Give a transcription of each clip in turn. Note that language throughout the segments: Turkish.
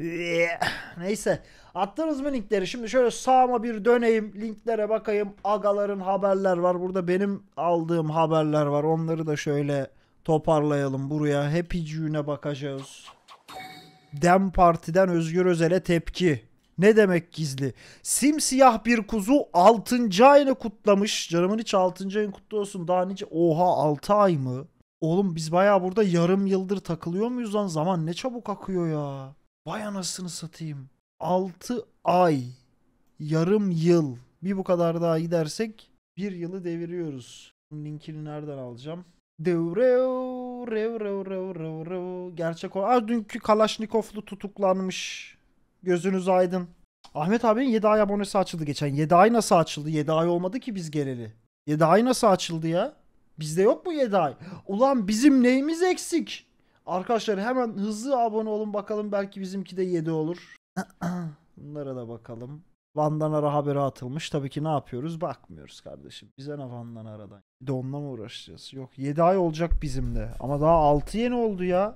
Neyse. Attınız mı linkleri? Şimdi şöyle sağıma bir döneyim. Linklere bakayım. Agaların haberler var. Burada benim aldığım haberler var. Onları da şöyle toparlayalım buraya. Happy June'e bakacağız. Dem Parti'den Özgür Özel'e tepki. Ne demek gizli? Simsiyah bir kuzu 6. ayını kutlamış. Canımın hiç 6. ayın kutlu olsun. Daha nice oha 6 ay mı? Oğlum biz baya burada yarım yıldır takılıyor muyuz lan? Zaman ne çabuk akıyor ya. Vay anasını satayım. 6 ay, yarım yıl. Bir bu kadar daha gidersek bir yılı deviriyoruz. Linkini nereden alacağım? Devreo, rev, rev, rev, rev, rev. Gerçek o. Ah dünkü Kalaşnikovlu tutuklanmış. Gözünüz aydın. Ahmet abinin 7 ay abonesi açıldı geçen. 7 ay nasıl açıldı? 7 ay olmadı ki biz geleli. 7 ay nasıl açıldı ya? Bizde yok mu 7 ay? Ulan bizim neyimiz eksik? Arkadaşlar hemen hızlı abone olun bakalım belki bizimki de 7 olur. Bunlara da bakalım. Vandanara haberi atılmış. Tabii ki ne yapıyoruz? Bakmıyoruz kardeşim. Bize ne Vandanara'dan? Bir de onunla mı uğraşacağız? Yok 7 ay olacak bizim de. Ama daha 6 yeni oldu ya.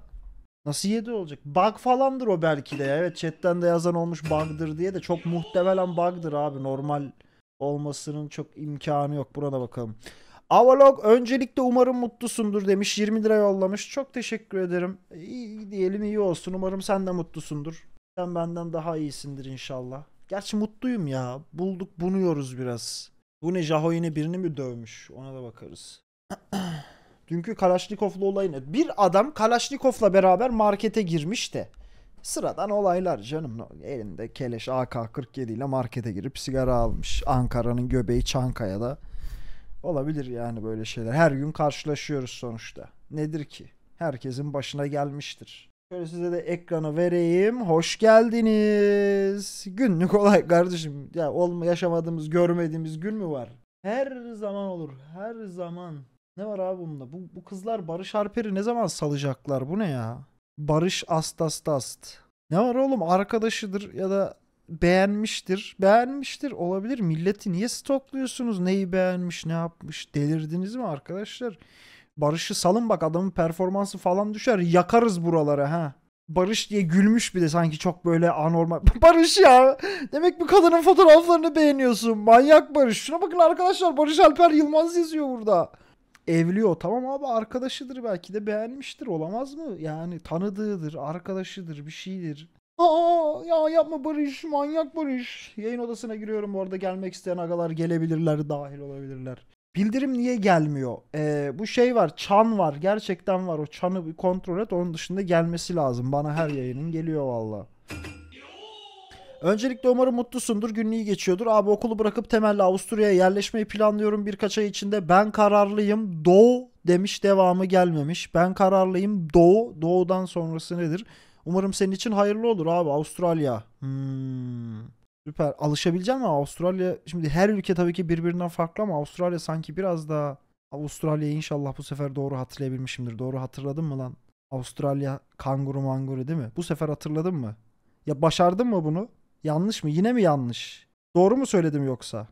Nasıl 7 olacak? Bug falandır o belki de. Evet chatten de yazan olmuş bug'dır diye de çok muhtemelen bug'dır abi. Normal olmasının çok imkanı yok. Buna da bakalım. Avalok öncelikle umarım mutlusundur demiş. 20 lira yollamış. Çok teşekkür ederim. İyi diyelim iyi olsun. Umarım sen de mutlusundur. Sen benden daha iyisindir inşallah. Gerçi mutluyum ya. Bulduk bunuyoruz biraz. Bu ne Jaho yine birini mi dövmüş? Ona da bakarız. Dünkü Kalaşnikov'lu olay ne? Bir adam Kalaşnikov'la beraber markete girmiş de. Sıradan olaylar canım. Elinde keleş AK-47 ile markete girip sigara almış. Ankara'nın göbeği Çankaya'da. Olabilir yani böyle şeyler. Her gün karşılaşıyoruz sonuçta. Nedir ki? Herkesin başına gelmiştir. Şöyle size de ekranı vereyim. Hoş geldiniz. Günlük olay kardeşim. Ya olma yaşamadığımız, görmediğimiz gün mü var? Her zaman olur. Her zaman. Ne var abi bunda? Bu, bu kızlar Barış Harper'i ne zaman salacaklar? Bu ne ya? Barış Astastast. Ne var oğlum? Arkadaşıdır ya da beğenmiştir. Beğenmiştir olabilir. Milleti niye stokluyorsunuz? Neyi beğenmiş, ne yapmış? Delirdiniz mi arkadaşlar? Barış'ı salın bak adamın performansı falan düşer. Yakarız buralara ha. Barış diye gülmüş bir de sanki çok böyle anormal. Barış ya. Demek bu kadının fotoğraflarını beğeniyorsun. Manyak Barış. Şuna bakın arkadaşlar Barış Alper Yılmaz yazıyor burada. Evliyor tamam abi arkadaşıdır belki de beğenmiştir olamaz mı? Yani tanıdığıdır, arkadaşıdır, bir şeydir. Aa, ya yapma Barış, manyak Barış. Yayın odasına giriyorum bu arada gelmek isteyen agalar gelebilirler, dahil olabilirler. Bildirim niye gelmiyor? Ee, bu şey var, çan var. Gerçekten var. O çanı bir kontrol et. Onun dışında gelmesi lazım. Bana her yayının geliyor valla. Öncelikle umarım mutlusundur, günün iyi geçiyordur. Abi okulu bırakıp temelli Avusturya'ya yerleşmeyi planlıyorum birkaç ay içinde. Ben kararlıyım. Doğu demiş devamı gelmemiş. Ben kararlıyım. Doğu. Doğu'dan sonrası nedir? Umarım senin için hayırlı olur abi Avustralya. Hmm. Süper. Alışabileceğim mi Avustralya şimdi her ülke tabii ki birbirinden farklı ama Avustralya sanki biraz daha Avustralya inşallah bu sefer doğru hatırlayabilmişimdir. Doğru hatırladın mı lan? Avustralya kanguru manguru değil mi? Bu sefer hatırladın mı? Ya başardın mı bunu? Yanlış mı? Yine mi yanlış? Doğru mu söyledim yoksa?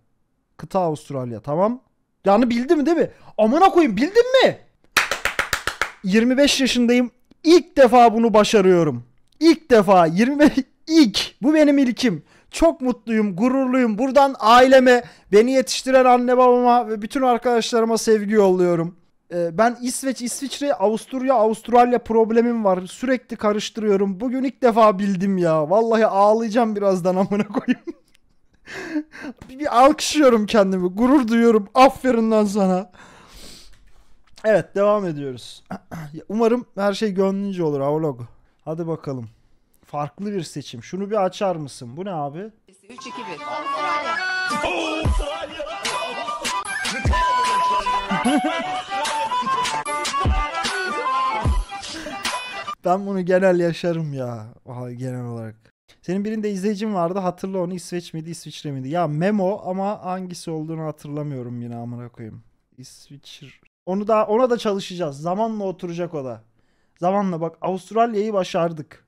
Kıta Avustralya tamam. Yani bildim değil mi? Amına koyayım bildin mi? 25 yaşındayım. İlk defa bunu başarıyorum. İlk defa 20 ilk bu benim ilkim. Çok mutluyum, gururluyum. Buradan aileme, beni yetiştiren anne babama ve bütün arkadaşlarıma sevgi yolluyorum. Ee, ben İsveç, İsviçre, Avusturya, Avustralya problemim var. Sürekli karıştırıyorum. Bugün ilk defa bildim ya. Vallahi ağlayacağım birazdan amına koyayım. bir alkışlıyorum kendimi. Gurur duyuyorum. Aferin lan sana. Evet devam ediyoruz. Umarım her şey gönlünce olur Avlog. Hadi bakalım. Farklı bir seçim. Şunu bir açar mısın? Bu ne abi? 3-2-1. Avustralya. ben bunu genel yaşarım ya. Vallahi genel olarak. Senin birinde izleyicim vardı hatırla onu İsveç miydi İsviçre miydi? Ya memo ama hangisi olduğunu hatırlamıyorum yine amına koyayım. İsviçre onu da ona da çalışacağız. Zamanla oturacak o da. Zamanla bak Avustralya'yı başardık.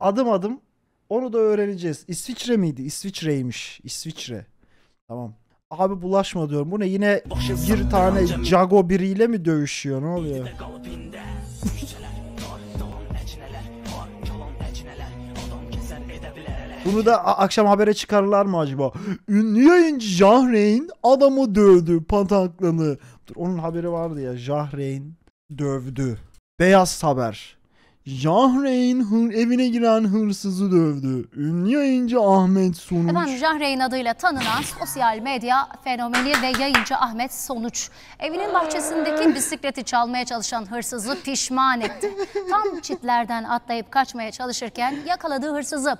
Adım adım onu da öğreneceğiz. İsviçre miydi? İsviçre'ymiş. İsviçre. Tamam. Abi bulaşma diyorum. Bu ne yine bir tane Jago biriyle mi dövüşüyor? Ne oluyor? Bunu da akşam habere çıkarırlar mı acaba? Ünlü yayıncı Jahreyn adamı dövdü Pantaklan'ı yoktur. Onun haberi vardı ya. Jahreyn dövdü. Beyaz haber. Jahreyn evine giren hırsızı dövdü. Ünlü yayıncı Ahmet Sonuç. Efendim Jahreyn adıyla tanınan sosyal medya fenomeni ve yayıncı Ahmet Sonuç. Evinin bahçesindeki bisikleti çalmaya çalışan hırsızı pişman etti. Tam çitlerden atlayıp kaçmaya çalışırken yakaladığı hırsızı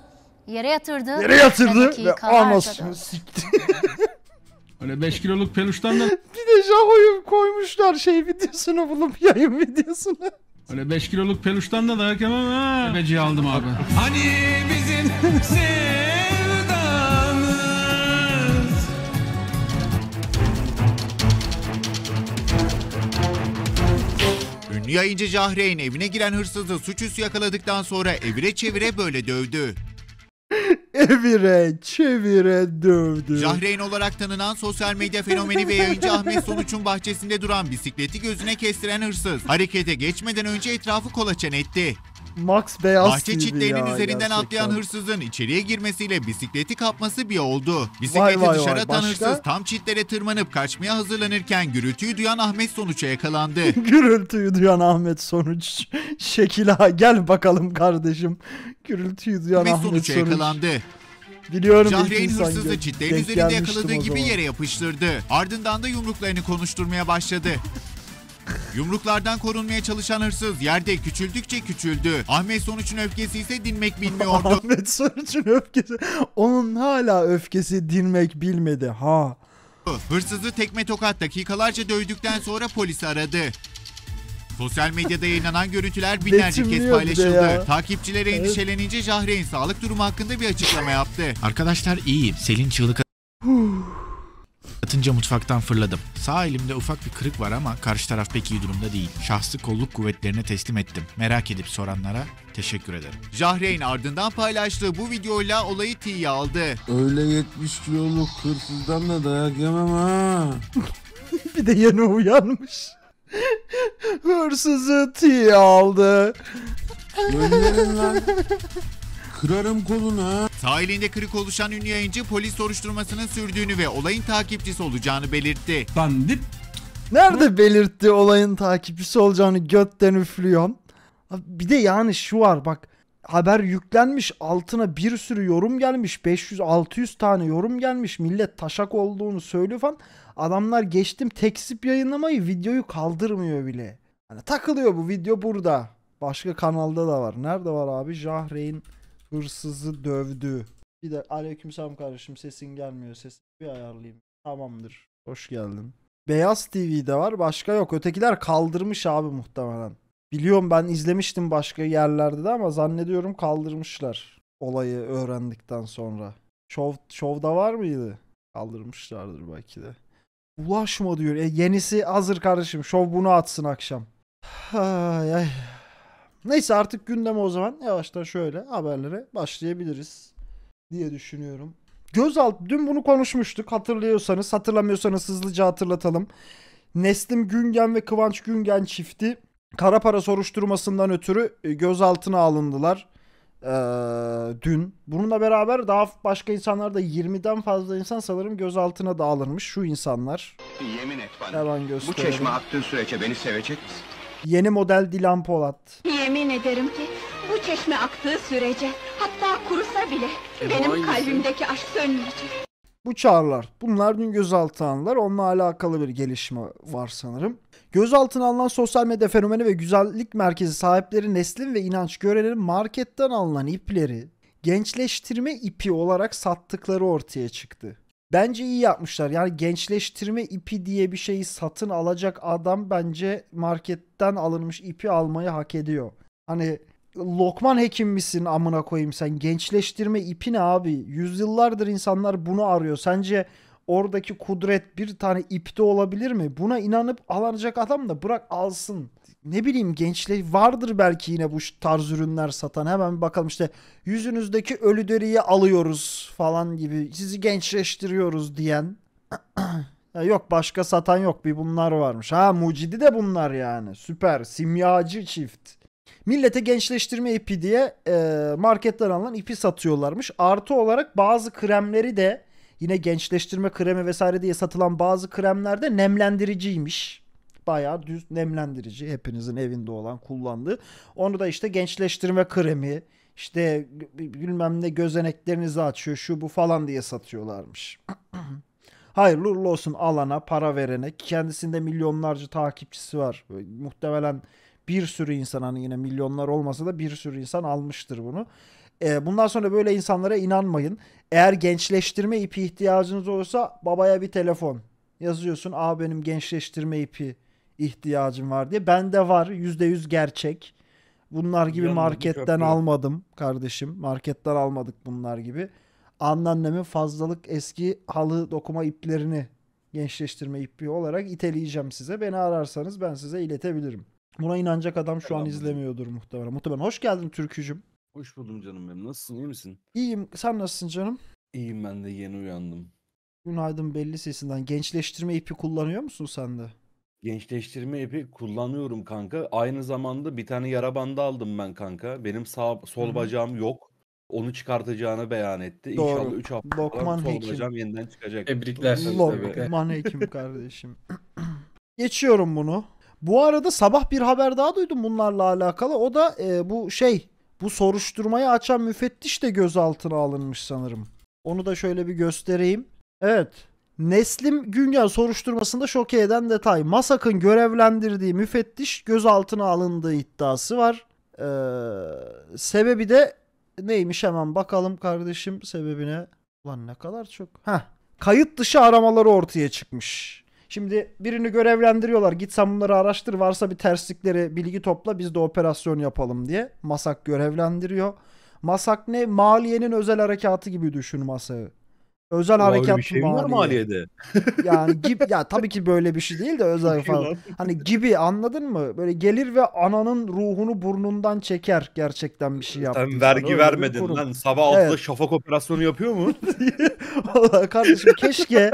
yere yatırdı. Yere yatırdı ve, ve anasını sikti. Öyle 5 kiloluk peluştan da... bir de Jaho'yu koymuşlar şey videosunu bulup yayın videosunu. Öyle 5 kiloluk peluştan da dayak yemem ha. Ebeci aldım abi. Hani bizim sevdamız. Ünlü yayıncı Cahre'in evine giren hırsızı suçüstü yakaladıktan sonra evire çevire böyle dövdü. evire çevire dövdü. Cahreyn olarak tanınan sosyal medya fenomeni ve yayıncı Ahmet Sonuç'un bahçesinde duran bisikleti gözüne kestiren hırsız. Harekete geçmeden önce etrafı kolaçan etti. Max Beyaz Bahçe çitlerinin üzerinden gerçekten. atlayan hırsızın içeriye girmesiyle bisikleti kapması bir oldu. Bisikleti vay, dışarı vay. atan hırsız tam çitlere tırmanıp kaçmaya hazırlanırken gürültüyü duyan Ahmet Sonuç'a yakalandı. gürültüyü duyan Ahmet Sonuç. Şekila gel bakalım kardeşim. Gürültüyü duyan Ahmet, Ahmet Sonuç'a Sonuç. yakalandı. Biliyorum Cahreyn hırsızı çitlerin üzerinde yakaladığı gibi yere yapıştırdı. Ardından da yumruklarını konuşturmaya başladı. Yumruklardan korunmaya çalışan hırsız yerde küçüldükçe küçüldü. Ahmet Sonuç'un öfkesi ise dinmek bilmiyordu. Ahmet Sonuç'un öfkesi. Onun hala öfkesi dinmek bilmedi. Ha. Hırsızı tekme tokat dakikalarca dövdükten sonra polisi aradı. Sosyal medyada yayınlanan görüntüler binlerce kez paylaşıldı. Takipçilere evet. endişelenince Jahreyn sağlık durumu hakkında bir açıklama yaptı. Arkadaşlar iyiyim. Selin çığlık atınca mutfaktan fırladım. Sağ elimde ufak bir kırık var ama karşı taraf pek iyi durumda değil. Şahsı kolluk kuvvetlerine teslim ettim. Merak edip soranlara teşekkür ederim. Jahreyn ardından paylaştığı bu videoyla olayı tiye aldı. Öyle 70 kiloluk hırsızdan da dayak yemem ha. bir de yeni uyanmış. Hırsızı tiye aldı. Gönderin lan. Kırarım kolunu Sahilinde kırık oluşan ünlü yayıncı polis soruşturmasının sürdüğünü ve olayın takipçisi olacağını belirtti. Ben ne? Nerede belirtti olayın takipçisi olacağını götten üflüyorsun. Bir de yani şu var bak haber yüklenmiş altına bir sürü yorum gelmiş 500-600 tane yorum gelmiş millet taşak olduğunu söylüyor falan adamlar geçtim teksip yayınlamayı videoyu kaldırmıyor bile. Hani takılıyor bu video burada başka kanalda da var nerede var abi Jahrein hırsızı dövdü. Bir de aleykümselam kardeşim sesin gelmiyor. Sesini bir ayarlayayım. Tamamdır. Hoş geldin. Beyaz TV'de var başka yok. Ötekiler kaldırmış abi muhtemelen. Biliyorum ben izlemiştim başka yerlerde de ama zannediyorum kaldırmışlar olayı öğrendikten sonra. Şov, şovda var mıydı? Kaldırmışlardır belki de. Ulaşma diyor. E, yenisi hazır kardeşim. Şov bunu atsın akşam. Ay ay. Neyse artık gündeme o zaman yavaştan şöyle haberlere başlayabiliriz diye düşünüyorum. Gözaltı dün bunu konuşmuştuk hatırlıyorsanız hatırlamıyorsanız hızlıca hatırlatalım. Neslim Güngen ve Kıvanç Güngen çifti kara para soruşturmasından ötürü e, gözaltına alındılar ee, dün. Bununla beraber daha başka insanlar da 20'den fazla insan sanırım gözaltına da alınmış şu insanlar. Yemin et bana. Bu çeşme attığın sürece beni sevecek misin? Yeni model Dilan Polat. Yemin ederim ki bu çeşme aktığı sürece hatta kurusa bile e, benim hangisi? kalbimdeki aşk sönmeyecek. Bu çağrılar. Bunlar dün gözaltına alınlar. Onunla alakalı bir gelişme var sanırım. Gözaltına alınan sosyal medya fenomeni ve güzellik merkezi sahipleri Neslin ve İnanç görevleri marketten alınan ipleri gençleştirme ipi olarak sattıkları ortaya çıktı. Bence iyi yapmışlar. Yani gençleştirme ipi diye bir şeyi satın alacak adam bence marketten alınmış ipi almayı hak ediyor. Hani Lokman hekim misin amına koyayım sen? Gençleştirme ipi ne abi? Yüzyıllardır insanlar bunu arıyor. Sence oradaki kudret bir tane ipte olabilir mi? Buna inanıp alacak adam da bırak alsın ne bileyim gençler vardır belki yine bu tarz ürünler satan. Hemen bir bakalım işte yüzünüzdeki ölü deriyi alıyoruz falan gibi. Sizi gençleştiriyoruz diyen. yok başka satan yok bir bunlar varmış. Ha mucidi de bunlar yani. Süper simyacı çift. Millete gençleştirme ipi diye e, marketten alınan ipi satıyorlarmış. Artı olarak bazı kremleri de yine gençleştirme kremi vesaire diye satılan bazı kremlerde nemlendiriciymiş. Bayağı düz nemlendirici hepinizin evinde olan kullandığı. Onu da işte gençleştirme kremi işte bilmem ne gözeneklerinizi açıyor şu bu falan diye satıyorlarmış. Hayırlı uğurlu olsun alana para verene kendisinde milyonlarca takipçisi var. Muhtemelen bir sürü insan hani yine milyonlar olmasa da bir sürü insan almıştır bunu. E, bundan sonra böyle insanlara inanmayın. Eğer gençleştirme ipi ihtiyacınız olursa babaya bir telefon yazıyorsun. Aa benim gençleştirme ipi ihtiyacım var diye. Bende var. %100 gerçek. Bunlar gibi Yanındaki marketten almadım kardeşim. Marketten almadık bunlar gibi. Anneannemin fazlalık eski halı dokuma iplerini gençleştirme ipi olarak iteleyeceğim size. Beni ararsanız ben size iletebilirim. Buna inanacak adam şu an izlemiyordur muhtemelen. Muhtemelen hoş geldin Türkücüm. Hoş buldum canım benim. Nasılsın? İyi misin? İyiyim. Sen nasılsın canım? İyiyim ben de yeni uyandım. Günaydın belli sesinden. Gençleştirme ipi kullanıyor musun sen de? Gençleştirme epi kullanıyorum kanka. Aynı zamanda bir tane yara bandı aldım ben kanka. Benim sağ sol Hı. bacağım yok. Onu çıkartacağını beyan etti. Doğru. İnşallah 3 hafta Lokman sol Hekim. bacağım yeniden çıkacak. Tebrikler. Lokman Hekim kardeşim. Geçiyorum bunu. Bu arada sabah bir haber daha duydum bunlarla alakalı. O da e, bu şey bu soruşturmayı açan müfettiş de gözaltına alınmış sanırım. Onu da şöyle bir göstereyim. Evet. Neslim Güngör soruşturmasında şok eden detay. Masak'ın görevlendirdiği müfettiş gözaltına alındığı iddiası var. Ee, sebebi de neymiş hemen bakalım kardeşim sebebine. Ulan ne kadar çok. Heh. Kayıt dışı aramaları ortaya çıkmış. Şimdi birini görevlendiriyorlar. Git sen bunları araştır. Varsa bir terslikleri bilgi topla biz de operasyon yapalım diye. Masak görevlendiriyor. Masak ne? Maliyenin özel harekatı gibi düşün Masak'ı. Özel Vallahi harekat bir şey maliye. var maliyede. Yani gibi ya tabii ki böyle bir şey değil de özel falan. Hani gibi anladın mı? Böyle gelir ve ananın ruhunu burnundan çeker gerçekten bir şey yaptı. Sen vergi Öyle vermedin lan. Sabah altıda evet. şafak operasyonu yapıyor mu? Vallahi kardeşim keşke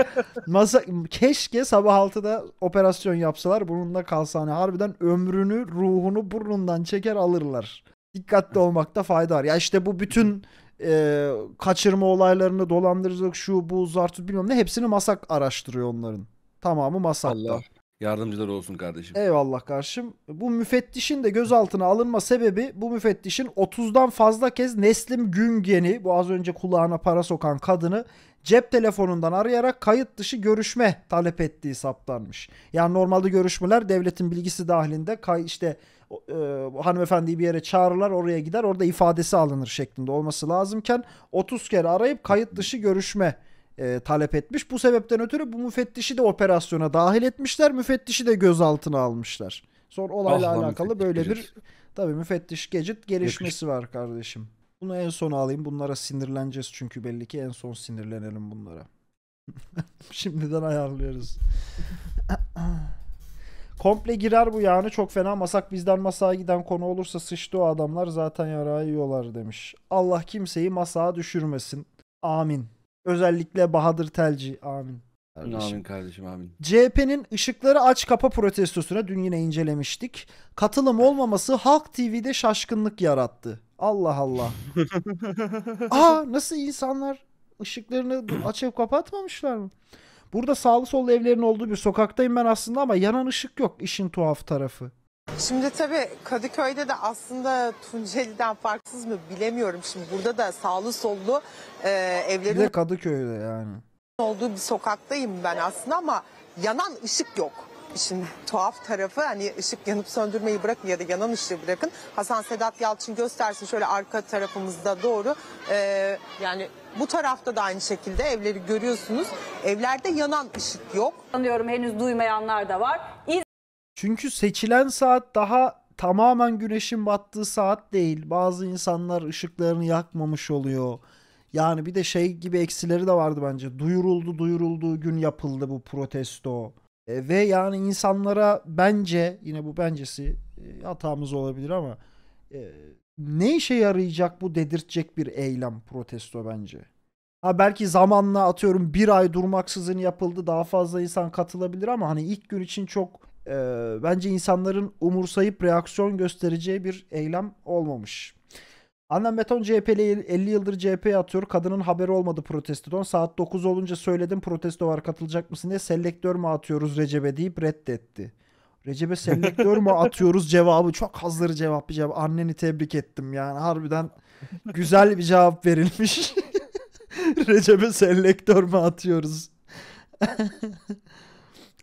masa, keşke sabah altıda operasyon yapsalar bununla kalsa hani harbiden ömrünü ruhunu burnundan çeker alırlar. Dikkatli olmakta fayda var. Ya işte bu bütün e, kaçırma olaylarını, dolandırıcılık, şu bu zartut bilmem ne hepsini masak araştırıyor onların. Tamamı masakta. Allah yardımcılar olsun kardeşim. Eyvallah kardeşim. Bu müfettişin de gözaltına alınma sebebi bu müfettişin 30'dan fazla kez Neslim Güngen'i bu az önce kulağına para sokan kadını cep telefonundan arayarak kayıt dışı görüşme talep ettiği saptanmış. Yani normalde görüşmeler devletin bilgisi dahilinde kay işte e, hanımefendiyi bir yere çağırırlar oraya gider orada ifadesi alınır şeklinde olması lazımken 30 kere arayıp kayıt dışı görüşme e, talep etmiş. Bu sebepten ötürü bu müfettişi de operasyona dahil etmişler. Müfettişi de gözaltına almışlar. Sonra olayla Allah alakalı böyle bir tabii müfettiş gecit gelişmesi Yakış. var kardeşim. Bunu en son alayım. Bunlara sinirleneceğiz çünkü belli ki en son sinirlenelim bunlara. Şimdiden ayarlıyoruz. Komple girer bu yani çok fena masak bizden masaya giden konu olursa sıçtı o adamlar zaten yarağı yiyorlar demiş. Allah kimseyi masaya düşürmesin. Amin. Özellikle Bahadır Telci. Amin. Kardeşim. Amin kardeşim amin. CHP'nin ışıkları aç kapa protestosuna dün yine incelemiştik. Katılım olmaması Halk TV'de şaşkınlık yarattı. Allah Allah. Aa nasıl insanlar ışıklarını açıp kapatmamışlar mı? Burada sağlı sollu evlerin olduğu bir sokaktayım ben aslında ama yanan ışık yok işin tuhaf tarafı. Şimdi tabii Kadıköy'de de aslında Tunceli'den farksız mı bilemiyorum. Şimdi burada da sağlı sollu e, evlerin... Bir de Kadıköy'de yani. ...olduğu bir sokaktayım ben aslında ama yanan ışık yok işin tuhaf tarafı hani ışık yanıp söndürmeyi bırakın ya da yanan ışığı bırakın. Hasan Sedat Yalçın göstersin şöyle arka tarafımızda doğru. Ee, yani bu tarafta da aynı şekilde evleri görüyorsunuz. Evlerde yanan ışık yok. Sanıyorum henüz duymayanlar da var. İz Çünkü seçilen saat daha tamamen güneşin battığı saat değil. Bazı insanlar ışıklarını yakmamış oluyor. Yani bir de şey gibi eksileri de vardı bence. Duyuruldu duyuruldu gün yapıldı bu protesto. E, ve yani insanlara bence yine bu bencesi e, hatamız olabilir ama e, ne işe yarayacak bu dedirtecek bir eylem protesto bence. Ha belki zamanla atıyorum bir ay durmaksızın yapıldı daha fazla insan katılabilir ama hani ilk gün için çok e, bence insanların umursayıp reaksiyon göstereceği bir eylem olmamış. Annem Beton CHP'li 50 yıldır CHP'ye atıyor. Kadının haberi olmadı protestodan. Saat 9 olunca söyledim protesto var katılacak mısın diye selektör mü atıyoruz Recep'e deyip reddetti. Recep'e selektör mü atıyoruz cevabı. Çok hazır cevap bir cevap. Anneni tebrik ettim yani. Harbiden güzel bir cevap verilmiş. Recep'e selektör mü atıyoruz?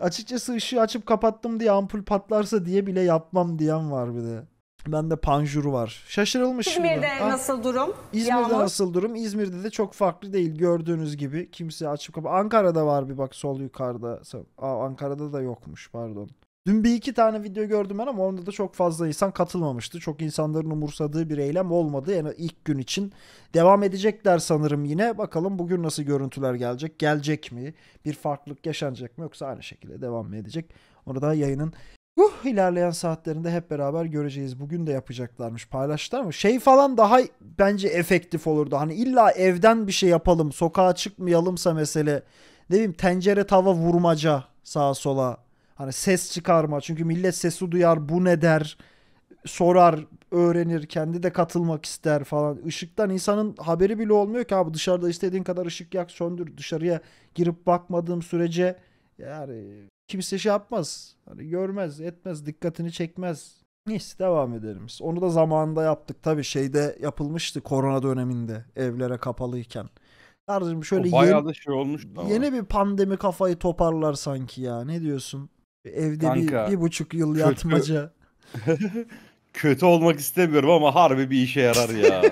Açıkçası ışığı açıp kapattım diye ampul patlarsa diye bile yapmam diyen var bir de. Ben de panjuru var. Şaşırılmış. İzmir'de şimdi. Ah, nasıl durum? İzmir'de Yağmur. nasıl durum? İzmir'de de çok farklı değil gördüğünüz gibi. Kimse açıp kapı. Ankara'da var bir bak sol yukarıda. Aa, Ankara'da da yokmuş pardon. Dün bir iki tane video gördüm ben ama onda da çok fazla insan katılmamıştı. Çok insanların umursadığı bir eylem olmadı. Yani ilk gün için devam edecekler sanırım yine. Bakalım bugün nasıl görüntüler gelecek? Gelecek mi? Bir farklılık yaşanacak mı? Yoksa aynı şekilde devam mı edecek? Onu da yayının Uh, ilerleyen saatlerinde hep beraber göreceğiz. Bugün de yapacaklarmış. Paylaştılar mı? Şey falan daha bence efektif olurdu. Hani illa evden bir şey yapalım. Sokağa çıkmayalımsa mesele. Ne bileyim tencere tava vurmaca sağa sola. Hani ses çıkarma. Çünkü millet sesi duyar. Bu ne der? Sorar, öğrenir, kendi de katılmak ister falan. Işıktan insanın haberi bile olmuyor ki abi dışarıda istediğin kadar ışık yak söndür. Dışarıya girip bakmadığım sürece yani kimse şey yapmaz. Hani görmez, etmez, dikkatini çekmez. Neyse devam edelim. Onu da zamanında yaptık. Tabii şeyde yapılmıştı korona döneminde evlere kapalıyken. Kardeşim şöyle o bayağı yeni, da şey olmuş. Yeni bir pandemi kafayı toparlar sanki ya. Ne diyorsun? Evde Kanka, bir, bir buçuk yıl kötü, yatmaca. kötü olmak istemiyorum ama harbi bir işe yarar ya.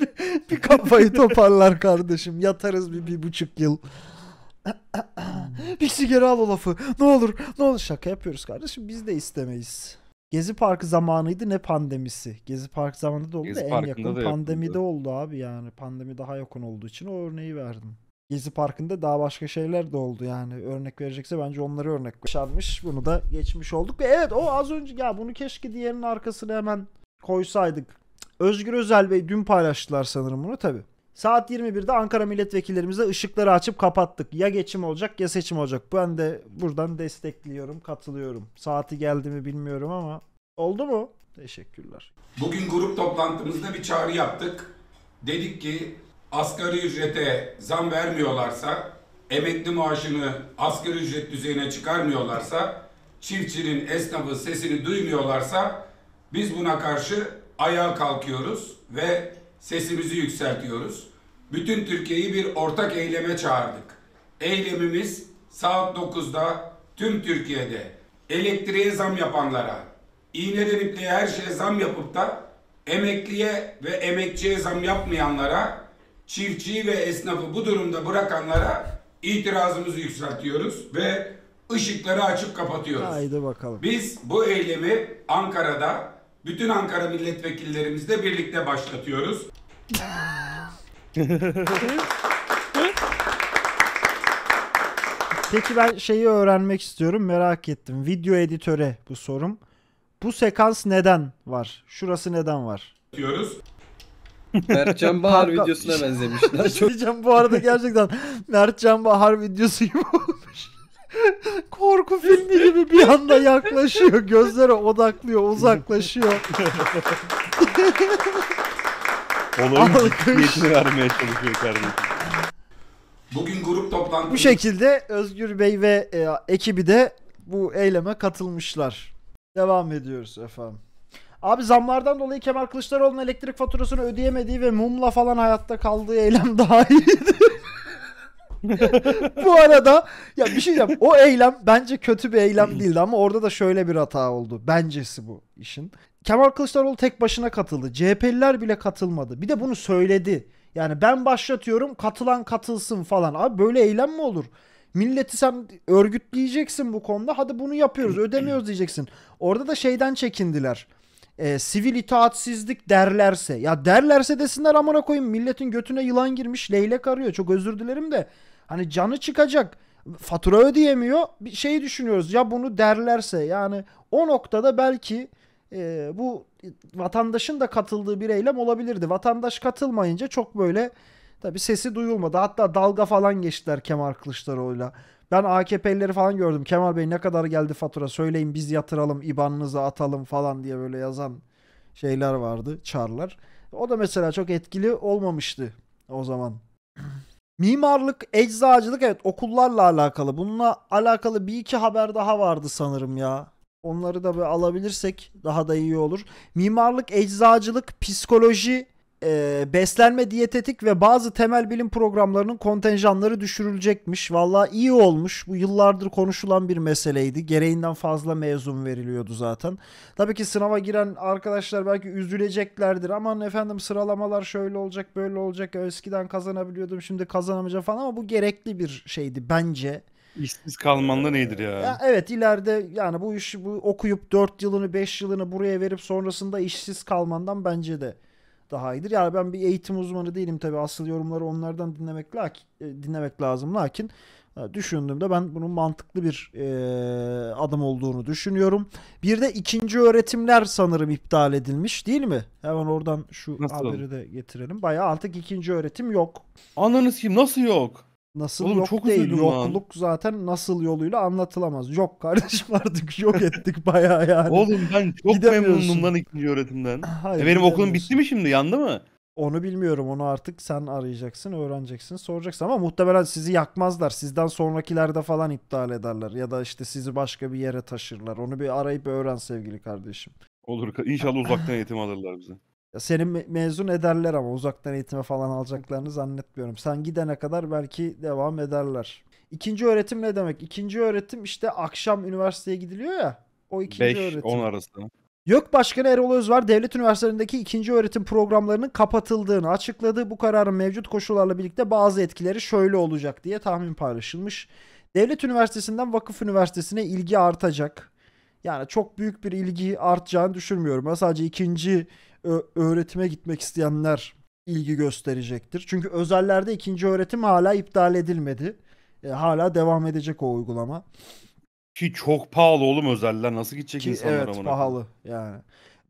bir kafayı toparlar kardeşim. Yatarız bir, bir buçuk yıl. Pixi geri al o lafı. Ne olur ne olur. Şaka yapıyoruz kardeşim. Biz de istemeyiz. Gezi Parkı zamanıydı ne pandemisi. Gezi parkı zamanında da oldu Gezi en yakın da pandemide oldu abi yani. Pandemi daha yakın olduğu için o örneği verdim. Gezi Parkı'nda daha başka şeyler de oldu yani. Örnek verecekse bence onları örnek başarmış. Bunu da geçmiş olduk. Ve evet o az önce ya bunu keşke diğerinin arkasına hemen koysaydık. Özgür Özel Bey dün paylaştılar sanırım bunu tabi. Saat 21'de Ankara milletvekillerimize ışıkları açıp kapattık. Ya geçim olacak ya seçim olacak. Ben de buradan destekliyorum, katılıyorum. Saati geldi mi bilmiyorum ama oldu mu? Teşekkürler. Bugün grup toplantımızda bir çağrı yaptık. Dedik ki asgari ücrete zam vermiyorlarsa, emekli maaşını asgari ücret düzeyine çıkarmıyorlarsa, çiftçinin, esnafın sesini duymuyorlarsa biz buna karşı ayağa kalkıyoruz ve sesimizi yükseltiyoruz. Bütün Türkiye'yi bir ortak eyleme çağırdık. Eylemimiz saat 9'da tüm Türkiye'de elektriğe zam yapanlara, iğneden ipliğe her şeye zam yapıp da emekliye ve emekçiye zam yapmayanlara, çiftçiyi ve esnafı bu durumda bırakanlara itirazımızı yükseltiyoruz ve ışıkları açıp kapatıyoruz. Haydi bakalım. Biz bu eylemi Ankara'da bütün Ankara milletvekillerimizle birlikte başlatıyoruz. Peki ben şeyi öğrenmek istiyorum. Merak ettim. Video editöre bu sorum. Bu sekans neden var? Şurası neden var? diyoruz. Mertcan Bahar Kanka- videosuna benzemişler. Çok Diyeceğim bu arada gerçekten Mertcan Bahar videosu gibi olmuş. Korku filmi gibi bir anda yaklaşıyor. Gözlere odaklıyor, uzaklaşıyor. Olayın ciddiyetini vermeye çalışıyor kardeşim. Bugün grup toplantısı... Bu şekilde Özgür Bey ve e, ekibi de bu eyleme katılmışlar. Devam ediyoruz efendim. Abi zamlardan dolayı Kemal Kılıçdaroğlu'nun elektrik faturasını ödeyemediği ve mumla falan hayatta kaldığı eylem daha iyiydi. bu arada ya bir şey diyeceğim. O eylem bence kötü bir eylem değildi ama orada da şöyle bir hata oldu. Bencesi bu işin. Kemal Kılıçdaroğlu tek başına katıldı. CHP'liler bile katılmadı. Bir de bunu söyledi. Yani ben başlatıyorum katılan katılsın falan. Abi böyle eylem mi olur? Milleti sen örgütleyeceksin bu konuda. Hadi bunu yapıyoruz ödemiyoruz diyeceksin. Orada da şeyden çekindiler. Ee, sivil itaatsizlik derlerse. Ya derlerse desinler amına koyayım. Milletin götüne yılan girmiş leylek arıyor. Çok özür dilerim de. Hani canı çıkacak. Fatura ödeyemiyor. Bir şey düşünüyoruz. Ya bunu derlerse yani o noktada belki e, bu vatandaşın da katıldığı bir eylem olabilirdi. Vatandaş katılmayınca çok böyle tabi sesi duyulmadı. Hatta dalga falan geçtiler Kemal Kılıçdaroğlu'yla. Ben AKP'lileri falan gördüm. Kemal Bey ne kadar geldi fatura söyleyin biz yatıralım IBAN'ınızı atalım falan diye böyle yazan şeyler vardı çarlar. O da mesela çok etkili olmamıştı o zaman. Mimarlık, eczacılık evet okullarla alakalı. Bununla alakalı bir iki haber daha vardı sanırım ya. Onları da böyle alabilirsek daha da iyi olur. Mimarlık, eczacılık, psikoloji, e, beslenme, diyetetik ve bazı temel bilim programlarının kontenjanları düşürülecekmiş. Valla iyi olmuş. Bu yıllardır konuşulan bir meseleydi. Gereğinden fazla mezun veriliyordu zaten. Tabii ki sınava giren arkadaşlar belki üzüleceklerdir. Aman efendim sıralamalar şöyle olacak böyle olacak. Eskiden kazanabiliyordum şimdi kazanamayacağım falan ama bu gerekli bir şeydi bence. İşsiz kalmanla nedir ee, ya? ya? Evet ileride yani bu iş bu okuyup 4 yılını 5 yılını buraya verip sonrasında işsiz kalmandan bence de daha iyidir. Yani ben bir eğitim uzmanı değilim tabi. Asıl yorumları onlardan dinlemek lakin, e, dinlemek lazım. Lakin e, düşündüğümde ben bunun mantıklı bir e, adım olduğunu düşünüyorum. Bir de ikinci öğretimler sanırım iptal edilmiş değil mi? Hemen oradan şu nasıl haberi oldu? de getirelim. Bayağı artık ikinci öğretim yok. Anladınız ki nasıl yok? Nasıl Oğlum, yok çok değil. üzüldüm lan. zaten nasıl yoluyla anlatılamaz. Yok kardeşim artık yok ettik bayağı yani. Oğlum ben çok Gidemiyorsun. memnundum lan ikinci öğretimden. Hayır, E benim okulum bitti mi şimdi? Yandı mı? Onu bilmiyorum. Onu artık sen arayacaksın, öğreneceksin, soracaksın ama muhtemelen sizi yakmazlar. Sizden sonrakilerde falan iptal ederler ya da işte sizi başka bir yere taşırlar. Onu bir arayıp öğren sevgili kardeşim. Olur. inşallah uzaktan eğitim alırlar bize. Ya seni mezun ederler ama uzaktan eğitime falan alacaklarını zannetmiyorum. Sen gidene kadar belki devam ederler. İkinci öğretim ne demek? İkinci öğretim işte akşam üniversiteye gidiliyor ya. O ikinci 5-10 öğretim. arası. YÖK Başkanı Erol Özver, devlet üniversitelerindeki ikinci öğretim programlarının kapatıldığını açıkladı. Bu kararın mevcut koşullarla birlikte bazı etkileri şöyle olacak diye tahmin paylaşılmış. Devlet üniversitesinden vakıf üniversitesine ilgi artacak. Yani çok büyük bir ilgi artacağını düşünmüyorum. Ben sadece ikinci öğretime gitmek isteyenler ilgi gösterecektir. Çünkü özellerde ikinci öğretim hala iptal edilmedi. E, hala devam edecek o uygulama. Ki çok pahalı oğlum özeller. Nasıl gidecek Ki, insanlar evet, amına? pahalı yani.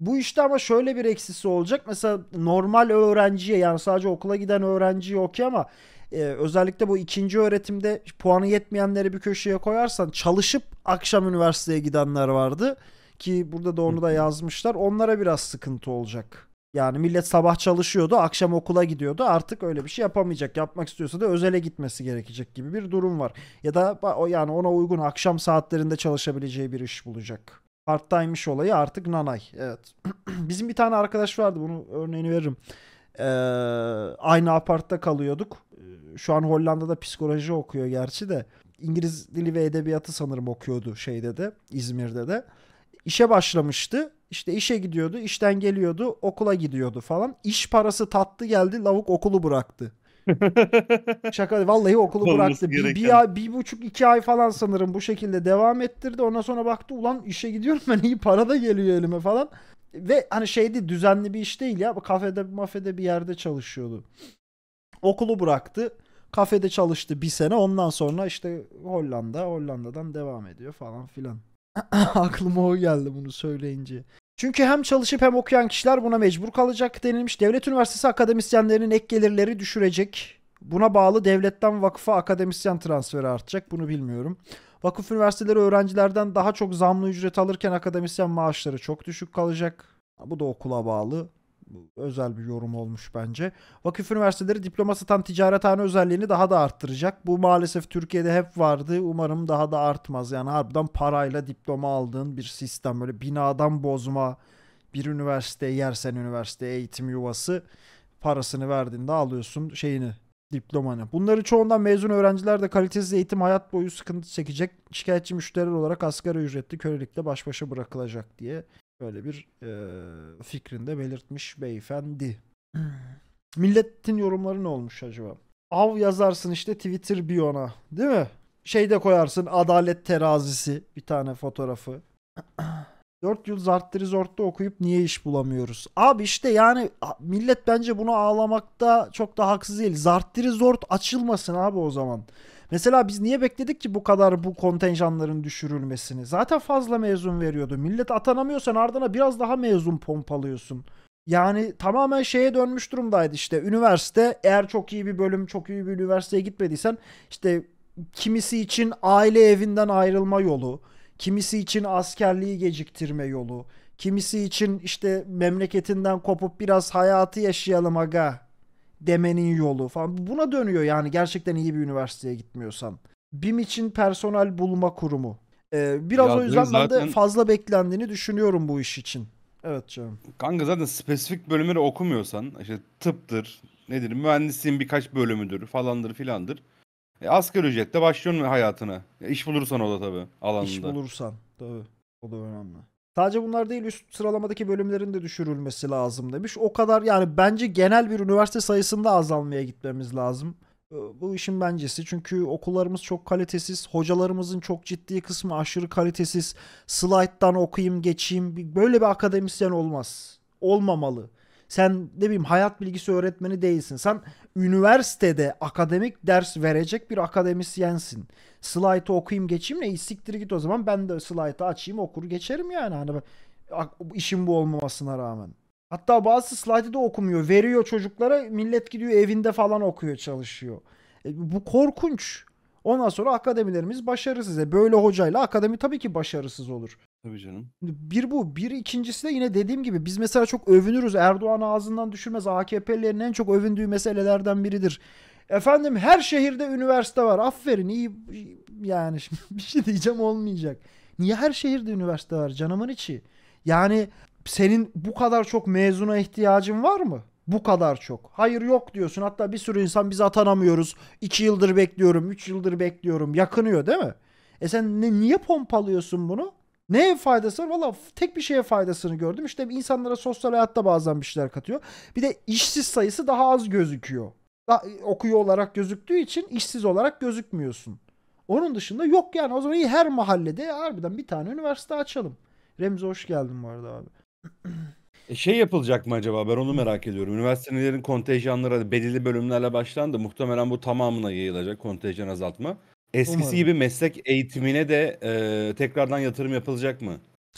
Bu işte ama şöyle bir eksisi olacak. Mesela normal öğrenciye yani sadece okula giden öğrenciye okey ama e, özellikle bu ikinci öğretimde puanı yetmeyenleri bir köşeye koyarsan çalışıp akşam üniversiteye gidenler vardı. Ki burada da onu da yazmışlar. Onlara biraz sıkıntı olacak. Yani millet sabah çalışıyordu, akşam okula gidiyordu. Artık öyle bir şey yapamayacak. Yapmak istiyorsa da özele gitmesi gerekecek gibi bir durum var. Ya da o yani ona uygun akşam saatlerinde çalışabileceği bir iş bulacak. Part-time iş olayı artık nanay. Evet. Bizim bir tane arkadaş vardı. Bunu örneğini veririm. Ee, aynı apartta kalıyorduk. Ee, şu an Hollanda'da psikoloji okuyor gerçi de. İngiliz dili ve edebiyatı sanırım okuyordu şeyde de, İzmir'de de işe başlamıştı. İşte işe gidiyordu, işten geliyordu, okula gidiyordu falan. İş parası tatlı geldi, lavuk okulu bıraktı. Şaka vallahi okulu Olması bıraktı. Bir, bir, ay, bir buçuk iki ay falan sanırım bu şekilde devam ettirdi. Ondan sonra baktı ulan işe gidiyorum ben iyi para da geliyor elime falan. Ve hani şeydi düzenli bir iş değil ya. Kafede mafede bir yerde çalışıyordu. Okulu bıraktı. Kafede çalıştı bir sene. Ondan sonra işte Hollanda, Hollanda'dan devam ediyor falan filan. Aklıma o geldi bunu söyleyince. Çünkü hem çalışıp hem okuyan kişiler buna mecbur kalacak denilmiş. Devlet üniversitesi akademisyenlerinin ek gelirleri düşürecek. Buna bağlı devletten vakıfa akademisyen transferi artacak. Bunu bilmiyorum. Vakıf üniversiteleri öğrencilerden daha çok zamlı ücret alırken akademisyen maaşları çok düşük kalacak. Bu da okula bağlı özel bir yorum olmuş bence. Vakıf üniversiteleri diploma satan ticarethane özelliğini daha da arttıracak. Bu maalesef Türkiye'de hep vardı. Umarım daha da artmaz. Yani harbiden parayla diploma aldığın bir sistem. Böyle binadan bozma bir üniversite, yersen üniversite, eğitim yuvası parasını verdiğinde alıyorsun şeyini, diplomanı. Bunları çoğundan mezun öğrenciler de kalitesiz eğitim hayat boyu sıkıntı çekecek. Şikayetçi müşteriler olarak asgari ücretli kölelikle baş başa bırakılacak diye Böyle bir e, fikrinde belirtmiş beyefendi. Milletin yorumları ne olmuş acaba? Av yazarsın işte Twitter biyona değil mi? Şeyde koyarsın adalet terazisi bir tane fotoğrafı. 4 yıl Zartlı Resort'ta okuyup niye iş bulamıyoruz? Abi işte yani millet bence bunu ağlamakta çok da haksız değil. Zartlı Resort açılmasın abi o zaman. Mesela biz niye bekledik ki bu kadar bu kontenjanların düşürülmesini? Zaten fazla mezun veriyordu. Millet atanamıyorsan ardına biraz daha mezun pompalıyorsun. Yani tamamen şeye dönmüş durumdaydı işte üniversite eğer çok iyi bir bölüm çok iyi bir üniversiteye gitmediysen işte kimisi için aile evinden ayrılma yolu, kimisi için askerliği geciktirme yolu, kimisi için işte memleketinden kopup biraz hayatı yaşayalım aga demenin yolu falan. Buna dönüyor yani gerçekten iyi bir üniversiteye gitmiyorsan. BİM için personel bulma kurumu. Ee, biraz ya o yüzden zaten... ben de fazla beklendiğini düşünüyorum bu iş için. Evet canım. Kanka zaten spesifik bölümleri okumuyorsan işte tıptır, nedir mühendisliğin birkaç bölümüdür falandır filandır. E, asgari ücretle başlıyorsun hayatına. E, iş bulursan o da tabii alanında. İş bulursan tabii. O da önemli. Sadece bunlar değil üst sıralamadaki bölümlerin de düşürülmesi lazım demiş. O kadar yani bence genel bir üniversite sayısında azalmaya gitmemiz lazım. Ee, bu işin bencesi çünkü okullarımız çok kalitesiz, hocalarımızın çok ciddi kısmı aşırı kalitesiz. Slide'dan okuyayım geçeyim böyle bir akademisyen olmaz. Olmamalı. Sen ne bileyim hayat bilgisi öğretmeni değilsin. Sen üniversitede akademik ders verecek bir akademisyensin slide'ı okuyayım geçeyim ne İyi siktir git o zaman ben de slide'ı açayım okur geçerim yani hani işim bu olmamasına rağmen. Hatta bazı slide'ı da okumuyor. Veriyor çocuklara millet gidiyor evinde falan okuyor çalışıyor. E, bu korkunç. Ondan sonra akademilerimiz başarısız. E böyle hocayla akademi tabii ki başarısız olur. Tabii canım. Bir bu. Bir ikincisi de yine dediğim gibi biz mesela çok övünürüz. Erdoğan ağzından düşürmez. AKP'lerin en çok övündüğü meselelerden biridir. Efendim her şehirde üniversite var. Aferin iyi yani şimdi bir şey diyeceğim olmayacak. Niye her şehirde üniversite var canımın içi? Yani senin bu kadar çok mezuna ihtiyacın var mı? Bu kadar çok. Hayır yok diyorsun. Hatta bir sürü insan biz atanamıyoruz. 2 yıldır bekliyorum, 3 yıldır bekliyorum. Yakınıyor değil mi? E sen ne, niye pompalıyorsun bunu? Ne faydası var? Valla tek bir şeye faydasını gördüm. İşte insanlara sosyal hayatta bazen bir şeyler katıyor. Bir de işsiz sayısı daha az gözüküyor. E, okuyor olarak gözüktüğü için işsiz olarak gözükmüyorsun. Onun dışında yok yani o zaman iyi her mahallede harbiden bir tane üniversite açalım. Remzi hoş geldin bu arada abi. E şey yapılacak mı acaba ben onu merak ediyorum. Üniversitelerin kontenjanları hani belirli bölümlerle başlandı. Muhtemelen bu tamamına yayılacak kontenjan azaltma. Eskisi Umarım. gibi meslek eğitimine de e, tekrardan yatırım yapılacak mı?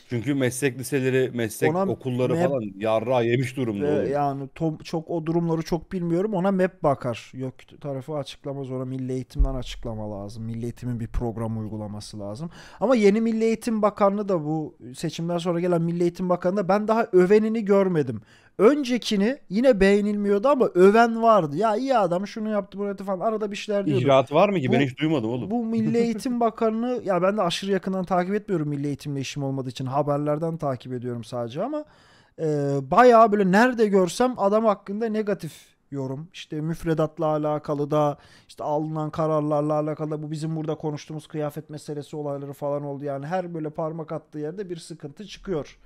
Çünkü meslek liseleri, meslek Ona okulları map- falan yarra yemiş durumda. Ee, oluyor. yani to- çok o durumları çok bilmiyorum. Ona map bakar. Yok tarafı açıklamaz. Ona milli eğitimden açıklama lazım. Milli eğitimin bir program uygulaması lazım. Ama yeni Milli Eğitim bakanlığı da bu seçimden sonra gelen Milli Eğitim bakanlığı da ben daha övenini görmedim. Öncekini yine beğenilmiyordu ama öven vardı. Ya iyi adam şunu yaptı bunu yaptı falan arada bir şeyler diyordu. İcraatı var mı ki? Bu, ben hiç duymadım oğlum. Bu Milli Eğitim Bakanı ya ben de aşırı yakından takip etmiyorum Milli Eğitimle işim olmadığı için. Haberlerden takip ediyorum sadece ama e, bayağı böyle nerede görsem adam hakkında negatif yorum. İşte müfredatla alakalı da işte alınan kararlarla alakalı da bu bizim burada konuştuğumuz kıyafet meselesi olayları falan oldu. Yani her böyle parmak attığı yerde bir sıkıntı çıkıyor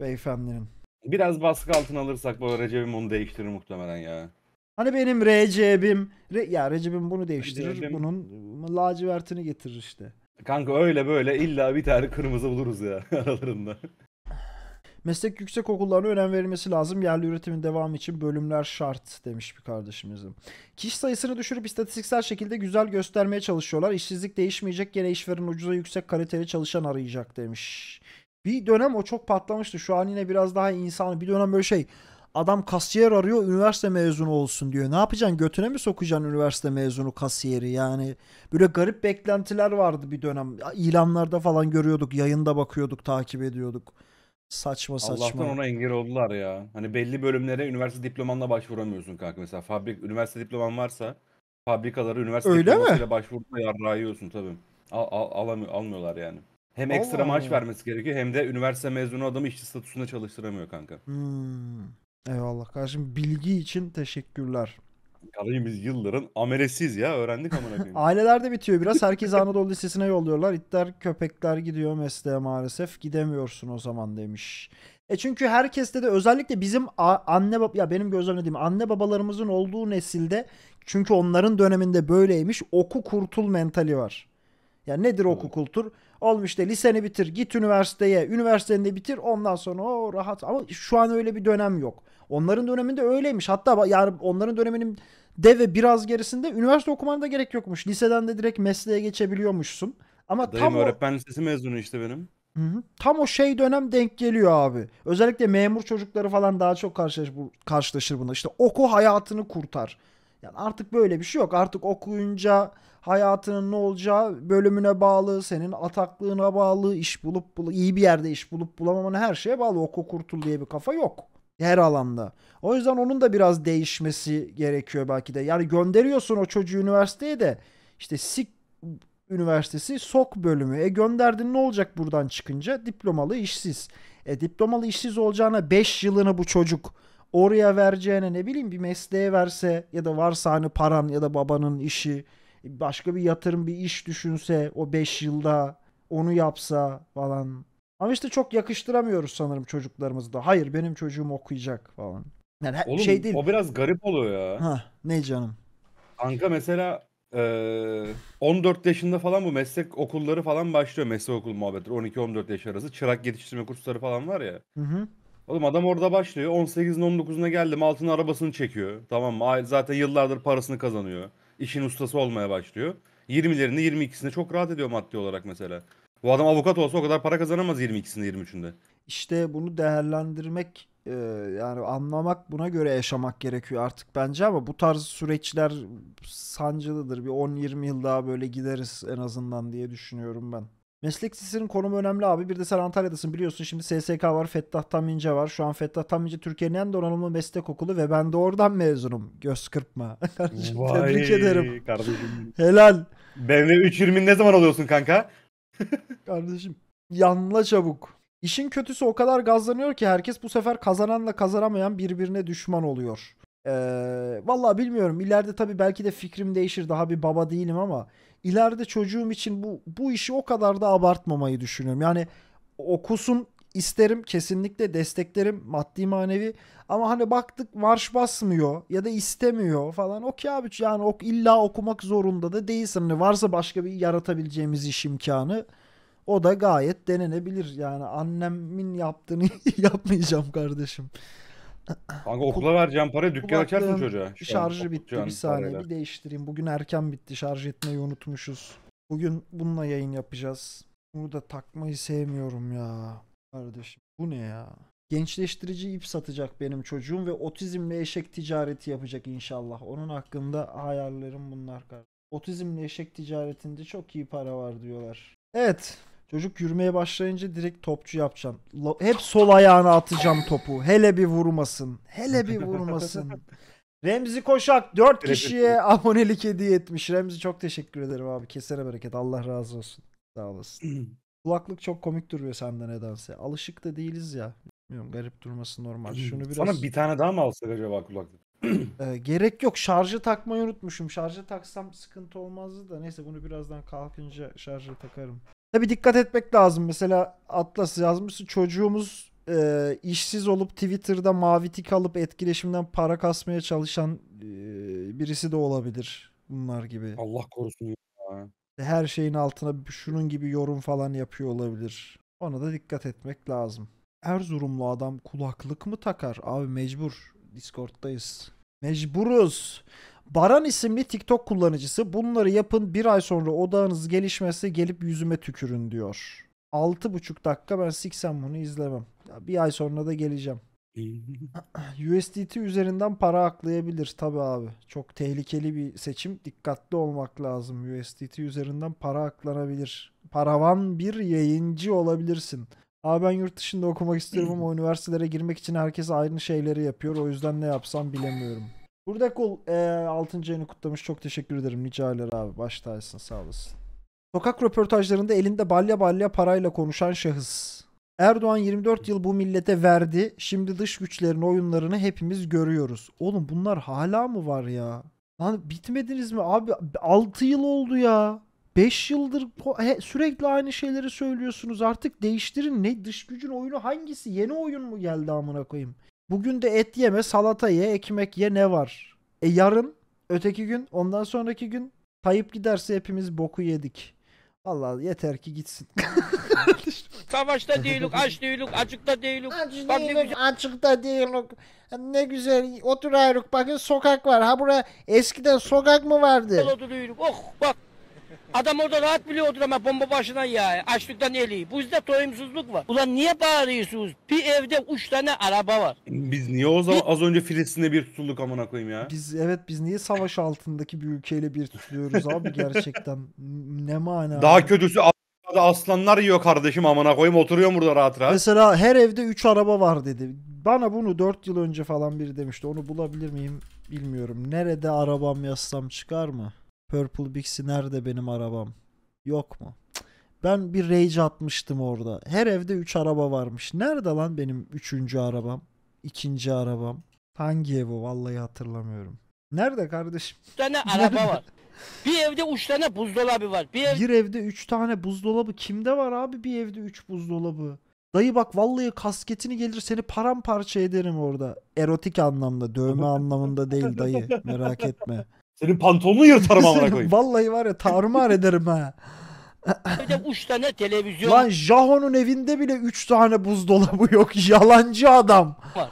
beyefendinin. Biraz baskı altına alırsak bu Recep'im onu değiştirir muhtemelen ya. Hani benim Recep'im. Re, ya Recep'im bunu değiştirir. Recep'im. Bunun lacivertini getirir işte. Kanka öyle böyle illa bir tane kırmızı buluruz ya aralarında. Meslek yüksek okullarına önem verilmesi lazım. Yerli üretimin devamı için bölümler şart demiş bir kardeşimizim. Kişi sayısını düşürüp istatistiksel şekilde güzel göstermeye çalışıyorlar. İşsizlik değişmeyecek. Gene işveren ucuza yüksek kaliteli çalışan arayacak demiş. Bir dönem o çok patlamıştı. Şu an yine biraz daha insan. Bir dönem böyle şey adam kasiyer arıyor üniversite mezunu olsun diyor. Ne yapacaksın götüne mi sokacaksın üniversite mezunu kasiyeri yani. Böyle garip beklentiler vardı bir dönem. İlanlarda falan görüyorduk yayında bakıyorduk takip ediyorduk. Saçma saçma. Allah'tan ona engel oldular ya. Hani belli bölümlere üniversite diplomanla başvuramıyorsun kanka. Mesela fabrik üniversite diploman varsa fabrikalara üniversite Öyle diplomasıyla mi? başvurduğunda yarrağı yiyorsun tabii. Al, al, alamıyor, almıyorlar yani. Hem ekstra Allah maaş vermesi gerekiyor hem de üniversite mezunu adamı işçi statüsünde çalıştıramıyor kanka. Hmm. Eyvallah kardeşim. Bilgi için teşekkürler. Kardeşim biz yılların amelesiyiz ya öğrendik amına koyayım. de bitiyor biraz. Herkes Anadolu Lisesi'ne yolluyorlar. İtler köpekler gidiyor mesleğe maalesef. Gidemiyorsun o zaman demiş. E çünkü herkeste de özellikle bizim anne baba ya benim gözlemlediğim anne babalarımızın olduğu nesilde çünkü onların döneminde böyleymiş oku kurtul mentali var. Ya yani nedir oku kurtul? kultur? Oğlum işte liseni bitir, git üniversiteye, üniversiteni de bitir ondan sonra o rahat. Ama şu an öyle bir dönem yok. Onların döneminde öyleymiş. Hatta yani onların döneminin de ve biraz gerisinde üniversite okumana da gerek yokmuş. Liseden de direkt mesleğe geçebiliyormuşsun. Ama Dayım tam öğretmen o... lisesi mezunu işte benim. Hı hı. Tam o şey dönem denk geliyor abi. Özellikle memur çocukları falan daha çok karşılaşır, karşılaşır buna. İşte oku hayatını kurtar. Yani artık böyle bir şey yok. Artık okuyunca hayatının ne olacağı bölümüne bağlı, senin ataklığına bağlı, iş bulup bul iyi bir yerde iş bulup bulamamanı her şeye bağlı. Oku kurtul diye bir kafa yok her alanda. O yüzden onun da biraz değişmesi gerekiyor belki de. Yani gönderiyorsun o çocuğu üniversiteye de işte sik üniversitesi sok bölümü. E gönderdin ne olacak buradan çıkınca? Diplomalı işsiz. E diplomalı işsiz olacağına 5 yılını bu çocuk oraya vereceğine ne bileyim bir mesleğe verse ya da varsa hani paran ya da babanın işi başka bir yatırım bir iş düşünse o 5 yılda onu yapsa falan. Ama işte çok yakıştıramıyoruz sanırım çocuklarımızda. Hayır benim çocuğum okuyacak falan. Yani her Oğlum, şey değil. O biraz garip oluyor ya. Ha, ne canım? Anka mesela ee, 14 yaşında falan bu meslek okulları falan başlıyor. Meslek okul muhabbetleri 12-14 yaş arası çırak yetiştirme kursları falan var ya. Hı hı. Oğlum adam orada başlıyor. 18'in 19'una geldim altın arabasını çekiyor. Tamam mı? Zaten yıllardır parasını kazanıyor. İşin ustası olmaya başlıyor. 20'lerinde 22'sinde çok rahat ediyor maddi olarak mesela. Bu adam avukat olsa o kadar para kazanamaz 22'sinde 23'ünde. İşte bunu değerlendirmek e, yani anlamak buna göre yaşamak gerekiyor artık bence ama bu tarz süreçler sancılıdır. Bir 10-20 yıl daha böyle gideriz en azından diye düşünüyorum ben. Meslek lisesinin konumu önemli abi. Bir de sen Antalya'dasın biliyorsun. Şimdi SSK var, Fettah Tamince var. Şu an Fettah Tamince Türkiye'nin en donanımlı meslek okulu ve ben de oradan mezunum. Göz kırpma. kardeşim Vay tebrik ederim. Kardeşim. Helal. BMW 320 ne zaman oluyorsun kanka? kardeşim yanla çabuk. İşin kötüsü o kadar gazlanıyor ki herkes bu sefer kazananla kazanamayan birbirine düşman oluyor. Ee, vallahi bilmiyorum. İleride tabii belki de fikrim değişir. Daha bir baba değilim ama ileride çocuğum için bu bu işi o kadar da abartmamayı düşünüyorum. Yani okusun isterim kesinlikle desteklerim maddi manevi ama hani baktık marş basmıyor ya da istemiyor falan okey abi yani ok illa okumak zorunda da değilsin hani varsa başka bir yaratabileceğimiz iş imkanı o da gayet denenebilir yani annemin yaptığını yapmayacağım kardeşim. Kanka okula vereceğim parayı dükkan açarsın çocuğa. Şu şarjı an, bitti bir saniye bir değiştireyim. Bugün erken bitti şarj etmeyi unutmuşuz. Bugün bununla yayın yapacağız. Bunu da takmayı sevmiyorum ya. Kardeşim bu ne ya? Gençleştirici ip satacak benim çocuğum ve otizmle eşek ticareti yapacak inşallah. Onun hakkında hayallerim bunlar kardeşim. Otizmle eşek ticaretinde çok iyi para var diyorlar. Evet Çocuk yürümeye başlayınca direkt topçu yapacağım. Hep sol ayağına atacağım topu. Hele bir vurmasın. Hele bir vurmasın. Remzi Koşak 4 kişiye abonelik hediye etmiş. Remzi çok teşekkür ederim abi. Kesene bereket. Allah razı olsun. Sağ olasın. Kulaklık çok komik duruyor sende nedense. Alışık da değiliz ya. Bilmiyorum garip durması normal. Hmm. Şunu biraz... Sana bir tane daha mı alsak acaba kulaklık? ee, gerek yok. Şarjı takmayı unutmuşum. Şarjı taksam sıkıntı olmazdı da. Neyse bunu birazdan kalkınca şarjı takarım. Tabi dikkat etmek lazım. Mesela Atlas yazmış çocuğumuz e, işsiz olup Twitter'da mavi tik alıp etkileşimden para kasmaya çalışan e, birisi de olabilir. Bunlar gibi. Allah korusun ya. Her şeyin altına şunun gibi yorum falan yapıyor olabilir. Ona da dikkat etmek lazım. Erzurumlu adam kulaklık mı takar? Abi mecbur. Discord'dayız. Mecburuz. Baran isimli TikTok kullanıcısı bunları yapın bir ay sonra odağınız gelişmesi gelip yüzüme tükürün diyor. 6,5 dakika ben siksem bunu izlemem. Ya bir ay sonra da geleceğim. USDT üzerinden para aklayabilir tabi abi. Çok tehlikeli bir seçim. Dikkatli olmak lazım. USDT üzerinden para aklanabilir. Paravan bir yayıncı olabilirsin. Abi ben yurt dışında okumak istiyorum ama üniversitelere girmek için herkes aynı şeyleri yapıyor. O yüzden ne yapsam bilemiyorum. Burada kul e, 6. ayını kutlamış. Çok teşekkür ederim. Rica ederim abi. Baş tacısın sağ olasın. Sokak röportajlarında elinde balya balya parayla konuşan şahıs. Erdoğan 24 yıl bu millete verdi. Şimdi dış güçlerin oyunlarını hepimiz görüyoruz. Oğlum bunlar hala mı var ya? Lan bitmediniz mi abi? 6 yıl oldu ya. 5 yıldır sürekli aynı şeyleri söylüyorsunuz. Artık değiştirin. Ne dış gücün oyunu hangisi? Yeni oyun mu geldi amına koyayım? Bugün de et yeme, salata ye, ekmek ye ne var? E yarın, öteki gün, ondan sonraki gün Tayyip giderse hepimiz boku yedik. Allah yeter ki gitsin. Savaşta değilik, aç değilik, açıkta değilik. Aç Bak ne değilik, güzel- açıkta değilik. Ne güzel oturarık. Bakın sokak var. Ha bura eskiden sokak mı vardı? oldu değilik. Oh bak Adam orada rahat biliyordur ama bomba başına ya. Açlıktan eli. Bu yüzden doyumsuzluk var. Ulan niye bağırıyorsunuz? Bir evde üç tane araba var. Biz niye o zaman az önce Filistin'le bir tutulduk amına koyayım ya? Biz evet biz niye savaş altındaki bir ülkeyle bir tutuluyoruz abi gerçekten? Ne mana? Daha kötüsü aslanlar yiyor kardeşim amına koyayım oturuyor burada rahat rahat. Mesela her evde 3 araba var dedi. Bana bunu 4 yıl önce falan biri demişti. Onu bulabilir miyim bilmiyorum. Nerede arabam yazsam çıkar mı? Purple Bixi nerede benim arabam? Yok mu? Ben bir rage atmıştım orada. Her evde 3 araba varmış. Nerede lan benim 3. arabam? 2. arabam? Hangi ev o? Vallahi hatırlamıyorum. Nerede kardeşim? 3 tane araba var. Bir evde 3 tane buzdolabı var. Bir, ev... bir evde 3 tane buzdolabı kimde var abi bir evde 3 buzdolabı? Dayı bak vallahi kasketini gelir seni paramparça ederim orada. Erotik anlamda, dövme anlamında değil dayı. Merak etme. Senin pantolonunu yırtarım amına koyayım. Vallahi var ya tarumar ederim ha. Bir de 3 tane televizyon Lan Jaho'nun evinde bile 3 tane buzdolabı yok. Yalancı adam. var.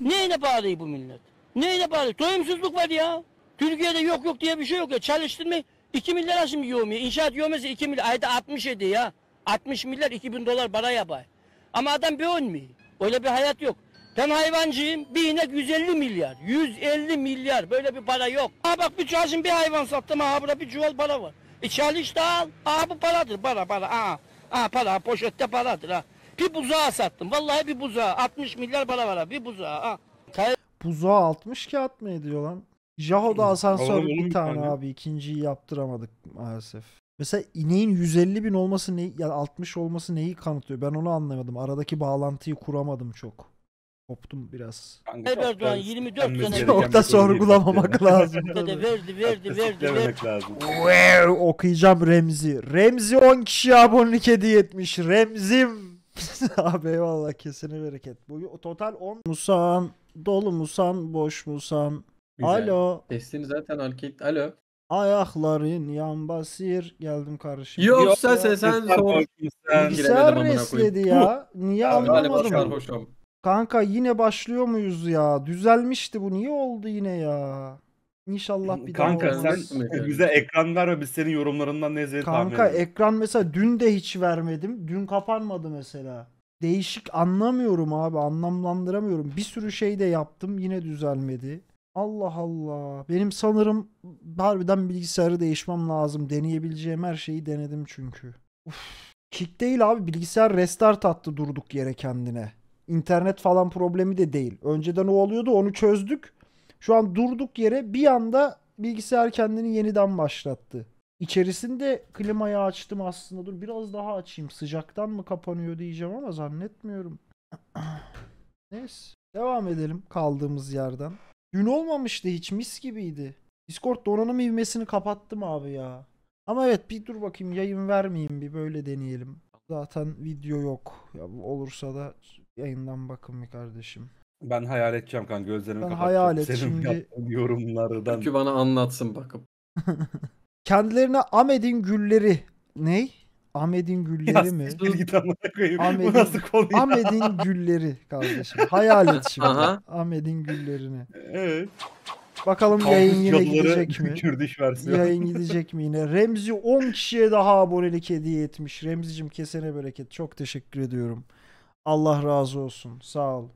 Neyle bağırıyor bu millet? Neyle bağırıyor? Doyumsuzluk var ya. Türkiye'de yok yok diye bir şey yok ya. Çalıştın mı 2 milyar şimdi yiyorum ya. İnşaat yiyomesi 2 milyar. Ayda 60 ediyor ya. 60 milyar 2000 dolar para yapar. Ama adam bir ölmüyor. Öyle bir hayat yok. Ben hayvancıyım. Bir inek 150 milyar. 150 milyar. Böyle bir para yok. Aa bak bir çalışın bir hayvan sattım. Ha burada bir çuval para var. E çalış da al. aa bu paradır. Para para. Aa ha para. Poşette paradır. Ha. Bir buzağı sattım. Vallahi bir buzağı. 60 milyar para var. Ha. Bir buzağı. Ha. Tay Buzağı 60 kağıt mı ediyor lan? Jaho'da hmm, asansör bir tane abi. ikinciyi yaptıramadık maalesef. Mesela ineğin 150 bin olması ne, yani 60 olması neyi kanıtlıyor? Ben onu anlamadım. Aradaki bağlantıyı kuramadım çok koptum biraz. Tayyip Erdoğan 24 sene Çok şey da sorgulamamak lazım. Tabii. verdi verdi verdi verdi. lazım. okuyacağım Remzi. Remzi 10 kişi abonelik hediye etmiş. Remzim. Abi eyvallah kesene bereket. Bu total 10 musan, dolu musan, boş musan. Güzel. Alo. Sesini zaten hareket... Alo. Ayakların yan basir. Geldim kardeşim. Yoksa sen sen sor. Bilgisayar resledi ya. Niye Abi, anlamadım. Hoşam hoşam. Kanka yine başlıyor muyuz ya? Düzelmişti bu. Niye oldu yine ya? İnşallah bir Kanka daha olmaz. sen bize ekranlar ve biz senin yorumlarından ne izledi Kanka ekran mesela dün de hiç vermedim. Dün kapanmadı mesela. Değişik anlamıyorum abi. Anlamlandıramıyorum. Bir sürü şey de yaptım. Yine düzelmedi. Allah Allah. Benim sanırım harbiden bilgisayarı değişmem lazım. Deneyebileceğim her şeyi denedim çünkü. Uf. Kick değil abi. Bilgisayar restart attı durduk yere kendine. İnternet falan problemi de değil. Önceden o oluyordu onu çözdük. Şu an durduk yere bir anda bilgisayar kendini yeniden başlattı. İçerisinde klimayı açtım aslında. Dur biraz daha açayım. Sıcaktan mı kapanıyor diyeceğim ama zannetmiyorum. Neyse. Devam edelim kaldığımız yerden. Gün olmamıştı hiç mis gibiydi. Discord donanım ivmesini kapattım abi ya. Ama evet bir dur bakayım yayın vermeyeyim bir böyle deneyelim. Zaten video yok. Ya olursa da Yayından bakın bir kardeşim. Ben hayal edeceğim kan gözlerimi ben kapatacağım. hayal et Senin şimdi. yorumlardan. Çünkü bana anlatsın bakıp. Kendilerine Ahmet'in gülleri Ney? Ahmet'in gülleri mi? Dur git amına Bu nasıl konu ya? Ahmet'in gülleri kardeşim. Hayal et şimdi. Aha. Ahmet'in güllerini. Evet. Bakalım Kalmış yayın yine gidecek mi? Kürdüş versiyonu. Yayın gidecek mi yine? Remzi 10 kişiye daha abonelik hediye etmiş. Remzi'cim kesene bereket. Çok teşekkür ediyorum. Allah razı olsun. Sağ ol.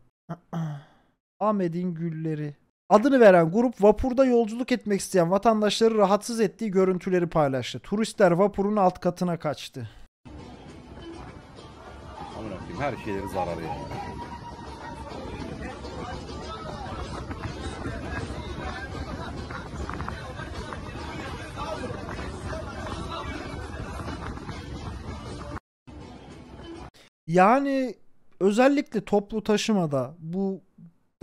Ahmet'in gülleri. Adını veren grup vapurda yolculuk etmek isteyen vatandaşları rahatsız ettiği görüntüleri paylaştı. Turistler vapurun alt katına kaçtı. Her şeyleri zararı yani. Yani özellikle toplu taşımada bu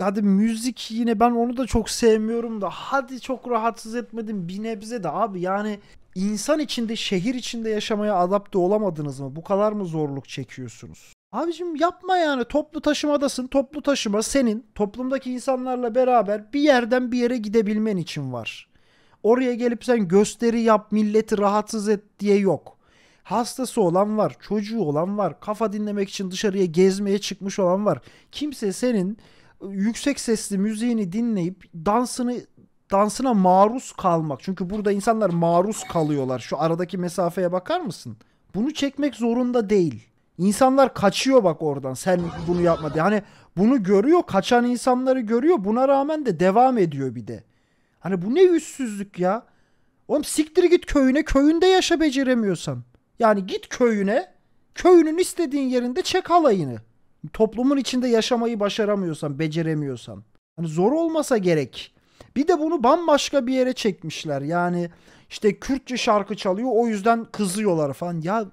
hadi müzik yine ben onu da çok sevmiyorum da hadi çok rahatsız etmedim bir nebze de abi yani insan içinde şehir içinde yaşamaya adapte olamadınız mı? Bu kadar mı zorluk çekiyorsunuz? Abicim yapma yani toplu taşımadasın. Toplu taşıma senin toplumdaki insanlarla beraber bir yerden bir yere gidebilmen için var. Oraya gelip sen gösteri yap, milleti rahatsız et diye yok. Hastası olan var, çocuğu olan var, kafa dinlemek için dışarıya gezmeye çıkmış olan var. Kimse senin ıı, yüksek sesli müziğini dinleyip dansını dansına maruz kalmak. Çünkü burada insanlar maruz kalıyorlar. Şu aradaki mesafeye bakar mısın? Bunu çekmek zorunda değil. İnsanlar kaçıyor bak oradan sen bunu yapma diye. Hani bunu görüyor kaçan insanları görüyor buna rağmen de devam ediyor bir de. Hani bu ne yüzsüzlük ya. Oğlum siktir git köyüne köyünde yaşa beceremiyorsan. Yani git köyüne, köyünün istediğin yerinde çek halayını. Toplumun içinde yaşamayı başaramıyorsan, beceremiyorsan. Hani zor olmasa gerek. Bir de bunu bambaşka bir yere çekmişler. Yani işte Kürtçe şarkı çalıyor o yüzden kızıyorlar falan. Ya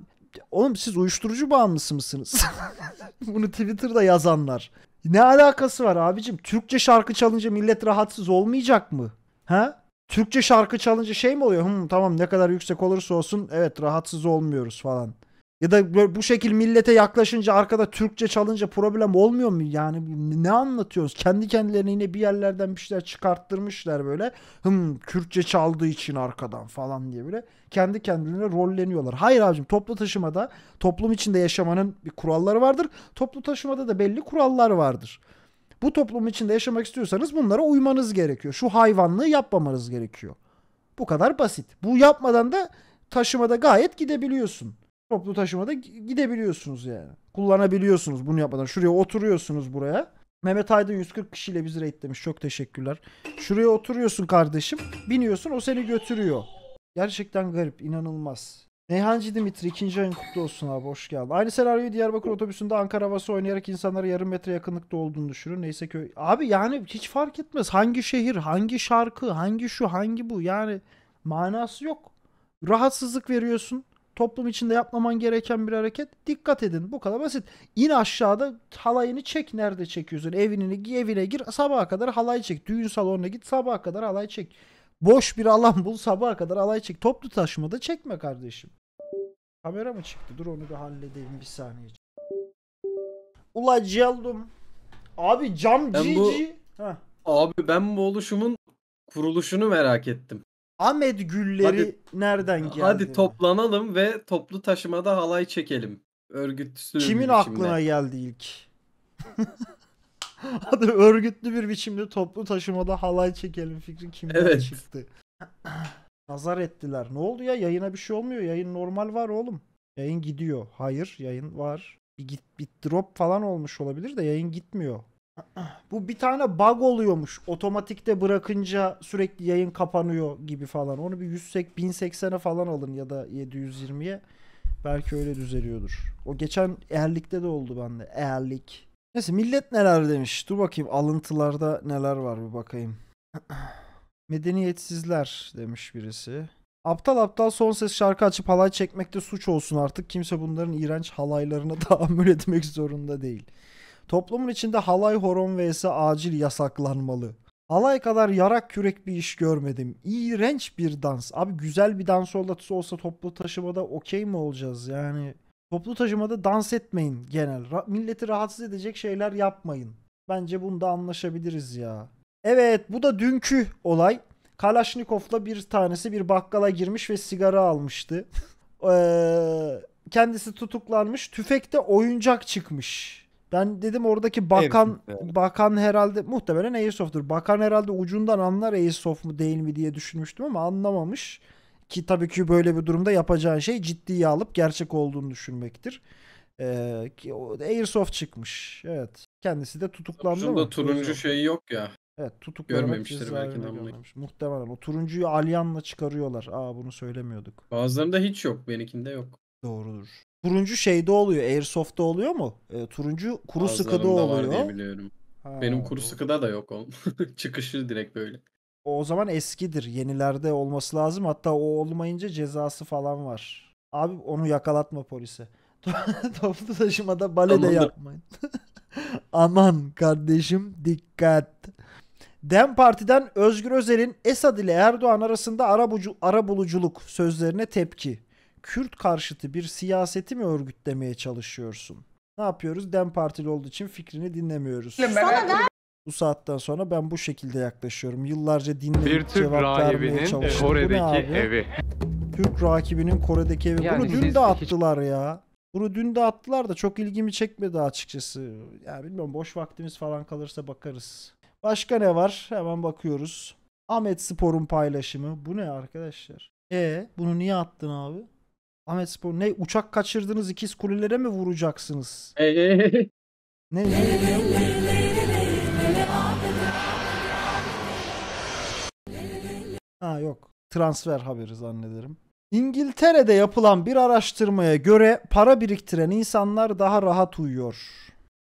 oğlum siz uyuşturucu bağımlısı mısınız? bunu Twitter'da yazanlar. Ne alakası var abicim? Türkçe şarkı çalınca millet rahatsız olmayacak mı? Ha? Türkçe şarkı çalınca şey mi oluyor? Hım, tamam ne kadar yüksek olursa olsun evet rahatsız olmuyoruz falan. Ya da bu şekil millete yaklaşınca arkada Türkçe çalınca problem olmuyor mu? Yani ne anlatıyoruz? Kendi kendilerine yine bir yerlerden bir şeyler çıkarttırmışlar böyle. Hım Kürtçe çaldığı için arkadan falan diye böyle. Kendi kendilerine rolleniyorlar. Hayır abicim toplu taşımada toplum içinde yaşamanın bir kuralları vardır. Toplu taşımada da belli kurallar vardır. Bu toplum içinde yaşamak istiyorsanız bunlara uymanız gerekiyor. Şu hayvanlığı yapmamanız gerekiyor. Bu kadar basit. Bu yapmadan da taşımada gayet gidebiliyorsun. Toplu taşımada gidebiliyorsunuz yani. Kullanabiliyorsunuz bunu yapmadan. Şuraya oturuyorsunuz buraya. Mehmet Aydın 140 kişiyle bizi reitlemiş. Çok teşekkürler. Şuraya oturuyorsun kardeşim. Biniyorsun o seni götürüyor. Gerçekten garip, inanılmaz. Neyhancı Dimitri ikinci ayın kutlu olsun abi hoş geldin. Aynı senaryoyu Diyarbakır otobüsünde Ankara havası oynayarak insanlara yarım metre yakınlıkta olduğunu düşünün. Neyse ki Abi yani hiç fark etmez. Hangi şehir, hangi şarkı, hangi şu, hangi bu. Yani manası yok. Rahatsızlık veriyorsun. Toplum içinde yapmaman gereken bir hareket. Dikkat edin. Bu kadar basit. İn aşağıda halayını çek. Nerede çekiyorsun? Evini, evine gir. Sabaha kadar halay çek. Düğün salonuna git. Sabaha kadar halay çek. Boş bir alan bul sabaha kadar alay çek. Toplu taşımada çekme kardeşim. Kamera mı çıktı? Dur onu bir halledeyim bir saniye. Ula Cellum. Abi cam ben Bu... Abi ben bu oluşumun kuruluşunu merak ettim. Ahmet gülleri hadi, nereden geldi? Hadi toplanalım ve toplu taşımada halay çekelim. Örgütlü Kimin aklına geldi ilk? Hadi örgütlü bir biçimde toplu taşımada halay çekelim fikri kimden evet. çıktı? Nazar ettiler. Ne oldu ya? Yayına bir şey olmuyor. Yayın normal var oğlum. Yayın gidiyor. Hayır, yayın var. Bir git bir drop falan olmuş olabilir de yayın gitmiyor. Bu bir tane bug oluyormuş. Otomatikte bırakınca sürekli yayın kapanıyor gibi falan. Onu bir 1080'e falan alın ya da 720'ye. Belki öyle düzeliyordur. O geçen erlikte de oldu bende. Erlik. Neyse millet neler demiş. Dur bakayım alıntılarda neler var bir bakayım. Medeniyetsizler demiş birisi. Aptal aptal son ses şarkı açıp halay çekmekte suç olsun artık. Kimse bunların iğrenç halaylarına tahammül etmek zorunda değil. Toplumun içinde halay horon vs acil yasaklanmalı. Halay kadar yarak kürek bir iş görmedim. İğrenç bir dans. Abi güzel bir dans olsa olsa toplu taşımada okey mi olacağız yani? Toplu taşımada dans etmeyin genel. Ra- milleti rahatsız edecek şeyler yapmayın. Bence bunda anlaşabiliriz ya. Evet bu da dünkü olay. Kalashnikov'la bir tanesi bir bakkala girmiş ve sigara almıştı. ee, kendisi tutuklanmış. Tüfekte oyuncak çıkmış. Ben dedim oradaki bakan Airsoft. bakan herhalde muhtemelen Airsoft'tur. Bakan herhalde ucundan anlar Airsoft mu değil mi diye düşünmüştüm ama anlamamış. Ki tabii ki böyle bir durumda yapacağın şey ciddiye alıp gerçek olduğunu düşünmektir. Ee, Airsoft çıkmış. Evet. Kendisi de tutuklandı Sonucunda mı? turuncu Airsoft. şeyi yok ya. Evet tutuklanmak Görmemiştir belki de Muhtemelen o turuncuyu alyanla çıkarıyorlar. Aa bunu söylemiyorduk. Bazılarında hiç yok. Benimkinde yok. Doğrudur. Turuncu şeyde oluyor. Airsoft'ta oluyor mu? E, turuncu kuru Bazılarında sıkıda oluyor. Var diye biliyorum. Ha, Benim kuru doğru. sıkıda da yok oğlum. Çıkışı direkt böyle. O zaman eskidir. Yenilerde olması lazım. Hatta o olmayınca cezası falan var. Abi onu yakalatma polise. Toplu taşımada bale de yapmayın. Aman kardeşim dikkat. Dem Parti'den Özgür Özel'in Esad ile Erdoğan arasında arabucu, arabuluculuk sözlerine tepki. Kürt karşıtı bir siyaseti mi örgütlemeye çalışıyorsun? Ne yapıyoruz? Dem Partili olduğu için fikrini dinlemiyoruz. Sana ver bu saatten sonra ben bu şekilde yaklaşıyorum. Yıllarca dinledim. Bir Türk cevap rahibinin e, çalıştım. Kore'deki evi. Türk rakibinin Kore'deki evi. Yani Bunu dün siz de hiç- attılar ya. Bunu dün de attılar da çok ilgimi çekmedi açıkçası. Yani bilmiyorum boş vaktimiz falan kalırsa bakarız. Başka ne var? Hemen bakıyoruz. Ahmet Spor'un paylaşımı. Bu ne arkadaşlar? E bunu niye attın abi? Ahmet Spor ne uçak kaçırdınız ikiz kulelere mi vuracaksınız? Ne? ne- Ha yok. Transfer haberi zannederim. İngiltere'de yapılan bir araştırmaya göre para biriktiren insanlar daha rahat uyuyor.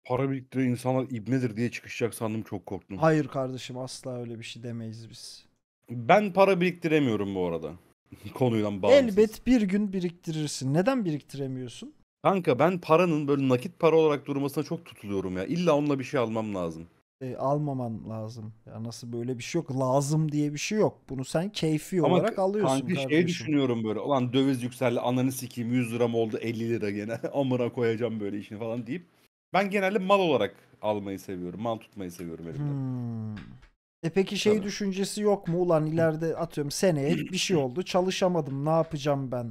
Para biriktiren insanlar ibnedir diye çıkışacak sandım çok korktum. Hayır kardeşim asla öyle bir şey demeyiz biz. Ben para biriktiremiyorum bu arada. Konuyla bağımsız. Elbet bir gün biriktirirsin. Neden biriktiremiyorsun? Kanka ben paranın böyle nakit para olarak durmasına çok tutuluyorum ya. İlla onunla bir şey almam lazım e, almaman lazım. Ya nasıl böyle bir şey yok? Lazım diye bir şey yok. Bunu sen keyfi Ama olarak alıyorsun. Kanka şey düşünüyorum böyle. Ulan döviz yükseldi ananı sikeyim 100 liram oldu 50 lira gene. Amına koyacağım böyle işini falan deyip. Ben genelde mal olarak almayı seviyorum. Mal tutmayı seviyorum elimde. Hmm. E peki şey Tabii. düşüncesi yok mu? Ulan ileride atıyorum seneye bir şey oldu çalışamadım ne yapacağım ben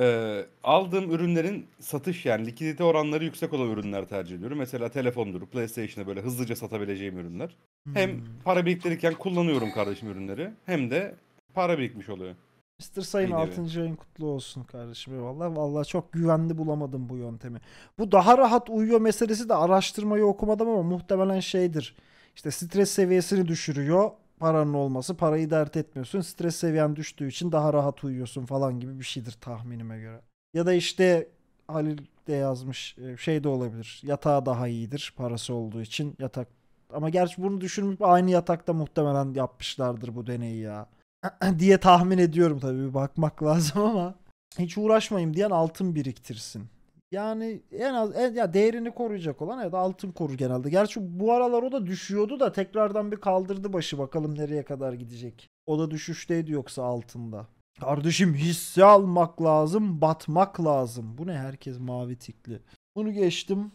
Eee, aldığım ürünlerin satış yani likidite oranları yüksek olan ürünler tercih ediyorum. Mesela telefondur, PlayStation'da böyle hızlıca satabileceğim ürünler. Hem hmm. para biriktirirken kullanıyorum kardeşim ürünleri hem de para birikmiş oluyor Mr. Sayın bir nevi. 6. ayın kutlu olsun kardeşim. Eyvallah. Vallahi çok güvenli bulamadım bu yöntemi. Bu daha rahat uyuyor meselesi de araştırmayı okumadım ama muhtemelen şeydir. İşte stres seviyesini düşürüyor paranın olması. Parayı dert etmiyorsun. Stres seviyen düştüğü için daha rahat uyuyorsun falan gibi bir şeydir tahminime göre. Ya da işte Halil de yazmış e, şey de olabilir. Yatağı daha iyidir parası olduğu için yatak. Ama gerçi bunu düşünüp aynı yatakta muhtemelen yapmışlardır bu deneyi ya. diye tahmin ediyorum tabii bir bakmak lazım ama hiç uğraşmayayım diyen altın biriktirsin. Yani en az en, ya değerini koruyacak olan ya da altın korur genelde. Gerçi bu aralar o da düşüyordu da tekrardan bir kaldırdı başı bakalım nereye kadar gidecek. O da düşüşteydi yoksa altında. Kardeşim hisse almak lazım, batmak lazım. Bu ne herkes mavi tikli. Bunu geçtim.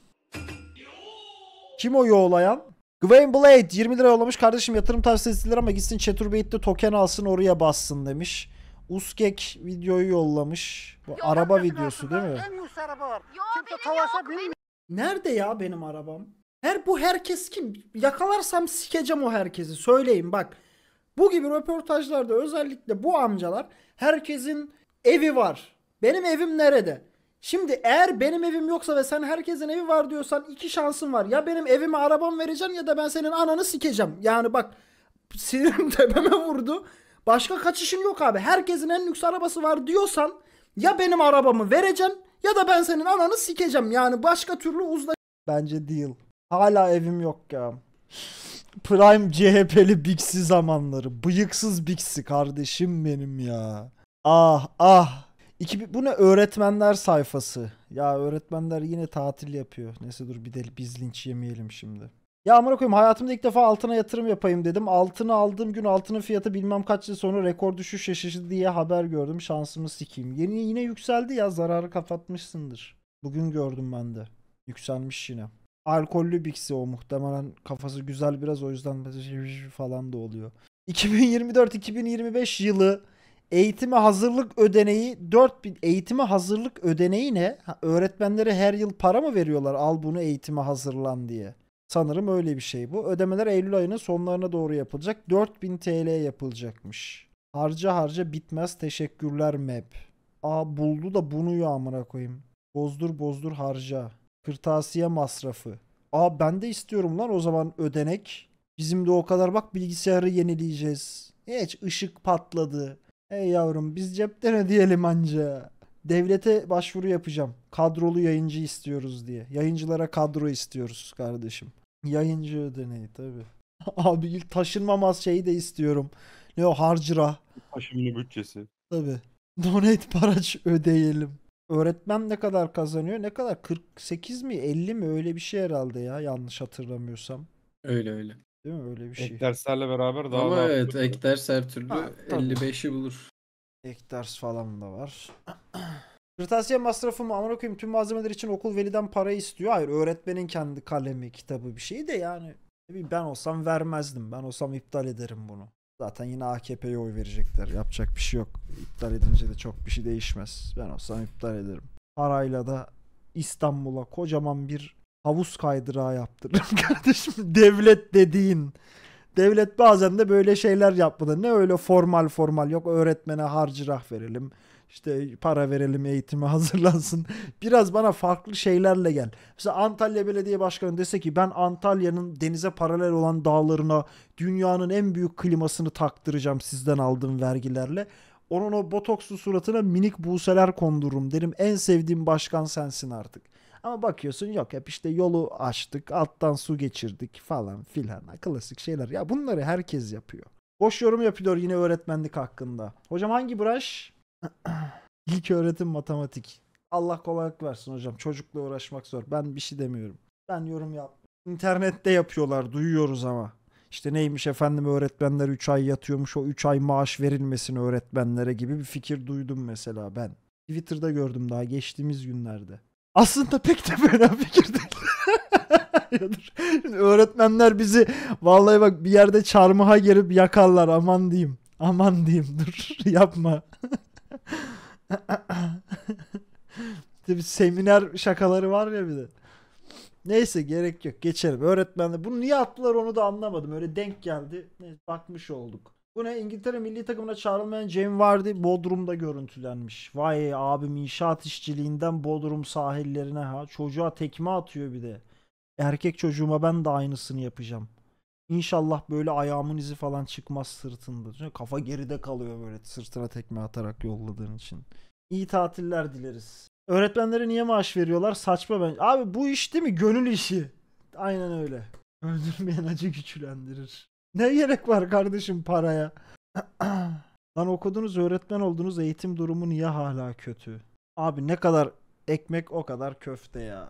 Kim o yoğlayan? Gwen Blade 20 lira yollamış. Kardeşim yatırım tavsiyesi tavsiyesidir ama gitsin Chaturbeyit'te token alsın oraya bassın demiş. Uskek videoyu yollamış. Bu Yoldan araba videosu değil mi? En üst araba var. Kimse tavasa bilmiyor. Nerede ya benim arabam? Her bu herkes kim? Yakalarsam sikeceğim o herkesi. Söyleyin bak. Bu gibi röportajlarda özellikle bu amcalar herkesin evi var. Benim evim nerede? Şimdi eğer benim evim yoksa ve sen herkesin evi var diyorsan iki şansın var. Ya benim evime arabam vereceğim ya da ben senin ananı sikeceğim. Yani bak sinirim tepeme vurdu. Başka kaçışın yok abi. Herkesin en lüks arabası var diyorsan ya benim arabamı vereceksin ya da ben senin ananı sikeceğim. Yani başka türlü uzla. Bence değil. Hala evim yok ya. Prime CHP'li Bixi zamanları. Bıyıksız Bixi kardeşim benim ya. Ah ah. İki, bu ne öğretmenler sayfası. Ya öğretmenler yine tatil yapıyor. Neyse dur bir de biz linç yemeyelim şimdi. Ya amına koyayım hayatımda ilk defa altına yatırım yapayım dedim. Altını aldığım gün altının fiyatı bilmem kaç yıl sonra rekor düşüş yaşadı diye haber gördüm. Şansımı sikeyim. Yeni yine yükseldi ya zararı kapatmışsındır. Bugün gördüm ben de. Yükselmiş yine. Alkollü biksi o muhtemelen kafası güzel biraz o yüzden falan da oluyor. 2024-2025 yılı eğitime hazırlık ödeneği 4000 eğitime hazırlık ödeneği ne? Ha, öğretmenlere her yıl para mı veriyorlar al bunu eğitime hazırlan diye. Sanırım öyle bir şey bu. Ödemeler Eylül ayının sonlarına doğru yapılacak. 4000 TL yapılacakmış. Harca harca bitmez teşekkürler map. E Aa buldu da bunu ya amına koyayım. Bozdur bozdur harca. Kırtasiye masrafı. Aa ben de istiyorum lan o zaman ödenek. Bizim de o kadar bak bilgisayarı yenileyeceğiz. Hiç ışık patladı. Hey yavrum biz cepten ödeyelim anca. Devlete başvuru yapacağım. Kadrolu yayıncı istiyoruz diye. Yayıncılara kadro istiyoruz kardeşim. Yayıncı ödeneği tabi. Abi ilk taşınmamaz şeyi de istiyorum. Ne o harcıra. Taşınma bütçesi. Tabi. Donate paraç ödeyelim. Öğretmen ne kadar kazanıyor? Ne kadar? 48 mi 50 mi öyle bir şey herhalde ya yanlış hatırlamıyorsam. Öyle öyle. Değil mi öyle bir şey? Ek derslerle beraber daha Ama daha evet ek ders her türlü 55'i bulur. Ek ders falan da var. Kırtasiye masrafı mı? Amına koyayım tüm malzemeler için okul veliden para istiyor. Hayır öğretmenin kendi kalemi, kitabı bir şeyi de yani. Ben olsam vermezdim. Ben olsam iptal ederim bunu. Zaten yine AKP'ye oy verecekler. Yapacak bir şey yok. İptal edince de çok bir şey değişmez. Ben olsam iptal ederim. Parayla da İstanbul'a kocaman bir havuz kaydırağı yaptırırım kardeşim. Devlet dediğin. Devlet bazen de böyle şeyler yapmadı. Ne öyle formal formal yok öğretmene harcırah verelim işte para verelim eğitime hazırlansın. Biraz bana farklı şeylerle gel. Mesela Antalya Belediye Başkanı dese ki ben Antalya'nın denize paralel olan dağlarına dünyanın en büyük klimasını taktıracağım sizden aldığım vergilerle. Onun o botokslu suratına minik buğseler kondururum derim. En sevdiğim başkan sensin artık. Ama bakıyorsun yok hep işte yolu açtık, alttan su geçirdik falan filan. Klasik şeyler. Ya bunları herkes yapıyor. Boş yorum yapıyor yine öğretmenlik hakkında. Hocam hangi branş? İlk öğretim matematik. Allah kolaylık versin hocam. Çocukla uğraşmak zor. Ben bir şey demiyorum. Ben yorum yap. İnternette yapıyorlar. Duyuyoruz ama. İşte neymiş efendim öğretmenler 3 ay yatıyormuş. O 3 ay maaş verilmesini öğretmenlere gibi bir fikir duydum mesela ben. Twitter'da gördüm daha geçtiğimiz günlerde. Aslında pek de böyle fikir değil. öğretmenler bizi vallahi bak bir yerde çarmıha gerip yakarlar aman diyeyim. Aman diyeyim dur yapma. işte bir seminer şakaları var ya bir de. Neyse gerek yok geçelim. Öğretmen de bunu niye attılar onu da anlamadım. Öyle denk geldi. Neyse, bakmış olduk. Bu ne? İngiltere milli takımına çağrılmayan Cem Vardy Bodrum'da görüntülenmiş. Vay abim inşaat işçiliğinden Bodrum sahillerine ha. Çocuğa tekme atıyor bir de. Erkek çocuğuma ben de aynısını yapacağım. İnşallah böyle ayağımın izi falan çıkmaz sırtında. Kafa geride kalıyor böyle sırtına tekme atarak yolladığın için. İyi tatiller dileriz. Öğretmenlere niye maaş veriyorlar? Saçma ben. Abi bu iş değil mi? Gönül işi. Aynen öyle. Öldürmeyen acı güçlendirir. Ne gerek var kardeşim paraya? Lan okudunuz, öğretmen oldunuz, eğitim durumu niye hala kötü? Abi ne kadar ekmek o kadar köfte ya.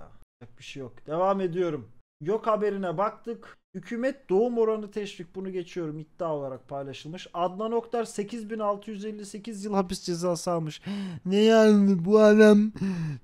Bir şey yok. Devam ediyorum. Yok haberine baktık. Hükümet doğum oranı teşvik bunu geçiyorum iddia olarak paylaşılmış. Adnan Oktar 8658 yıl hapis cezası almış. ne yani bu adam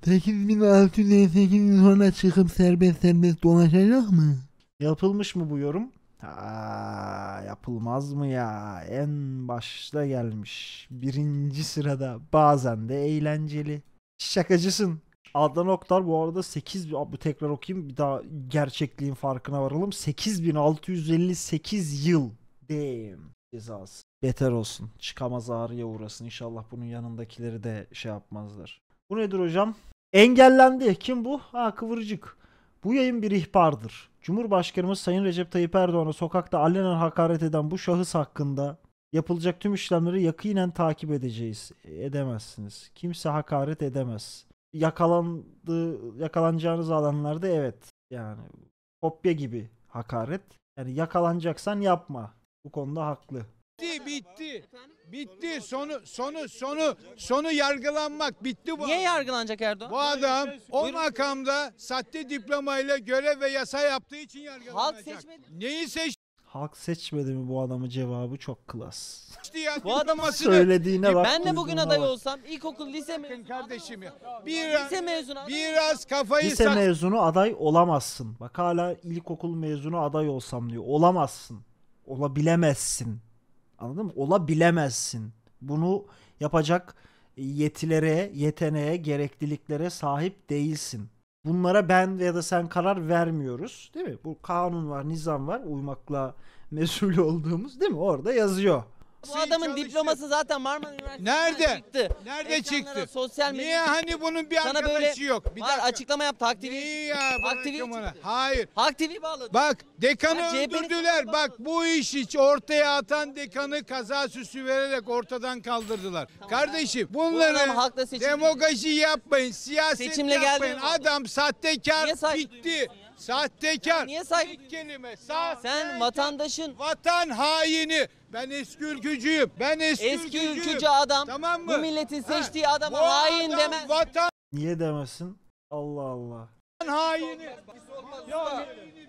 8658 yıl sonra çıkıp serbest serbest dolaşacak mı? Yapılmış mı bu yorum? Ha, yapılmaz mı ya? En başta gelmiş. Birinci sırada bazen de eğlenceli. Şakacısın. Adnan Oktar bu arada 8 bu tekrar okuyayım bir daha gerçekliğin farkına varalım. 8658 yıl damn cezası. Beter olsun. Çıkamaz ağrıya uğrasın. İnşallah bunun yanındakileri de şey yapmazlar. Bu nedir hocam? Engellendi. Kim bu? Ha kıvırcık. Bu yayın bir ihbardır. Cumhurbaşkanımız Sayın Recep Tayyip Erdoğan'a sokakta alenen hakaret eden bu şahıs hakkında yapılacak tüm işlemleri yakinen takip edeceğiz. E, edemezsiniz. Kimse hakaret edemez yakalandığı yakalanacağınız alanlarda evet yani kopya gibi hakaret. Yani yakalanacaksan yapma. Bu konuda haklı. Bitti, bitti. Bitti. Sonu sonu sonu sonu yargılanmak bitti bu. Niye yargılanacak Erdoğan? Bu adam o makamda sahte diplomayla görev ve yasa yaptığı için yargılanacak. Halk seçmedi. Neyi seç Halk seçmedi mi bu adamı cevabı çok klas. Bu adamı Söylediğine bak. E, ben de bugün aday bak. olsam ilkokul lise Bakın mezunu. kardeşim ya. Biraz, Lise mezunu. biraz kafayı Lise mezunu aday olamazsın. Bak hala ilkokul mezunu aday olsam diyor. Olamazsın. Olabilemezsin. Anladın mı? Olabilemezsin. Bunu yapacak yetilere, yeteneğe, gerekliliklere sahip değilsin. Bunlara ben ya da sen karar vermiyoruz. Değil mi? Bu kanun var, nizam var. Uymakla mesul olduğumuz değil mi? Orada yazıyor bu adamın çalıştı. diploması zaten Marmara Üniversitesi'nden Nerede? çıktı. Nerede Ekranlara, çıktı? Sosyal medya. Niye hani bunun bir Sana arkadaşı böyle yok? Bir var, dakika. açıklama yap. Hak TV. Niye ya? Hak TV bırakın çıktı. Hayır. Hak TV bağladı. Bak dekanı Ya öldürdüler. Bak bu iş hiç ortaya atan dekanı kaza süsü vererek ortadan kaldırdılar. Kardeşim bunların adam hakla yapmayın. Siyaset Seçimle yapmayın. Adam Niye sahtekar bitti. duymuyorsun Sahtekar. Niye saygı duyuyorsun? kelime. Sahtekar. Sen vatandaşın Vatan haini. Ben eski ülkücüyüm. Ben eski, Eski ülkücüyüm. ülkücü adam Tamam mı? bu milletin Ha, seçtiği adama bu hain adam demez. Vatan Niye demesin? Allah Allah. Ben haini.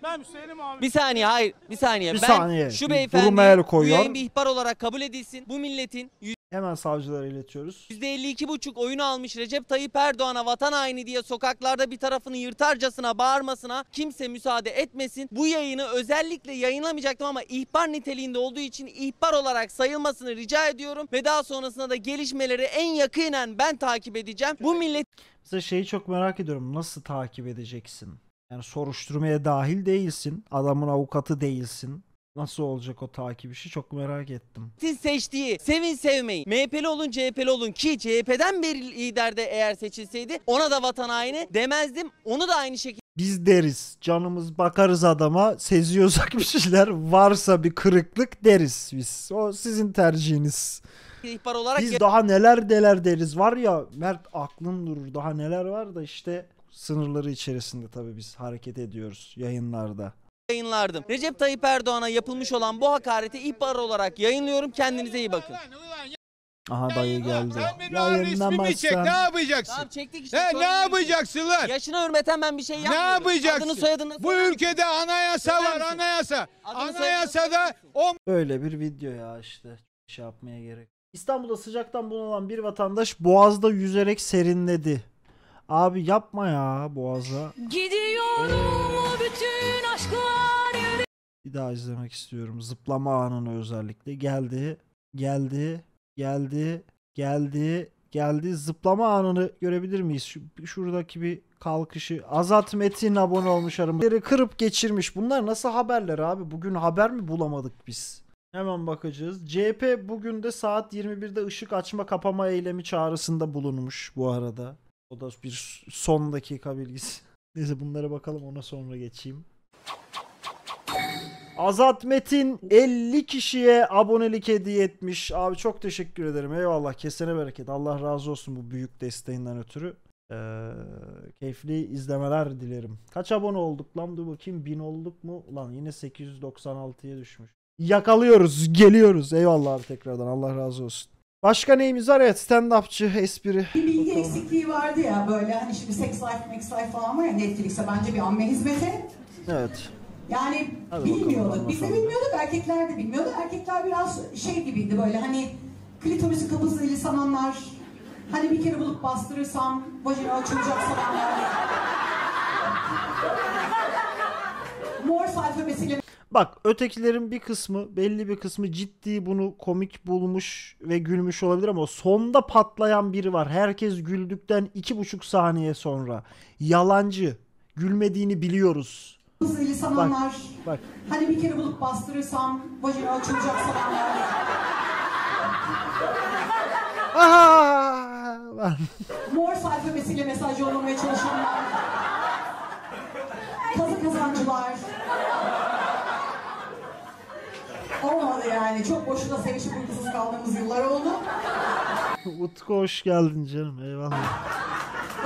Ben Hüseyin'im abi. Bir saniye hayır bir saniye. Bir ben saniye. şu Bir beyefendi duruma el koyuyor. bir ihbar olarak kabul edilsin. Bu milletin Hemen savcılara iletiyoruz. %52,5 oyunu almış Recep Tayyip Erdoğan'a vatan haini diye sokaklarda bir tarafını yırtarcasına bağırmasına kimse müsaade etmesin. Bu yayını özellikle yayınlamayacaktım ama ihbar niteliğinde olduğu için ihbar olarak sayılmasını rica ediyorum. Ve daha sonrasında da gelişmeleri en yakinen ben takip edeceğim. Bu millet... Mesela şeyi çok merak ediyorum. Nasıl takip edeceksin? Yani soruşturmaya dahil değilsin. Adamın avukatı değilsin. Nasıl olacak o takip işi çok merak ettim. Siz seçtiği sevin sevmeyin. MHP'li olun CHP'li olun ki CHP'den bir lider de eğer seçilseydi ona da vatan haini demezdim. Onu da aynı şekilde Biz deriz canımız bakarız adama seziyorsak bir şeyler varsa bir kırıklık deriz biz. O sizin tercihiniz. ihbar olarak Biz daha neler neler deriz var ya Mert aklım durur daha neler var da işte sınırları içerisinde tabii biz hareket ediyoruz yayınlarda yayınlardım. Recep Tayyip Erdoğan'a yapılmış olan bu hakareti ihbar olarak yayınlıyorum. Kendinize iyi bakın. Aha dayı geldi. Ulan ismimi çek ne yapacaksın? Tamam çektik işte. He, ne sorun yapacaksın lan? Yaşına hürmeten ben bir şey Ne yapacaksın? Adını soyadını Bu ülkede anayasa Söyler var misin? anayasa. Adını soyadını Anayasada söyler misin? öyle bir video ya işte şey yapmaya gerek. İstanbul'da sıcaktan bunalan bir vatandaş boğazda yüzerek serinledi. Abi yapma ya boğaza. Gidiyorum bütün aşklar yürü. Bir daha izlemek istiyorum. Zıplama anını özellikle. Geldi, geldi, geldi, geldi, geldi. Zıplama anını görebilir miyiz? Şu, şuradaki bir kalkışı. Azat Metin abone olmuş arım. Kırıp geçirmiş. Bunlar nasıl haberler abi? Bugün haber mi bulamadık biz? Hemen bakacağız. CHP bugün de saat 21'de ışık açma kapama eylemi çağrısında bulunmuş bu arada. O da bir son dakika bilgisi. Neyse bunlara bakalım ona sonra geçeyim. Azat Metin 50 kişiye abonelik hediye etmiş. Abi çok teşekkür ederim. Eyvallah kesene bereket. Allah razı olsun bu büyük desteğinden ötürü. Ee, keyifli izlemeler dilerim. Kaç abone olduk lan dur bakayım 1000 olduk mu? Lan yine 896'ya düşmüş. Yakalıyoruz, geliyoruz. Eyvallah abi tekrardan. Allah razı olsun. Başka neyimiz var? Evet stand-upçı espri. Bir bilgi Bakalım. eksikliği vardı ya böyle hani şimdi Sex Life, Max Life falan var ya Netflix'e bence bir amme hizmeti. Evet. Yani Hadi bilmiyorduk. Biz de bilmiyorduk, erkekler de bilmiyordu. Erkekler biraz şey gibiydi böyle hani klitorisi kapısıyla sananlar, hani bir kere bulup bastırırsam vajina açılacak sananlar. Morse alfabesiyle Bak ötekilerin bir kısmı belli bir kısmı ciddi bunu komik bulmuş ve gülmüş olabilir ama sonda patlayan biri var. Herkes güldükten iki buçuk saniye sonra yalancı gülmediğini biliyoruz. Hızlı sananlar. Bak, bak. Hani bir kere bulup bastırırsam vajina açılacak sananlar. Mor Morse alfabesiyle mesaj yollamaya çalışanlar. Kazı kazancılar. Olmadı yani. Çok boşuna sevişip uykusuz kaldığımız yıllar oldu. Utku hoş geldin canım. Eyvallah.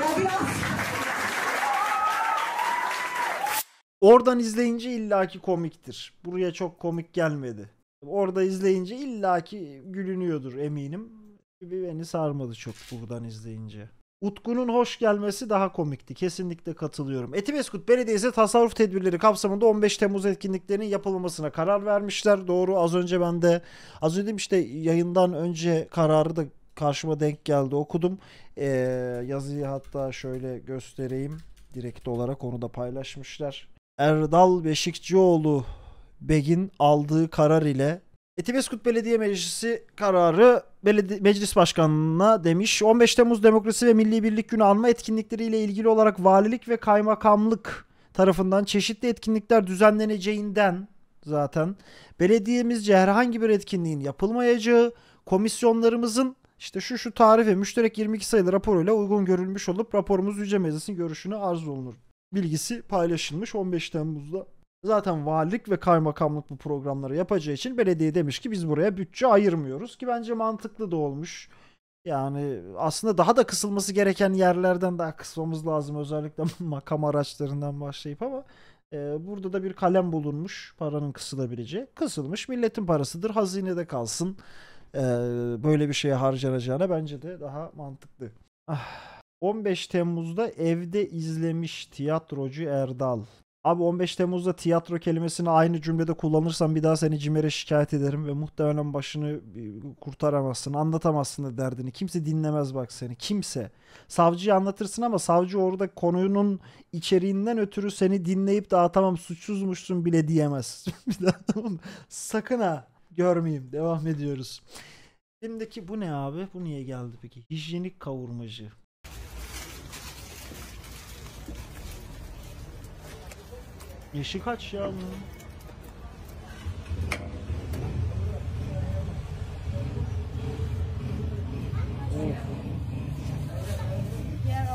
Ya biraz Oradan izleyince illaki komiktir. Buraya çok komik gelmedi. Orada izleyince illaki gülünüyordur eminim. Beni sarmadı çok buradan izleyince. Utku'nun hoş gelmesi daha komikti. Kesinlikle katılıyorum. Etibeskut Belediyesi tasarruf tedbirleri kapsamında 15 Temmuz etkinliklerinin yapılmasına karar vermişler. Doğru az önce ben de az önce işte yayından önce kararı da karşıma denk geldi okudum. Ee, yazıyı hatta şöyle göstereyim. Direkt olarak onu da paylaşmışlar. Erdal Beşikçioğlu Beg'in aldığı karar ile Etibeskut Belediye Meclisi kararı beledi- meclis başkanına demiş. 15 Temmuz Demokrasi ve Milli Birlik Günü anma etkinlikleriyle ilgili olarak valilik ve kaymakamlık tarafından çeşitli etkinlikler düzenleneceğinden zaten belediyemizce herhangi bir etkinliğin yapılmayacağı, komisyonlarımızın işte şu şu tarih ve müşterek 22 sayılı raporuyla uygun görülmüş olup raporumuz Yüce Meclis'in görüşünü arz olunur. Bilgisi paylaşılmış 15 Temmuz'da Zaten valilik ve kaymakamlık bu programları yapacağı için belediye demiş ki biz buraya bütçe ayırmıyoruz ki bence mantıklı da olmuş. Yani aslında daha da kısılması gereken yerlerden daha kısmamız lazım özellikle makam araçlarından başlayıp ama e, burada da bir kalem bulunmuş paranın kısılabileceği. Kısılmış milletin parasıdır hazinede kalsın e, böyle bir şeye harcanacağına bence de daha mantıklı. Ah. 15 Temmuz'da evde izlemiş tiyatrocu Erdal. Abi 15 Temmuz'da tiyatro kelimesini aynı cümlede kullanırsan bir daha seni CİMER'e şikayet ederim ve muhtemelen başını kurtaramazsın, anlatamazsın da derdini. Kimse dinlemez bak seni, kimse. Savcıyı anlatırsın ama savcı orada konunun içeriğinden ötürü seni dinleyip de tamam suçsuzmuşsun bile diyemez. bir daha sakın ha görmeyeyim. Devam ediyoruz. Elimdeki bu ne abi? Bu niye geldi peki? Hijyenik kavurmacı. Yaşı kaç ya bunun?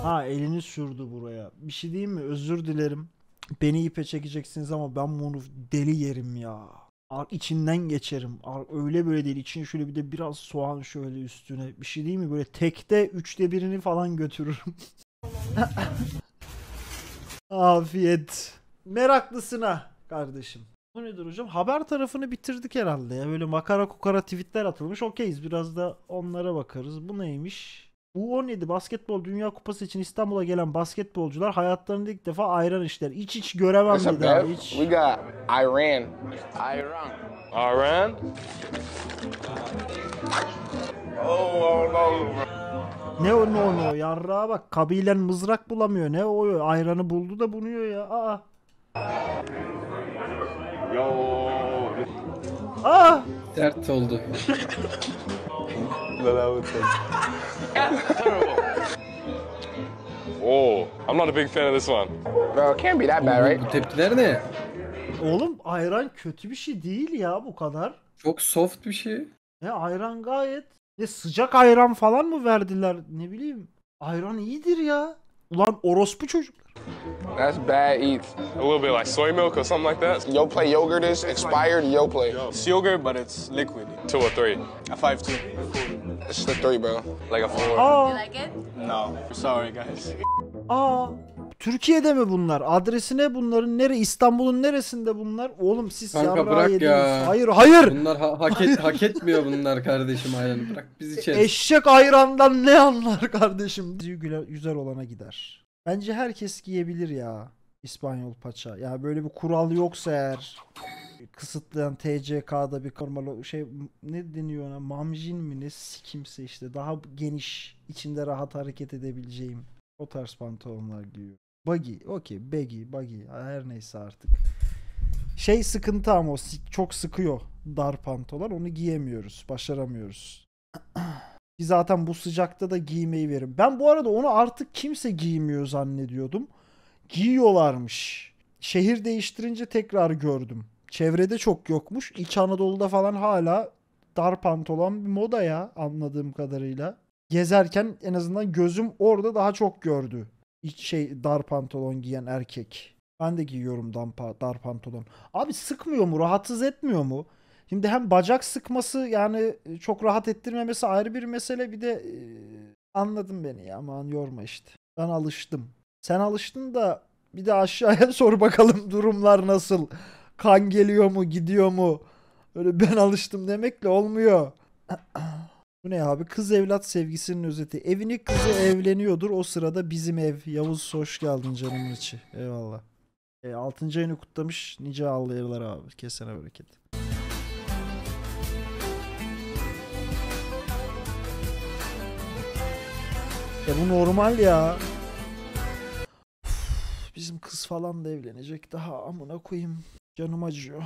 Ha elini sürdü buraya. Bir şey diyeyim mi? Özür dilerim. Beni ipe çekeceksiniz ama ben bunu deli yerim ya. Ar içinden geçerim. Ar öyle böyle değil. İçine şöyle bir de biraz soğan şöyle üstüne. Bir şey değil mi? Böyle tekte üçte birini falan götürürüm. Afiyet meraklısına kardeşim. Bu nedir hocam? Haber tarafını bitirdik herhalde ya. Böyle makara kukara tweetler atılmış. Okeyiz biraz da onlara bakarız. Bu neymiş? U17 Basketbol Dünya Kupası için İstanbul'a gelen basketbolcular hayatlarında ilk defa ayran işler. İç iç göremem dediler. İç. We got Iran. Iran. Iran? Oh, no. Ne o no no yarrağa bak kabilen mızrak bulamıyor ne o ayranı buldu da bunuyor ya aa Ah! Dert oldu. Oh, I'm not a big fan of this one. Bro, it can't be that bad, right? Bu tepkiler ne? Oğlum ayran kötü bir şey değil ya bu kadar. Çok soft bir şey. Ne ayran gayet. Ne sıcak ayran falan mı verdiler ne bileyim. Ayran iyidir ya. Ulan orospu çocuk. That's bad eats. A little bit like soy milk or something like that. Yoplait yogurt is expired Yoplait. It's yogurt, but it's liquid. Two or three? A five two. It's the three bro. Like a four. Aa. Oh. You like it? No. Sorry guys. Aa. Oh. Türkiye'de mi bunlar? Adresine bunların nere? İstanbul'un neresinde bunlar? Oğlum siz Kanka bırak yediniz. ya. Hayır hayır. Bunlar ha- hak, et- hak etmiyor bunlar kardeşim aynen. Bırak biz içelim. Eşek ayrandan ne anlar kardeşim? güzel olana gider. Bence herkes giyebilir ya İspanyol paça. Ya yani böyle bir kural yoksa eğer kısıtlayan TCK'da bir normal şey ne deniyor ona mamjin mi ne kimse işte daha geniş içinde rahat hareket edebileceğim o tarz pantolonlar giyiyor. Buggy okey baggy buggy her neyse artık. Şey sıkıntı ama o çok sıkıyor dar pantolon onu giyemiyoruz başaramıyoruz. Ki zaten bu sıcakta da giymeyi verim. Ben bu arada onu artık kimse giymiyor zannediyordum. Giyiyorlarmış. Şehir değiştirince tekrar gördüm. Çevrede çok yokmuş. İç Anadolu'da falan hala dar pantolon bir moda ya anladığım kadarıyla. Gezerken en azından gözüm orada daha çok gördü. İç şey dar pantolon giyen erkek. Ben de giyiyorum dar pantolon. Abi sıkmıyor mu? Rahatsız etmiyor mu? Şimdi hem bacak sıkması yani e, çok rahat ettirmemesi ayrı bir mesele. Bir de e, anladın beni ya aman yorma işte. Ben alıştım. Sen alıştın da bir de aşağıya sor bakalım durumlar nasıl. Kan geliyor mu gidiyor mu? Öyle ben alıştım demekle olmuyor. Bu ne abi? Kız evlat sevgisinin özeti. Evini kızı evleniyordur. O sırada bizim ev. Yavuz hoş geldin canımın içi. Eyvallah. E, 6. ayını kutlamış nice ağlayırlar abi. Kesene bereket. Ya e, bu normal ya. bizim kız falan da evlenecek daha amına koyayım. Canım acıyor.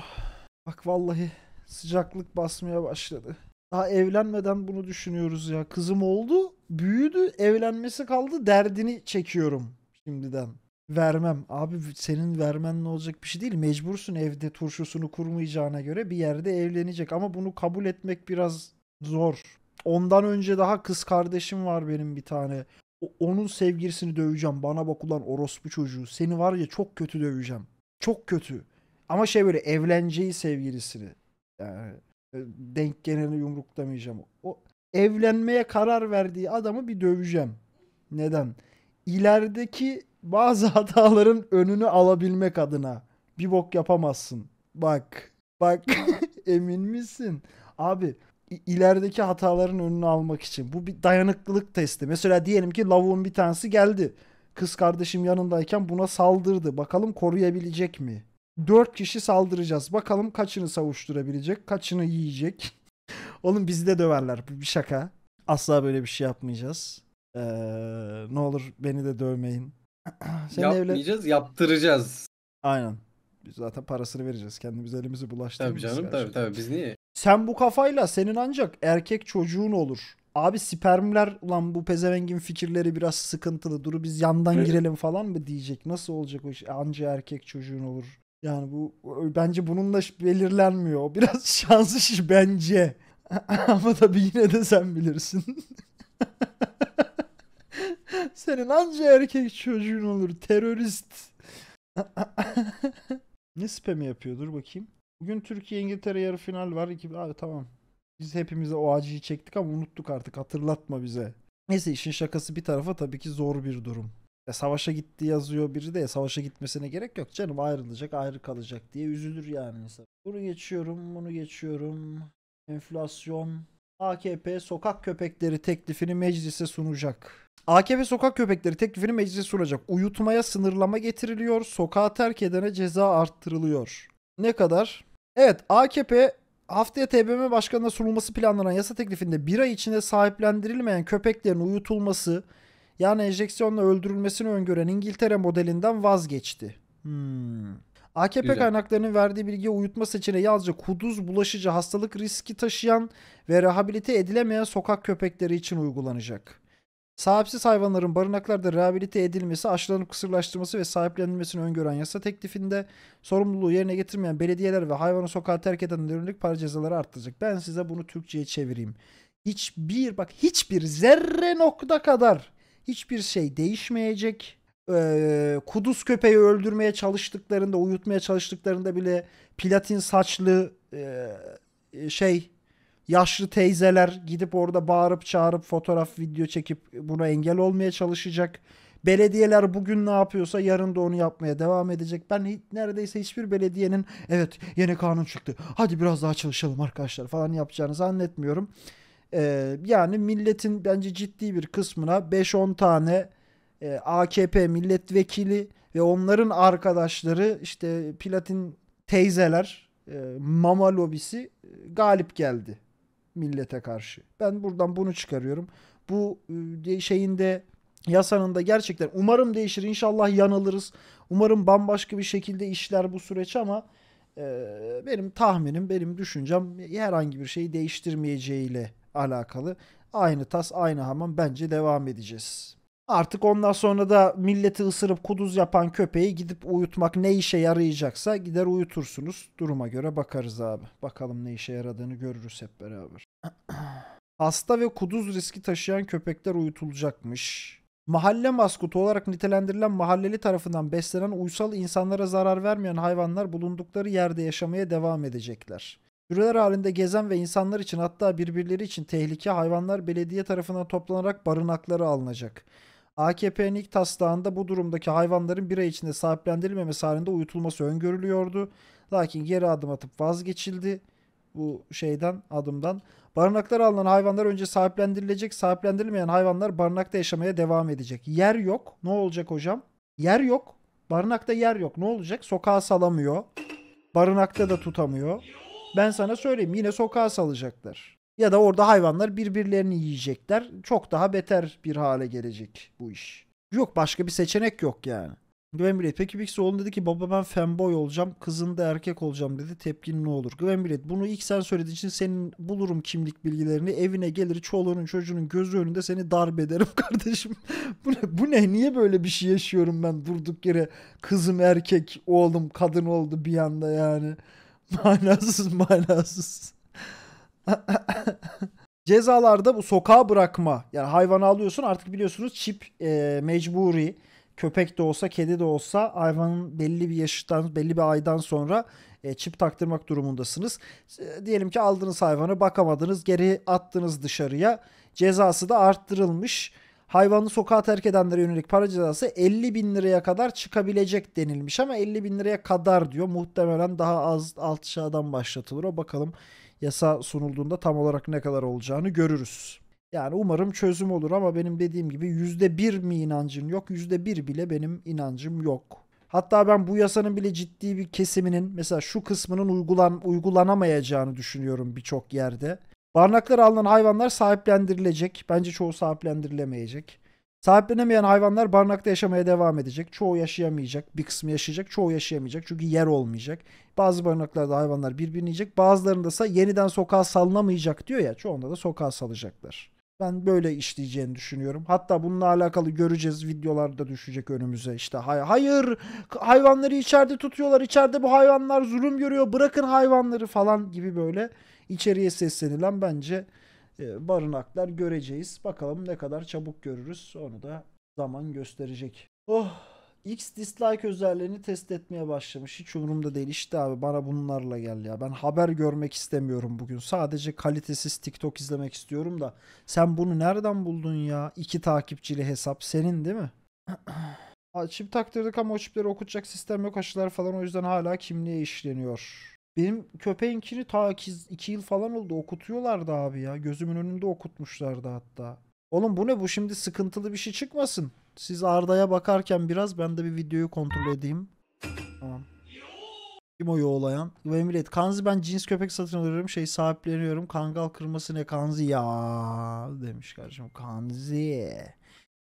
Bak vallahi sıcaklık basmaya başladı. Daha evlenmeden bunu düşünüyoruz ya. Kızım oldu, büyüdü, evlenmesi kaldı. Derdini çekiyorum şimdiden. Vermem. Abi senin vermenle olacak bir şey değil. Mecbursun evde turşusunu kurmayacağına göre bir yerde evlenecek. Ama bunu kabul etmek biraz zor. Ondan önce daha kız kardeşim var benim bir tane. O, onun sevgilisini döveceğim. Bana bak ulan orospu çocuğu. Seni var ya çok kötü döveceğim. Çok kötü. Ama şey böyle evleneceği sevgilisini. Yani e, denk geleni yumruklamayacağım. O evlenmeye karar verdiği adamı bir döveceğim. Neden? İlerideki bazı hataların önünü alabilmek adına. Bir bok yapamazsın. Bak. Bak. Emin misin? Abi ilerideki hataların önünü almak için. Bu bir dayanıklılık testi. Mesela diyelim ki lavuğun bir tanesi geldi. Kız kardeşim yanındayken buna saldırdı. Bakalım koruyabilecek mi? Dört kişi saldıracağız. Bakalım kaçını savuşturabilecek, kaçını yiyecek. Oğlum bizi de döverler. Bu bir şaka. Asla böyle bir şey yapmayacağız. Ee, ne olur beni de dövmeyin. Sen Yapmayacağız, evlen... yaptıracağız. Aynen. Biz zaten parasını vereceğiz. Kendimiz elimizi bulaştırmayacağız. Tabii canım tabii tabii. Biz niye? Sen bu kafayla senin ancak erkek çocuğun olur. Abi spermler ulan bu pezevengin fikirleri biraz sıkıntılı. Duru biz yandan girelim falan mı diyecek. Nasıl olacak o iş? E, anca erkek çocuğun olur. Yani bu bence bununla belirlenmiyor. O biraz şanslı işi bence. Ama tabii yine de sen bilirsin. Senin anca erkek çocuğun olur. Terörist. ne spam yapıyor? Dur bakayım. Bugün Türkiye İngiltere yarı final var. İki, abi tamam. Biz hepimize o acıyı çektik ama unuttuk artık. Hatırlatma bize. Neyse işin şakası bir tarafa tabii ki zor bir durum. Ya savaşa gitti yazıyor biri de ya savaşa gitmesine gerek yok canım ayrılacak ayrı kalacak diye üzülür yani insan. Bunu geçiyorum bunu geçiyorum. Enflasyon. AKP sokak köpekleri teklifini meclise sunacak. AKP sokak köpekleri teklifini meclise sunacak. Uyutmaya sınırlama getiriliyor. Sokağa terk edene ceza arttırılıyor. Ne kadar? Evet AKP haftaya TBMM başkanına sunulması planlanan yasa teklifinde bir ay içinde sahiplendirilmeyen köpeklerin uyutulması yani enjeksiyonla öldürülmesini öngören İngiltere modelinden vazgeçti. Hmm. AKP Güzel. kaynaklarının verdiği bilgiye uyutma seçeneği yalnızca kuduz bulaşıcı hastalık riski taşıyan ve rehabilite edilemeyen sokak köpekleri için uygulanacak. Sahipsiz hayvanların barınaklarda rehabilite edilmesi, aşıların kısırlaştırması ve sahiplenilmesini öngören yasa teklifinde sorumluluğu yerine getirmeyen belediyeler ve hayvanı sokağa terk edenlere para cezaları artacak. Ben size bunu Türkçe'ye çevireyim. Hiçbir bak hiçbir zerre nokta kadar hiçbir şey değişmeyecek. Ee, kuduz köpeği öldürmeye çalıştıklarında, uyutmaya çalıştıklarında bile platin saçlı e, şey yaşlı teyzeler gidip orada bağırıp çağırıp fotoğraf video çekip buna engel olmaya çalışacak. Belediyeler bugün ne yapıyorsa yarın da onu yapmaya devam edecek. Ben hiç, neredeyse hiçbir belediyenin evet yeni kanun çıktı hadi biraz daha çalışalım arkadaşlar falan yapacağını zannetmiyorum. Ee, yani milletin bence ciddi bir kısmına 5-10 tane e, AKP milletvekili ve onların arkadaşları işte platin teyzeler e, mama lobisi e, galip geldi millete karşı. Ben buradan bunu çıkarıyorum. Bu e, şeyinde yasanın da gerçekten umarım değişir. İnşallah yanılırız. Umarım bambaşka bir şekilde işler bu süreç ama e, benim tahminim, benim düşüncem herhangi bir şeyi değiştirmeyeceğiyle alakalı. Aynı tas, aynı hamam bence devam edeceğiz. Artık ondan sonra da milleti ısırıp kuduz yapan köpeği gidip uyutmak ne işe yarayacaksa gider uyutursunuz. Duruma göre bakarız abi. Bakalım ne işe yaradığını görürüz hep beraber. Hasta ve kuduz riski taşıyan köpekler uyutulacakmış. Mahalle maskotu olarak nitelendirilen mahalleli tarafından beslenen uysal insanlara zarar vermeyen hayvanlar bulundukları yerde yaşamaya devam edecekler. Sürüler halinde gezen ve insanlar için hatta birbirleri için tehlike hayvanlar belediye tarafından toplanarak barınaklara alınacak. AKP'nin ilk taslağında bu durumdaki hayvanların bir ay içinde sahiplendirilmemesi halinde uyutulması öngörülüyordu. Lakin geri adım atıp vazgeçildi bu şeyden adımdan. Barınaklara alınan hayvanlar önce sahiplendirilecek. Sahiplendirilmeyen hayvanlar barınakta yaşamaya devam edecek. Yer yok. Ne olacak hocam? Yer yok. Barınakta yer yok. Ne olacak? Sokağa salamıyor. Barınakta da tutamıyor. Ben sana söyleyeyim yine sokağa salacaklar. Ya da orada hayvanlar birbirlerini yiyecekler. Çok daha beter bir hale gelecek bu iş. Yok başka bir seçenek yok yani. Gwen Blade peki Bixi oğlum dedi ki baba ben femboy olacağım kızın da erkek olacağım dedi tepkin ne olur? Gwen Blade bunu ilk sen söylediğin için senin bulurum kimlik bilgilerini evine gelir çoluğunun çocuğunun gözü önünde seni darp ederim kardeşim. bu, ne, bu ne niye böyle bir şey yaşıyorum ben durduk yere kızım erkek oğlum kadın oldu bir anda yani manasız manasız. Cezalarda bu sokağa bırakma yani hayvanı alıyorsun artık biliyorsunuz çip e, mecburi köpek de olsa kedi de olsa hayvanın belli bir yaştan belli bir aydan sonra e, çip taktırmak durumundasınız. E, diyelim ki aldınız hayvanı bakamadınız geri attınız dışarıya cezası da arttırılmış. Hayvanı sokağa terk edenlere yönelik para cezası 50 bin liraya kadar çıkabilecek denilmiş ama 50 bin liraya kadar diyor. Muhtemelen daha az alt aşağıdan başlatılır. O bakalım yasa sunulduğunda tam olarak ne kadar olacağını görürüz. Yani umarım çözüm olur ama benim dediğim gibi %1 mi inancım yok? %1 bile benim inancım yok. Hatta ben bu yasanın bile ciddi bir kesiminin mesela şu kısmının uygulan uygulanamayacağını düşünüyorum birçok yerde. Barnaklar alınan hayvanlar sahiplendirilecek. Bence çoğu sahiplendirilemeyecek. Sahiplenemeyen hayvanlar barınakta yaşamaya devam edecek. Çoğu yaşayamayacak. Bir kısmı yaşayacak. Çoğu yaşayamayacak. Çünkü yer olmayacak. Bazı barınaklarda hayvanlar birbirini yiyecek. Bazılarında ise yeniden sokağa salınamayacak diyor ya. Çoğunda da sokağa salacaklar. Ben böyle işleyeceğini düşünüyorum. Hatta bununla alakalı göreceğiz videolarda düşecek önümüze. İşte hay hayır hayvanları içeride tutuyorlar. İçeride bu hayvanlar zulüm görüyor. Bırakın hayvanları falan gibi böyle içeriye seslenilen bence ee, barınaklar göreceğiz. Bakalım ne kadar çabuk görürüz. Onu da zaman gösterecek. Oh X dislike özelliğini test etmeye başlamış. Hiç umurumda değil. İşte abi bana bunlarla gel ya. Ben haber görmek istemiyorum bugün. Sadece kalitesiz TikTok izlemek istiyorum da. Sen bunu nereden buldun ya? İki takipçili hesap senin değil mi? Çip taktırdık ama o çipleri okutacak sistem yok. Aşılar falan o yüzden hala kimliğe işleniyor. Benim köpeğinkini ta 2 yıl falan oldu okutuyorlardı abi ya. Gözümün önünde okutmuşlardı hatta. Oğlum bu ne bu şimdi sıkıntılı bir şey çıkmasın. Siz Arda'ya bakarken biraz ben de bir videoyu kontrol edeyim. Tamam. Kim o yoğlayan? Ve millet Kanzi ben cins köpek satın alıyorum şey sahipleniyorum. Kangal kırması ne Kanzi ya demiş kardeşim Kanzi.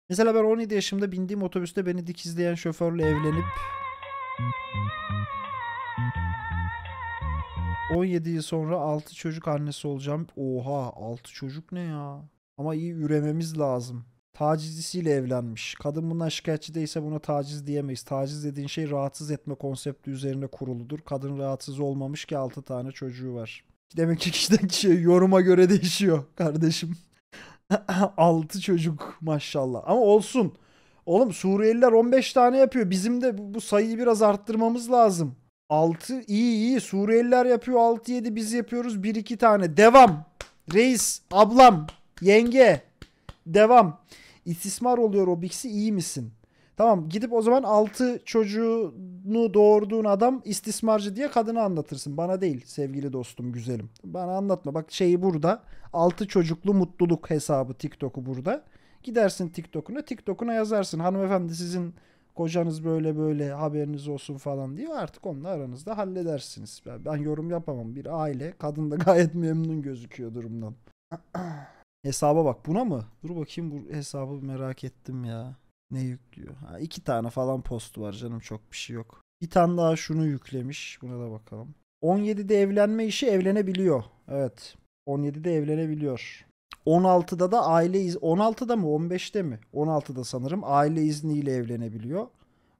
Mesela ben 17 yaşımda bindiğim otobüste beni dikizleyen şoförle evlenip 17 yıl sonra 6 çocuk annesi olacağım. Oha 6 çocuk ne ya? Ama iyi ürememiz lazım. Tacizcisiyle evlenmiş. Kadın bundan şikayetçi değilse buna taciz diyemeyiz. Taciz dediğin şey rahatsız etme konsepti üzerine kuruludur. Kadın rahatsız olmamış ki 6 tane çocuğu var. Demek ki kişiden kişiye yoruma göre değişiyor kardeşim. 6 çocuk maşallah. Ama olsun. Oğlum Suriyeliler 15 tane yapıyor. Bizim de bu sayıyı biraz arttırmamız lazım. 6 iyi iyi Suriyeliler yapıyor 6-7 biz yapıyoruz 1-2 tane devam reis ablam yenge devam istismar oluyor o biksi iyi misin? Tamam gidip o zaman 6 çocuğunu doğurduğun adam istismarcı diye kadını anlatırsın. Bana değil sevgili dostum güzelim. Bana anlatma bak şeyi burada 6 çocuklu mutluluk hesabı TikTok'u burada. Gidersin TikTok'una TikTok'una yazarsın hanımefendi sizin kocanız böyle böyle haberiniz olsun falan diye artık onunla aranızda halledersiniz. Ben yorum yapamam. Bir aile kadın da gayet memnun gözüküyor durumdan. Hesaba bak buna mı? Dur bakayım bu hesabı merak ettim ya. Ne yüklüyor? Ha, iki tane falan post var canım çok bir şey yok. Bir tane daha şunu yüklemiş. Buna da bakalım. 17'de evlenme işi evlenebiliyor. Evet. 17'de evlenebiliyor. 16'da da aile iz 16'da mı 15'te mi? 16'da sanırım aile izniyle evlenebiliyor.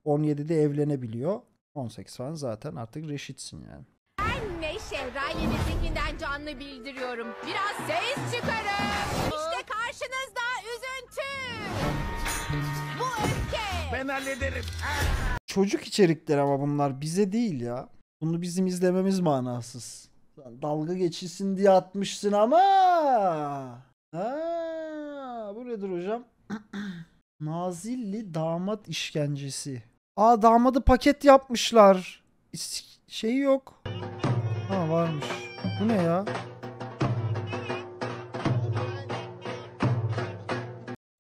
17'de evlenebiliyor. 18 falan zaten artık reşitsin yani. Ben Neşe Ryan'ın canlı bildiriyorum. Biraz ses çıkarın. İşte karşınızda üzüntü. Bu ülke. Ben hallederim. Çocuk içerikler ama bunlar bize değil ya. Bunu bizim izlememiz manasız. Dalga geçilsin diye atmışsın ama. Ha, bu nedir hocam? Nazilli damat işkencesi. Aa damadı paket yapmışlar. Şey yok. Ha varmış. Bu ne ya?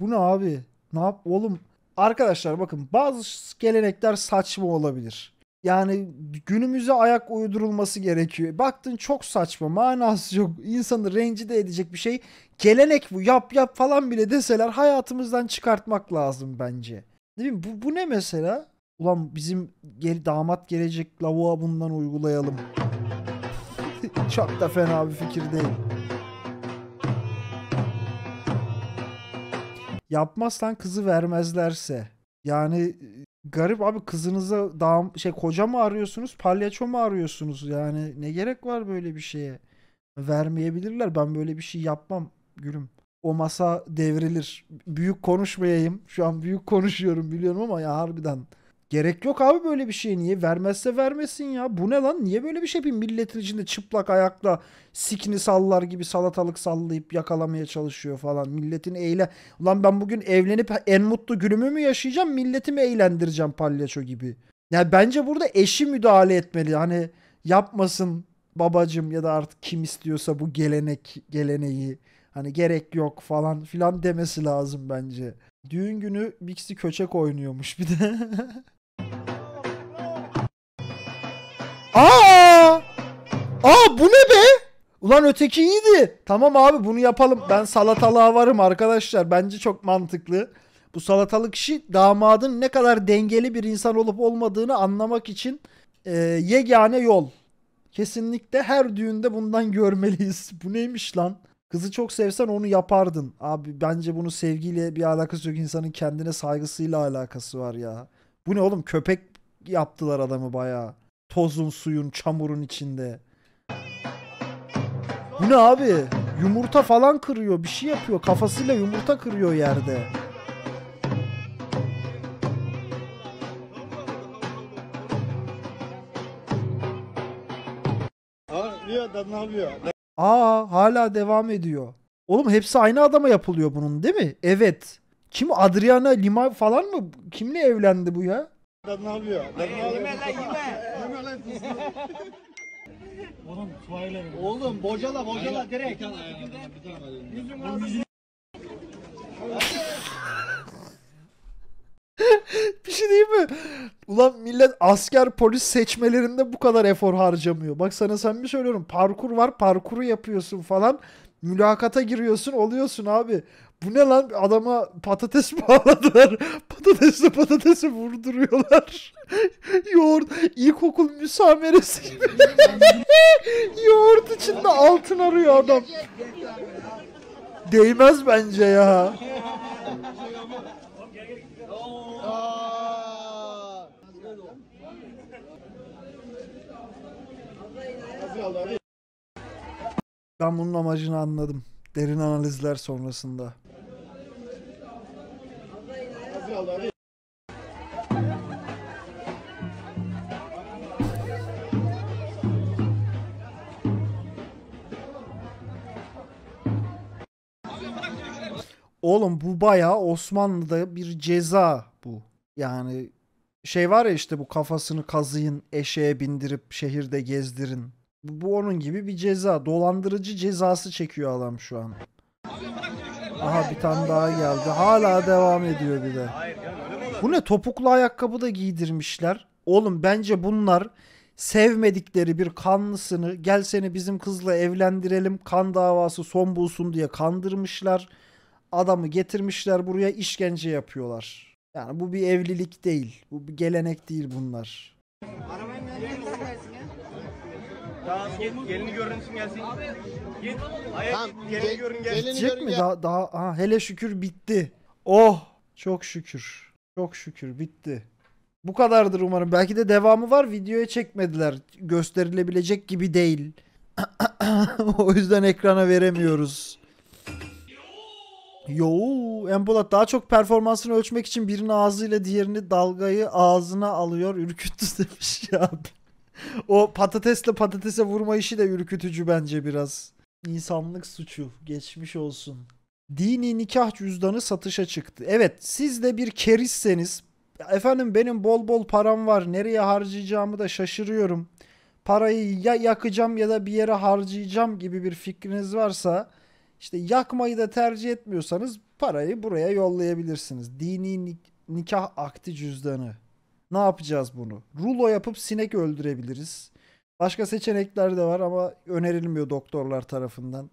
Bu ne abi? Ne yap oğlum? Arkadaşlar bakın bazı gelenekler saçma olabilir. Yani günümüze ayak uydurulması gerekiyor. Baktın çok saçma, manası yok. İnsanı rencide edecek bir şey. Gelenek bu, yap yap falan bile deseler hayatımızdan çıkartmak lazım bence. Değil mi? Bu, bu ne mesela? Ulan bizim gel, damat gelecek lavuğa bundan uygulayalım. çok da fena bir fikir değil. Yapmazsan kızı vermezlerse. Yani garip abi kızınıza daha şey koca mı arıyorsunuz, palyaço mu arıyorsunuz? Yani ne gerek var böyle bir şeye? Vermeyebilirler. Ben böyle bir şey yapmam gülüm. O masa devrilir. Büyük konuşmayayım. Şu an büyük konuşuyorum biliyorum ama ya harbiden Gerek yok abi böyle bir şey niye vermezse vermesin ya. Bu ne lan niye böyle bir şey yapayım milletin içinde çıplak ayakla sikini sallar gibi salatalık sallayıp yakalamaya çalışıyor falan. Milletin eğlen... Ulan ben bugün evlenip en mutlu günümü mü yaşayacağım milletimi eğlendireceğim palyaço gibi. Yani bence burada eşi müdahale etmeli. Hani yapmasın babacım ya da artık kim istiyorsa bu gelenek geleneği. Hani gerek yok falan filan demesi lazım bence. Düğün günü Bixi köçek oynuyormuş bir de. Aa! Aa bu ne be? Ulan öteki iyiydi. Tamam abi bunu yapalım. Ben salatalığa varım arkadaşlar. Bence çok mantıklı. Bu salatalık işi damadın ne kadar dengeli bir insan olup olmadığını anlamak için e, yegane yol. Kesinlikle her düğünde bundan görmeliyiz. Bu neymiş lan? Kızı çok sevsen onu yapardın. Abi bence bunu sevgiyle bir alakası yok. İnsanın kendine saygısıyla alakası var ya. Bu ne oğlum köpek yaptılar adamı bayağı. Tozun, suyun, çamurun içinde. Bu ne abi? Yumurta falan kırıyor. Bir şey yapıyor. Kafasıyla yumurta kırıyor yerde. Aa hala devam ediyor. Oğlum hepsi aynı adama yapılıyor bunun değil mi? Evet. Kim Adriana Lima falan mı? Kimle evlendi bu ya? Ne yapıyor? Ne yapıyor? Oğlum tuvalet. Oğlum bocala bocala Hayır, direkt. bir şey değil mi? Ulan millet asker polis seçmelerinde bu kadar efor harcamıyor. Bak sana sen bir söylüyorum parkur var parkuru yapıyorsun falan. Mülakata giriyorsun oluyorsun abi. Bu ne lan? Adama patates bağladılar. Patatesle patatesi vurduruyorlar. Yoğurt ilkokul müsameresi gibi. Yoğurt içinde altın arıyor adam. Değmez bence ya. Ben bunun amacını anladım. Derin analizler sonrasında kaldı. Oğlum bu bayağı Osmanlı'da bir ceza bu. Yani şey var ya işte bu kafasını kazıyın, eşeğe bindirip şehirde gezdirin. Bu, bu onun gibi bir ceza. Dolandırıcı cezası çekiyor adam şu an. Abi bırak Aha bir tane daha geldi. Hala devam ediyor bir de. Bu ne topuklu ayakkabı da giydirmişler. Oğlum bence bunlar sevmedikleri bir kanlısını gelsene bizim kızla evlendirelim kan davası son bulsun diye kandırmışlar. Adamı getirmişler buraya işkence yapıyorlar. Yani bu bir evlilik değil. Bu bir gelenek değil bunlar. Arabayı nereye koyarsın ya? Tamam gel, gelini görünsün gelsin. Git. Hayır Tamam, gelini gelsin. mi? Daha, daha ha, hele şükür bitti. Oh çok şükür. Çok şükür bitti. Bu kadardır umarım. Belki de devamı var. Videoya çekmediler. Gösterilebilecek gibi değil. o yüzden ekrana veremiyoruz. Yo, Embolat daha çok performansını ölçmek için birinin ağzıyla diğerini dalgayı ağzına alıyor. Ürküttü demiş ya. o patatesle patatese vurma işi de ürkütücü bence biraz. İnsanlık suçu. Geçmiş olsun. Dini nikah cüzdanı satışa çıktı. Evet siz de bir kerisseniz efendim benim bol bol param var nereye harcayacağımı da şaşırıyorum. Parayı ya yakacağım ya da bir yere harcayacağım gibi bir fikriniz varsa işte yakmayı da tercih etmiyorsanız parayı buraya yollayabilirsiniz. Dini nik nikah akti cüzdanı. Ne yapacağız bunu? Rulo yapıp sinek öldürebiliriz. Başka seçenekler de var ama önerilmiyor doktorlar tarafından.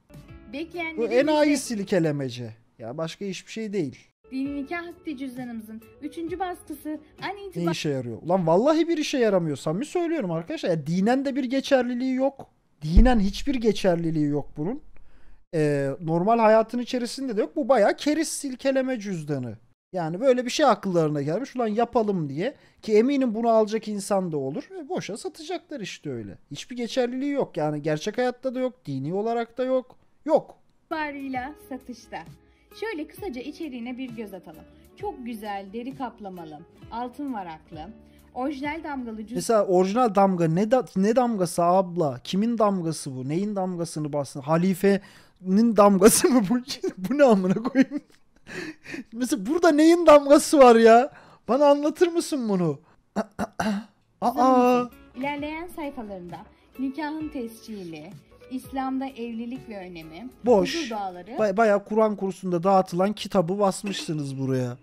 Bu en ayı silikelemece. Ya başka hiçbir şey değil. dini nikah akdi cüzdanımızın 3. baskısı an Ne işe yarıyor? Ulan vallahi bir işe yaramıyor. Samimi söylüyorum arkadaşlar. Ya dinen de bir geçerliliği yok. Dinen hiçbir geçerliliği yok bunun. Ee, normal hayatın içerisinde de yok. Bu baya keriz silkeleme cüzdanı. Yani böyle bir şey akıllarına gelmiş. Ulan yapalım diye. Ki eminim bunu alacak insan da olur. E boşa satacaklar işte öyle. Hiçbir geçerliliği yok. Yani gerçek hayatta da yok. Dini olarak da yok. Yok. Barıyla satışta. Şöyle kısaca içeriğine bir göz atalım. Çok güzel deri kaplamalı, altın varaklı, orijinal damgalı cüz... Mesela orijinal damga ne, da, ne damgası abla? Kimin damgası bu? Neyin damgasını bastın? Halifenin damgası mı bu? bu ne amına koyayım? Mesela burada neyin damgası var ya? Bana anlatır mısın bunu? Aa. İlerleyen sayfalarında nikahın tescili, İslam'da evlilik ve önemi, boş. Dağları... Ba- bayağı Kur'an kursunda dağıtılan kitabı basmışsınız buraya.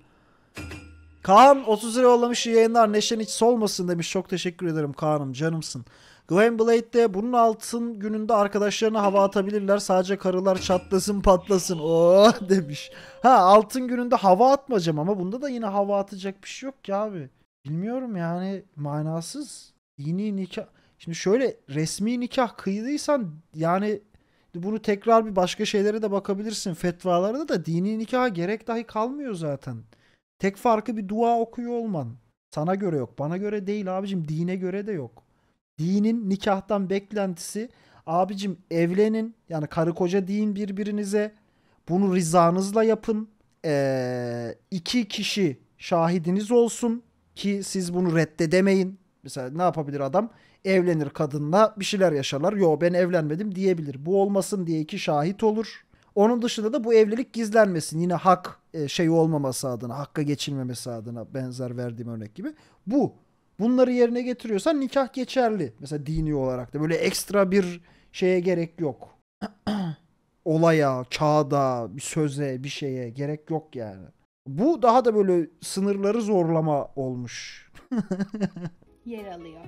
Kaan 30 lira yollamış yayınlar. Neşen hiç solmasın demiş. Çok teşekkür ederim Kaan'ım canımsın. Glen Blade de bunun altın gününde arkadaşlarına hava atabilirler. Sadece karılar çatlasın patlasın. Oo demiş. Ha altın gününde hava atmayacağım ama bunda da yine hava atacak bir şey yok ki abi. Bilmiyorum yani manasız. Dini nikah. Şimdi şöyle resmi nikah kıydıysan yani bunu tekrar bir başka şeylere de bakabilirsin. Fetvalarda da dini nikaha gerek dahi kalmıyor zaten. Tek farkı bir dua okuyor olman. Sana göre yok. Bana göre değil abicim. Dine göre de yok dinin nikahtan beklentisi abicim evlenin yani karı koca deyin birbirinize bunu rizanızla yapın ee, iki kişi şahidiniz olsun ki siz bunu reddedemeyin. Mesela ne yapabilir adam? Evlenir kadınla bir şeyler yaşarlar. Yo ben evlenmedim diyebilir. Bu olmasın diye iki şahit olur. Onun dışında da bu evlilik gizlenmesin. Yine hak e, şey olmaması adına, hakka geçilmemesi adına benzer verdiğim örnek gibi. Bu Bunları yerine getiriyorsan nikah geçerli. Mesela dini olarak da böyle ekstra bir şeye gerek yok. Olaya, çağda, bir söze, bir şeye gerek yok yani. Bu daha da böyle sınırları zorlama olmuş. Yer alıyor.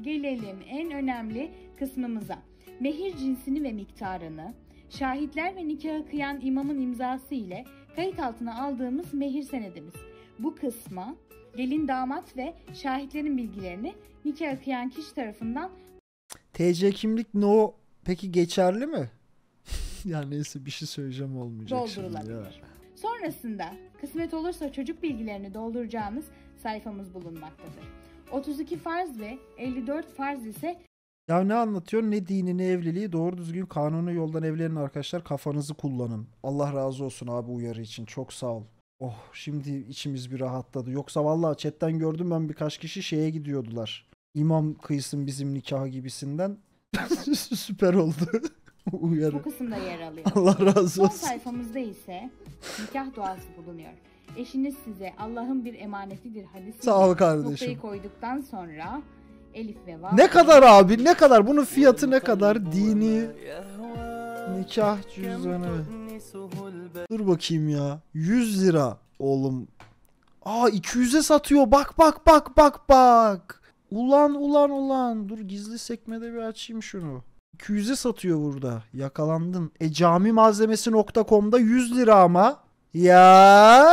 Gelelim en önemli kısmımıza. Mehir cinsini ve miktarını, şahitler ve nikahı kıyan imamın imzası ile kayıt altına aldığımız mehir senedimiz. Bu kısma gelin damat ve şahitlerin bilgilerini nikah kıyan kişi tarafından TC kimlik no peki geçerli mi? Yani neyse bir şey söyleyeceğim olmayacak şimdi Sonrasında kısmet olursa çocuk bilgilerini dolduracağımız sayfamız bulunmaktadır. 32 farz ve 54 farz ise ya ne anlatıyor ne dini ne evliliği doğru düzgün kanunu yoldan evlenin arkadaşlar kafanızı kullanın. Allah razı olsun abi uyarı için çok sağ ol. Oh şimdi içimiz bir rahatladı. Yoksa vallahi chatten gördüm ben birkaç kişi şeye gidiyordular. İmam kıyısın bizim nikah gibisinden. Süper oldu. Uyarı. Bu kısımda yer alıyor. Allah razı olsun. Son sayfamızda ise nikah duası bulunuyor. Eşiniz size Allah'ın bir emanetidir hadisi. Sağ ol kardeşim. Noktayı koyduktan sonra Elif ve Vav. Ne kadar abi ne kadar bunun fiyatı ne kadar dini Nikah cüzdanı. Dur bakayım ya. 100 lira. Oğlum. Aa 200'e satıyor. Bak bak bak bak bak. Ulan ulan ulan. Dur gizli sekmede bir açayım şunu. 200'e satıyor burada. Yakalandın. E cami malzemesi.com'da 100 lira ama. Ya.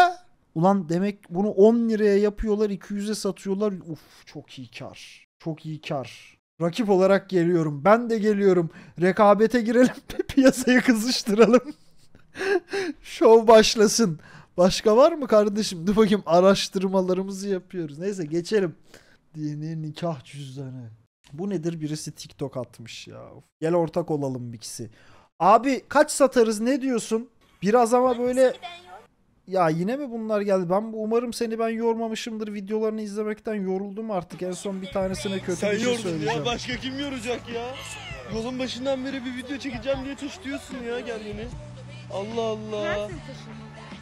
Ulan demek bunu 10 liraya yapıyorlar 200'e satıyorlar. Uf çok iyi kar. Çok iyi kar. Rakip olarak geliyorum. Ben de geliyorum. Rekabete girelim. Piyasayı kızıştıralım. Şov başlasın. Başka var mı kardeşim? Dur bakayım araştırmalarımızı yapıyoruz. Neyse geçelim. Dini nikah cüzdanı. Bu nedir? Birisi TikTok atmış ya. Gel ortak olalım bikisi. Abi kaç satarız ne diyorsun? Biraz ama böyle ya yine mi bunlar geldi? Ben umarım seni ben yormamışımdır. Videolarını izlemekten yoruldum artık. En son bir tanesine kötü Sen bir şey yordun söyleyeceğim. ya başka kim yoracak ya? Yolun başından beri bir video çekeceğim diye tuş diyorsun ya kendini. Allah Allah.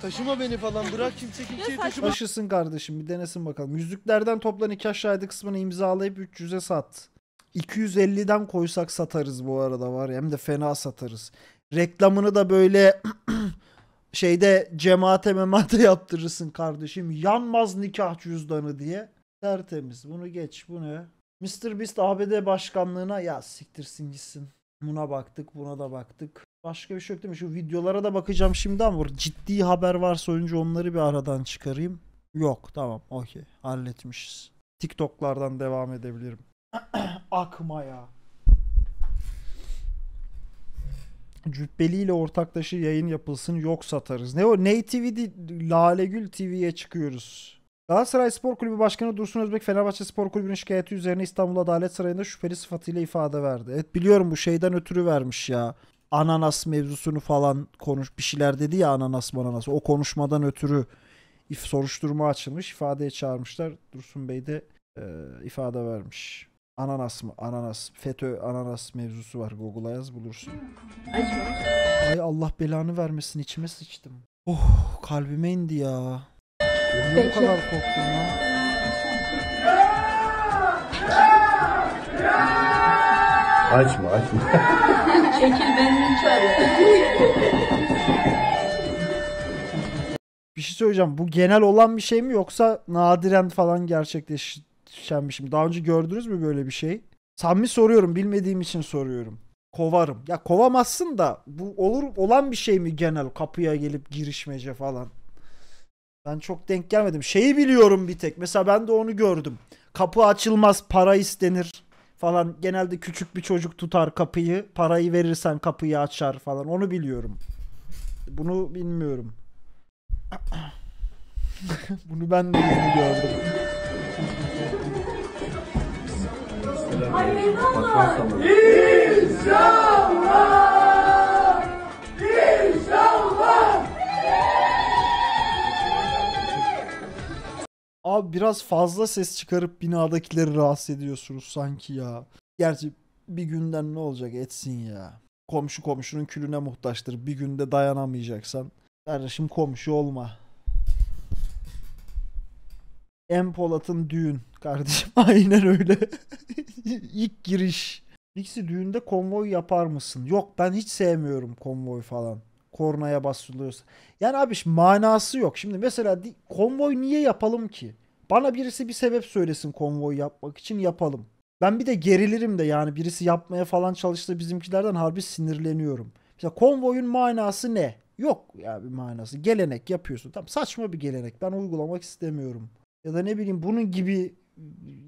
Taşıma beni falan bırak kimse kimseyi taşıma. Taşısın kardeşim bir denesin bakalım. Yüzlüklerden toplan iki aşağıda kısmını imzalayıp 300'e sat. 250'den koysak satarız bu arada var ya hem de fena satarız. Reklamını da böyle şeyde cemaate memate yaptırırsın kardeşim. Yanmaz nikah cüzdanı diye. Tertemiz. Bunu geç. Bu ne? Mr. Beast ABD başkanlığına ya siktirsin gitsin. Buna baktık. Buna da baktık. Başka bir şey yok değil mi? Şu videolara da bakacağım şimdi ama ciddi haber varsa önce onları bir aradan çıkarayım. Yok tamam okey halletmişiz. TikTok'lardan devam edebilirim. Akma ya. cübbeliyle ortaklaşa yayın yapılsın yok satarız. Ne o? Ney TV Lalegül TV'ye çıkıyoruz. Galatasaray Spor Kulübü Başkanı Dursun Özbek Fenerbahçe Spor Kulübü'nün şikayeti üzerine İstanbul Adalet Sarayı'nda şüpheli sıfatıyla ifade verdi. Evet biliyorum bu şeyden ötürü vermiş ya. Ananas mevzusunu falan konuş bir şeyler dedi ya ananas mananas. O konuşmadan ötürü if soruşturma açılmış ifadeye çağırmışlar. Dursun Bey de e, ifade vermiş. Ananas mı? Ananas. FETÖ ananas mevzusu var. Google'a yaz bulursun. Ay Allah belanı vermesin. içime sıçtım. Oh kalbime indi ya. Ne bu kadar korktum ya? Açma açma. Çekil benden çağır. bir şey söyleyeceğim. Bu genel olan bir şey mi yoksa nadiren falan gerçekleşti? şenmişim. Daha önce gördünüz mü böyle bir şey? Samimi soruyorum bilmediğim için soruyorum. Kovarım. Ya kovamazsın da bu olur olan bir şey mi genel kapıya gelip girişmece falan. Ben çok denk gelmedim. Şeyi biliyorum bir tek. Mesela ben de onu gördüm. Kapı açılmaz, para istenir falan. Genelde küçük bir çocuk tutar kapıyı. Parayı verirsen kapıyı açar falan. Onu biliyorum. Bunu bilmiyorum. Bunu ben de gördüm. İnşallah. İnşallah. İnşallah. Abi biraz fazla ses çıkarıp binadakileri rahatsız ediyorsunuz sanki ya. Gerçi bir günden ne olacak etsin ya. Komşu komşunun külüne muhtaçtır. Bir günde dayanamayacaksan. Kardeşim komşu olma. M. Polat'ın düğün kardeşim. Aynen öyle. İlk giriş. Bixi düğünde konvoy yapar mısın? Yok ben hiç sevmiyorum konvoy falan. Kornaya basılıyorsa. Yani abi şimdi manası yok. Şimdi mesela konvoy niye yapalım ki? Bana birisi bir sebep söylesin konvoy yapmak için yapalım. Ben bir de gerilirim de yani birisi yapmaya falan çalıştı bizimkilerden harbi sinirleniyorum. Mesela konvoyun manası ne? Yok ya bir manası. Gelenek yapıyorsun. Tam saçma bir gelenek. Ben uygulamak istemiyorum ya da ne bileyim bunun gibi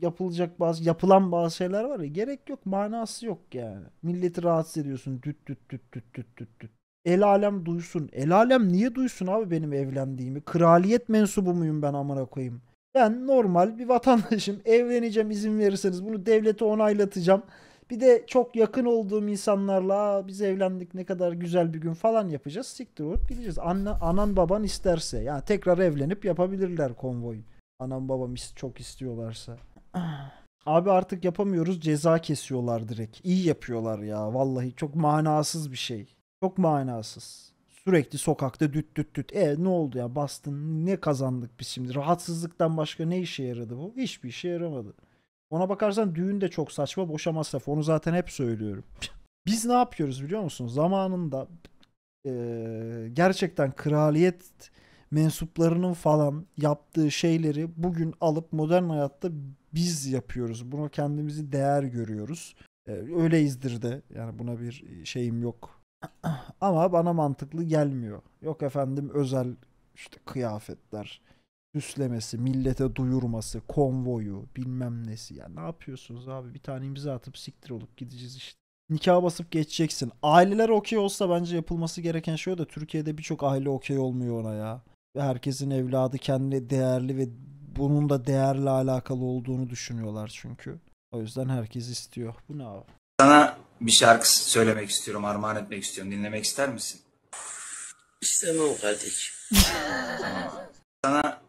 yapılacak bazı yapılan bazı şeyler var ya gerek yok manası yok yani. Milleti rahatsız ediyorsun düt düt düt düt düt düt düt. El alem duysun. El alem niye duysun abi benim evlendiğimi? Kraliyet mensubu muyum ben amına koyayım? Ben normal bir vatandaşım. Evleneceğim izin verirseniz. Bunu devlete onaylatacağım. Bir de çok yakın olduğum insanlarla biz evlendik ne kadar güzel bir gün falan yapacağız. Siktir olup gideceğiz. Anne, anan baban isterse. Yani tekrar evlenip yapabilirler konvoyu. Anam babam çok istiyorlarsa. Ah. Abi artık yapamıyoruz ceza kesiyorlar direkt. İyi yapıyorlar ya vallahi çok manasız bir şey. Çok manasız. Sürekli sokakta düt düt düt. E ne oldu ya bastın ne kazandık biz şimdi? Rahatsızlıktan başka ne işe yaradı bu? Hiçbir işe yaramadı. Ona bakarsan düğün de çok saçma boşa masraf. Onu zaten hep söylüyorum. biz ne yapıyoruz biliyor musun? Zamanında e, gerçekten kraliyet mensuplarının falan yaptığı şeyleri bugün alıp modern hayatta biz yapıyoruz. Buna kendimizi değer görüyoruz. Ee, Öyleyizdir de yani buna bir şeyim yok. Ama bana mantıklı gelmiyor. Yok efendim özel işte kıyafetler, süslemesi, millete duyurması, konvoyu, bilmem nesi. Ya yani ne yapıyorsunuz abi? Bir tane imza atıp siktir olup gideceğiz işte. Nikah basıp geçeceksin. Aileler okey olsa bence yapılması gereken şey o da Türkiye'de birçok aile okey olmuyor ona ya herkesin evladı kendi değerli ve bunun da değerle alakalı olduğunu düşünüyorlar çünkü. O yüzden herkes istiyor. Bu ne abi? Sana bir şarkı söylemek istiyorum, armağan etmek istiyorum. Dinlemek ister misin? İstemem kardeşim. Sana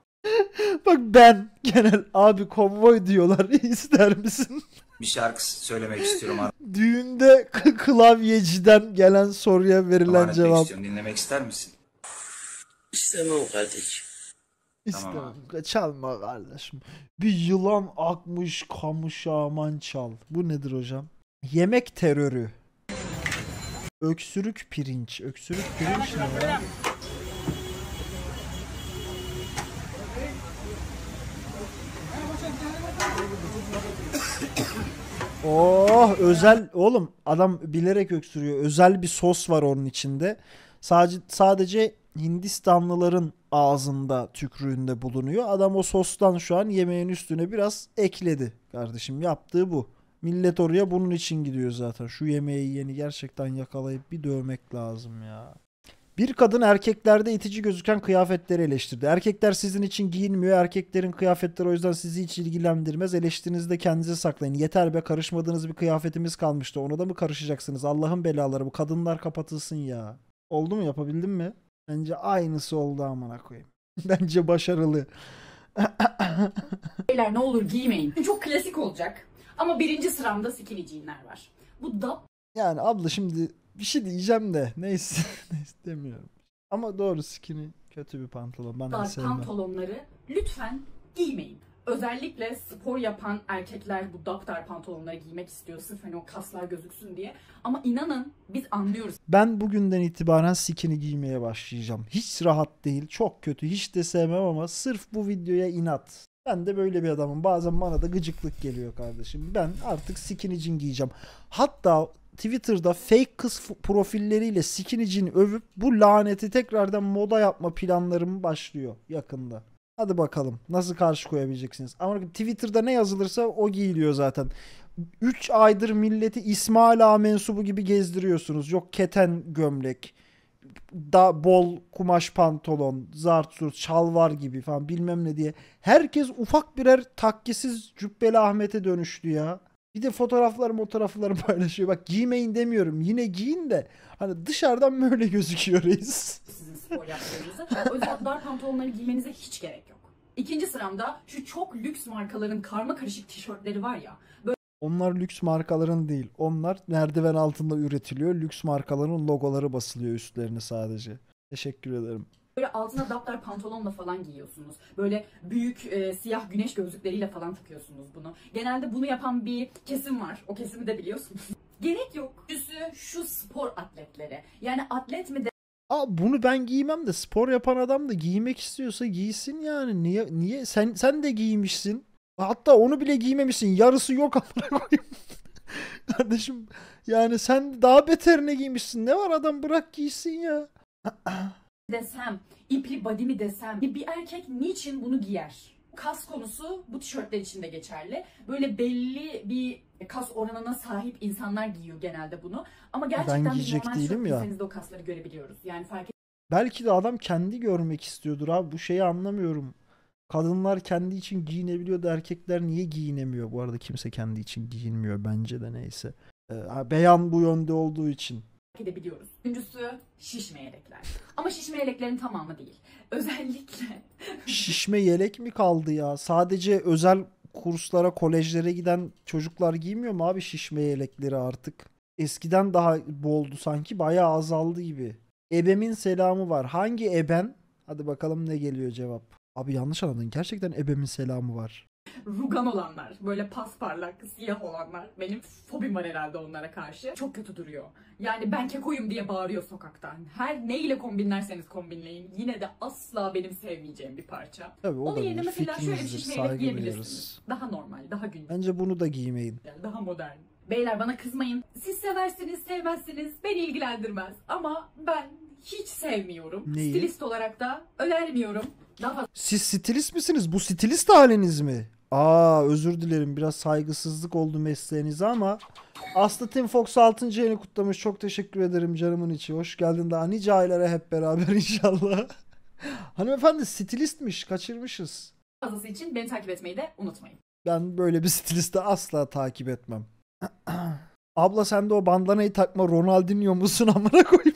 Bak ben genel abi konvoy diyorlar İster misin? bir şarkı söylemek istiyorum. Düğünde klavyeciden gelen soruya verilen etmek cevap. istiyorum. Dinlemek ister misin? İstemem kardeşim. İstemem. Tamam Çalma kardeşim. Bir yılan akmış kamışa aman çal. Bu nedir hocam? Yemek terörü. Öksürük pirinç. Öksürük pirinç ne lan? Oh özel oğlum adam bilerek öksürüyor. Özel bir sos var onun içinde. Sadece sadece Hindistanlıların ağzında tükrüğünde bulunuyor. Adam o sostan şu an yemeğin üstüne biraz ekledi kardeşim. Yaptığı bu. Millet oraya bunun için gidiyor zaten. Şu yemeği yeni gerçekten yakalayıp bir dövmek lazım ya. Bir kadın erkeklerde itici gözüken kıyafetleri eleştirdi. Erkekler sizin için giyinmiyor. Erkeklerin kıyafetleri o yüzden sizi hiç ilgilendirmez. Eleştirinizi de kendinize saklayın. Yeter be karışmadığınız bir kıyafetimiz kalmıştı. Ona da mı karışacaksınız? Allah'ın belaları bu kadınlar kapatılsın ya. Oldu mu yapabildin mi? Bence aynısı oldu amına koyayım. Bence başarılı. Beyler ne olur giymeyin. Çok klasik olacak. Ama birinci sıramda skinny jeanler var. Bu da Yani abla şimdi bir şey diyeceğim de neyse, neyse demiyorum. Ama doğru skinny kötü bir pantolon. Ben dar pantolonları lütfen giymeyin. Özellikle spor yapan erkekler bu daptar pantolonları giymek istiyor sırf hani o kaslar gözüksün diye. Ama inanın biz anlıyoruz. Ben bugünden itibaren skinny giymeye başlayacağım. Hiç rahat değil, çok kötü, hiç de sevmem ama sırf bu videoya inat. Ben de böyle bir adamım. Bazen bana da gıcıklık geliyor kardeşim. Ben artık skinny jean giyeceğim. Hatta Twitter'da fake kız profilleriyle skinny jean övüp bu laneti tekrardan moda yapma planlarım başlıyor yakında. Hadi bakalım nasıl karşı koyabileceksiniz. Ama Twitter'da ne yazılırsa o giyiliyor zaten. 3 aydır milleti İsmail Ağa mensubu gibi gezdiriyorsunuz. Yok keten gömlek, da bol kumaş pantolon, zart zurt, şalvar gibi falan bilmem ne diye. Herkes ufak birer takkisiz Cübbeli Ahmet'e dönüştü ya. Bir de fotoğraflar fotoğrafları paylaşıyor. Bak giymeyin demiyorum. Yine giyin de hani dışarıdan böyle gözüküyor reis. Sizin spor yaptığınızı. O dar pantolonları giymenize hiç gerek yok. İkinci sıramda şu çok lüks markaların karma karışık tişörtleri var ya. Böyle... Onlar lüks markaların değil. Onlar merdiven altında üretiliyor. Lüks markaların logoları basılıyor üstlerine sadece. Teşekkür ederim. Böyle altına daptar pantolonla falan giyiyorsunuz. Böyle büyük e, siyah güneş gözlükleriyle falan takıyorsunuz bunu. Genelde bunu yapan bir kesim var. O kesimi de biliyorsunuz. Gerek yok. Üstü şu spor atletleri. Yani atlet mi de Aa, bunu ben giymem de spor yapan adam da giymek istiyorsa giysin yani. Niye niye sen sen de giymişsin. Hatta onu bile giymemişsin. Yarısı yok amına koyayım. Kardeşim yani sen daha beterine giymişsin. Ne var adam bırak giysin ya. desem, ipli body mi desem bir erkek niçin bunu giyer? Kas konusu bu tişörtler için de geçerli. Böyle belli bir kas oranına sahip insanlar giyiyor genelde bunu. Ama gerçekten ben giyecek bir değilim ya. o kasları görebiliyoruz. Yani fark Belki de adam kendi görmek istiyordur abi. Bu şeyi anlamıyorum. Kadınlar kendi için giyinebiliyor da erkekler niye giyinemiyor? Bu arada kimse kendi için giyinmiyor bence de neyse. Ee, beyan bu yönde olduğu için edebiliyoruz. Üçüncüsü şişme yelekler. Ama şişme yeleklerin tamamı değil. Özellikle Şişme yelek mi kaldı ya? Sadece özel kurslara, kolejlere giden çocuklar giymiyor mu abi şişme yelekleri artık? Eskiden daha boldu sanki. Bayağı azaldı gibi. Ebemin selamı var. Hangi eben? Hadi bakalım ne geliyor cevap. Abi yanlış anladın. Gerçekten ebemin selamı var. Rugan olanlar, böyle pasparlak, siyah olanlar. Benim fobim var herhalde onlara karşı. Çok kötü duruyor. Yani ben kekoyum diye bağırıyor sokaktan. Her neyle kombinlerseniz kombinleyin. Yine de asla benim sevmeyeceğim bir parça. Tabii o Onun yerine bir mesela şöyle bir şey fikrimizdir, giyebilirsiniz. Daha normal, daha günlük. Bence bunu da giymeyin. Yani daha modern. Beyler bana kızmayın. Siz seversiniz, sevmezsiniz. Beni ilgilendirmez. Ama ben hiç sevmiyorum. Neyi? Stilist olarak da önermiyorum. Daha Siz stilist misiniz? Bu stilist haliniz mi? Aa özür dilerim biraz saygısızlık oldu mesleğinize ama Aslı Tim Fox 6. yeni kutlamış. Çok teşekkür ederim canımın içi. Hoş geldin daha nice aylara hep beraber inşallah. Hanımefendi stilistmiş kaçırmışız. Fazlası için beni takip etmeyi de unutmayın. Ben böyle bir stilisti asla takip etmem. Abla sen de o bandanayı takma Ronaldinho musun amına koyayım.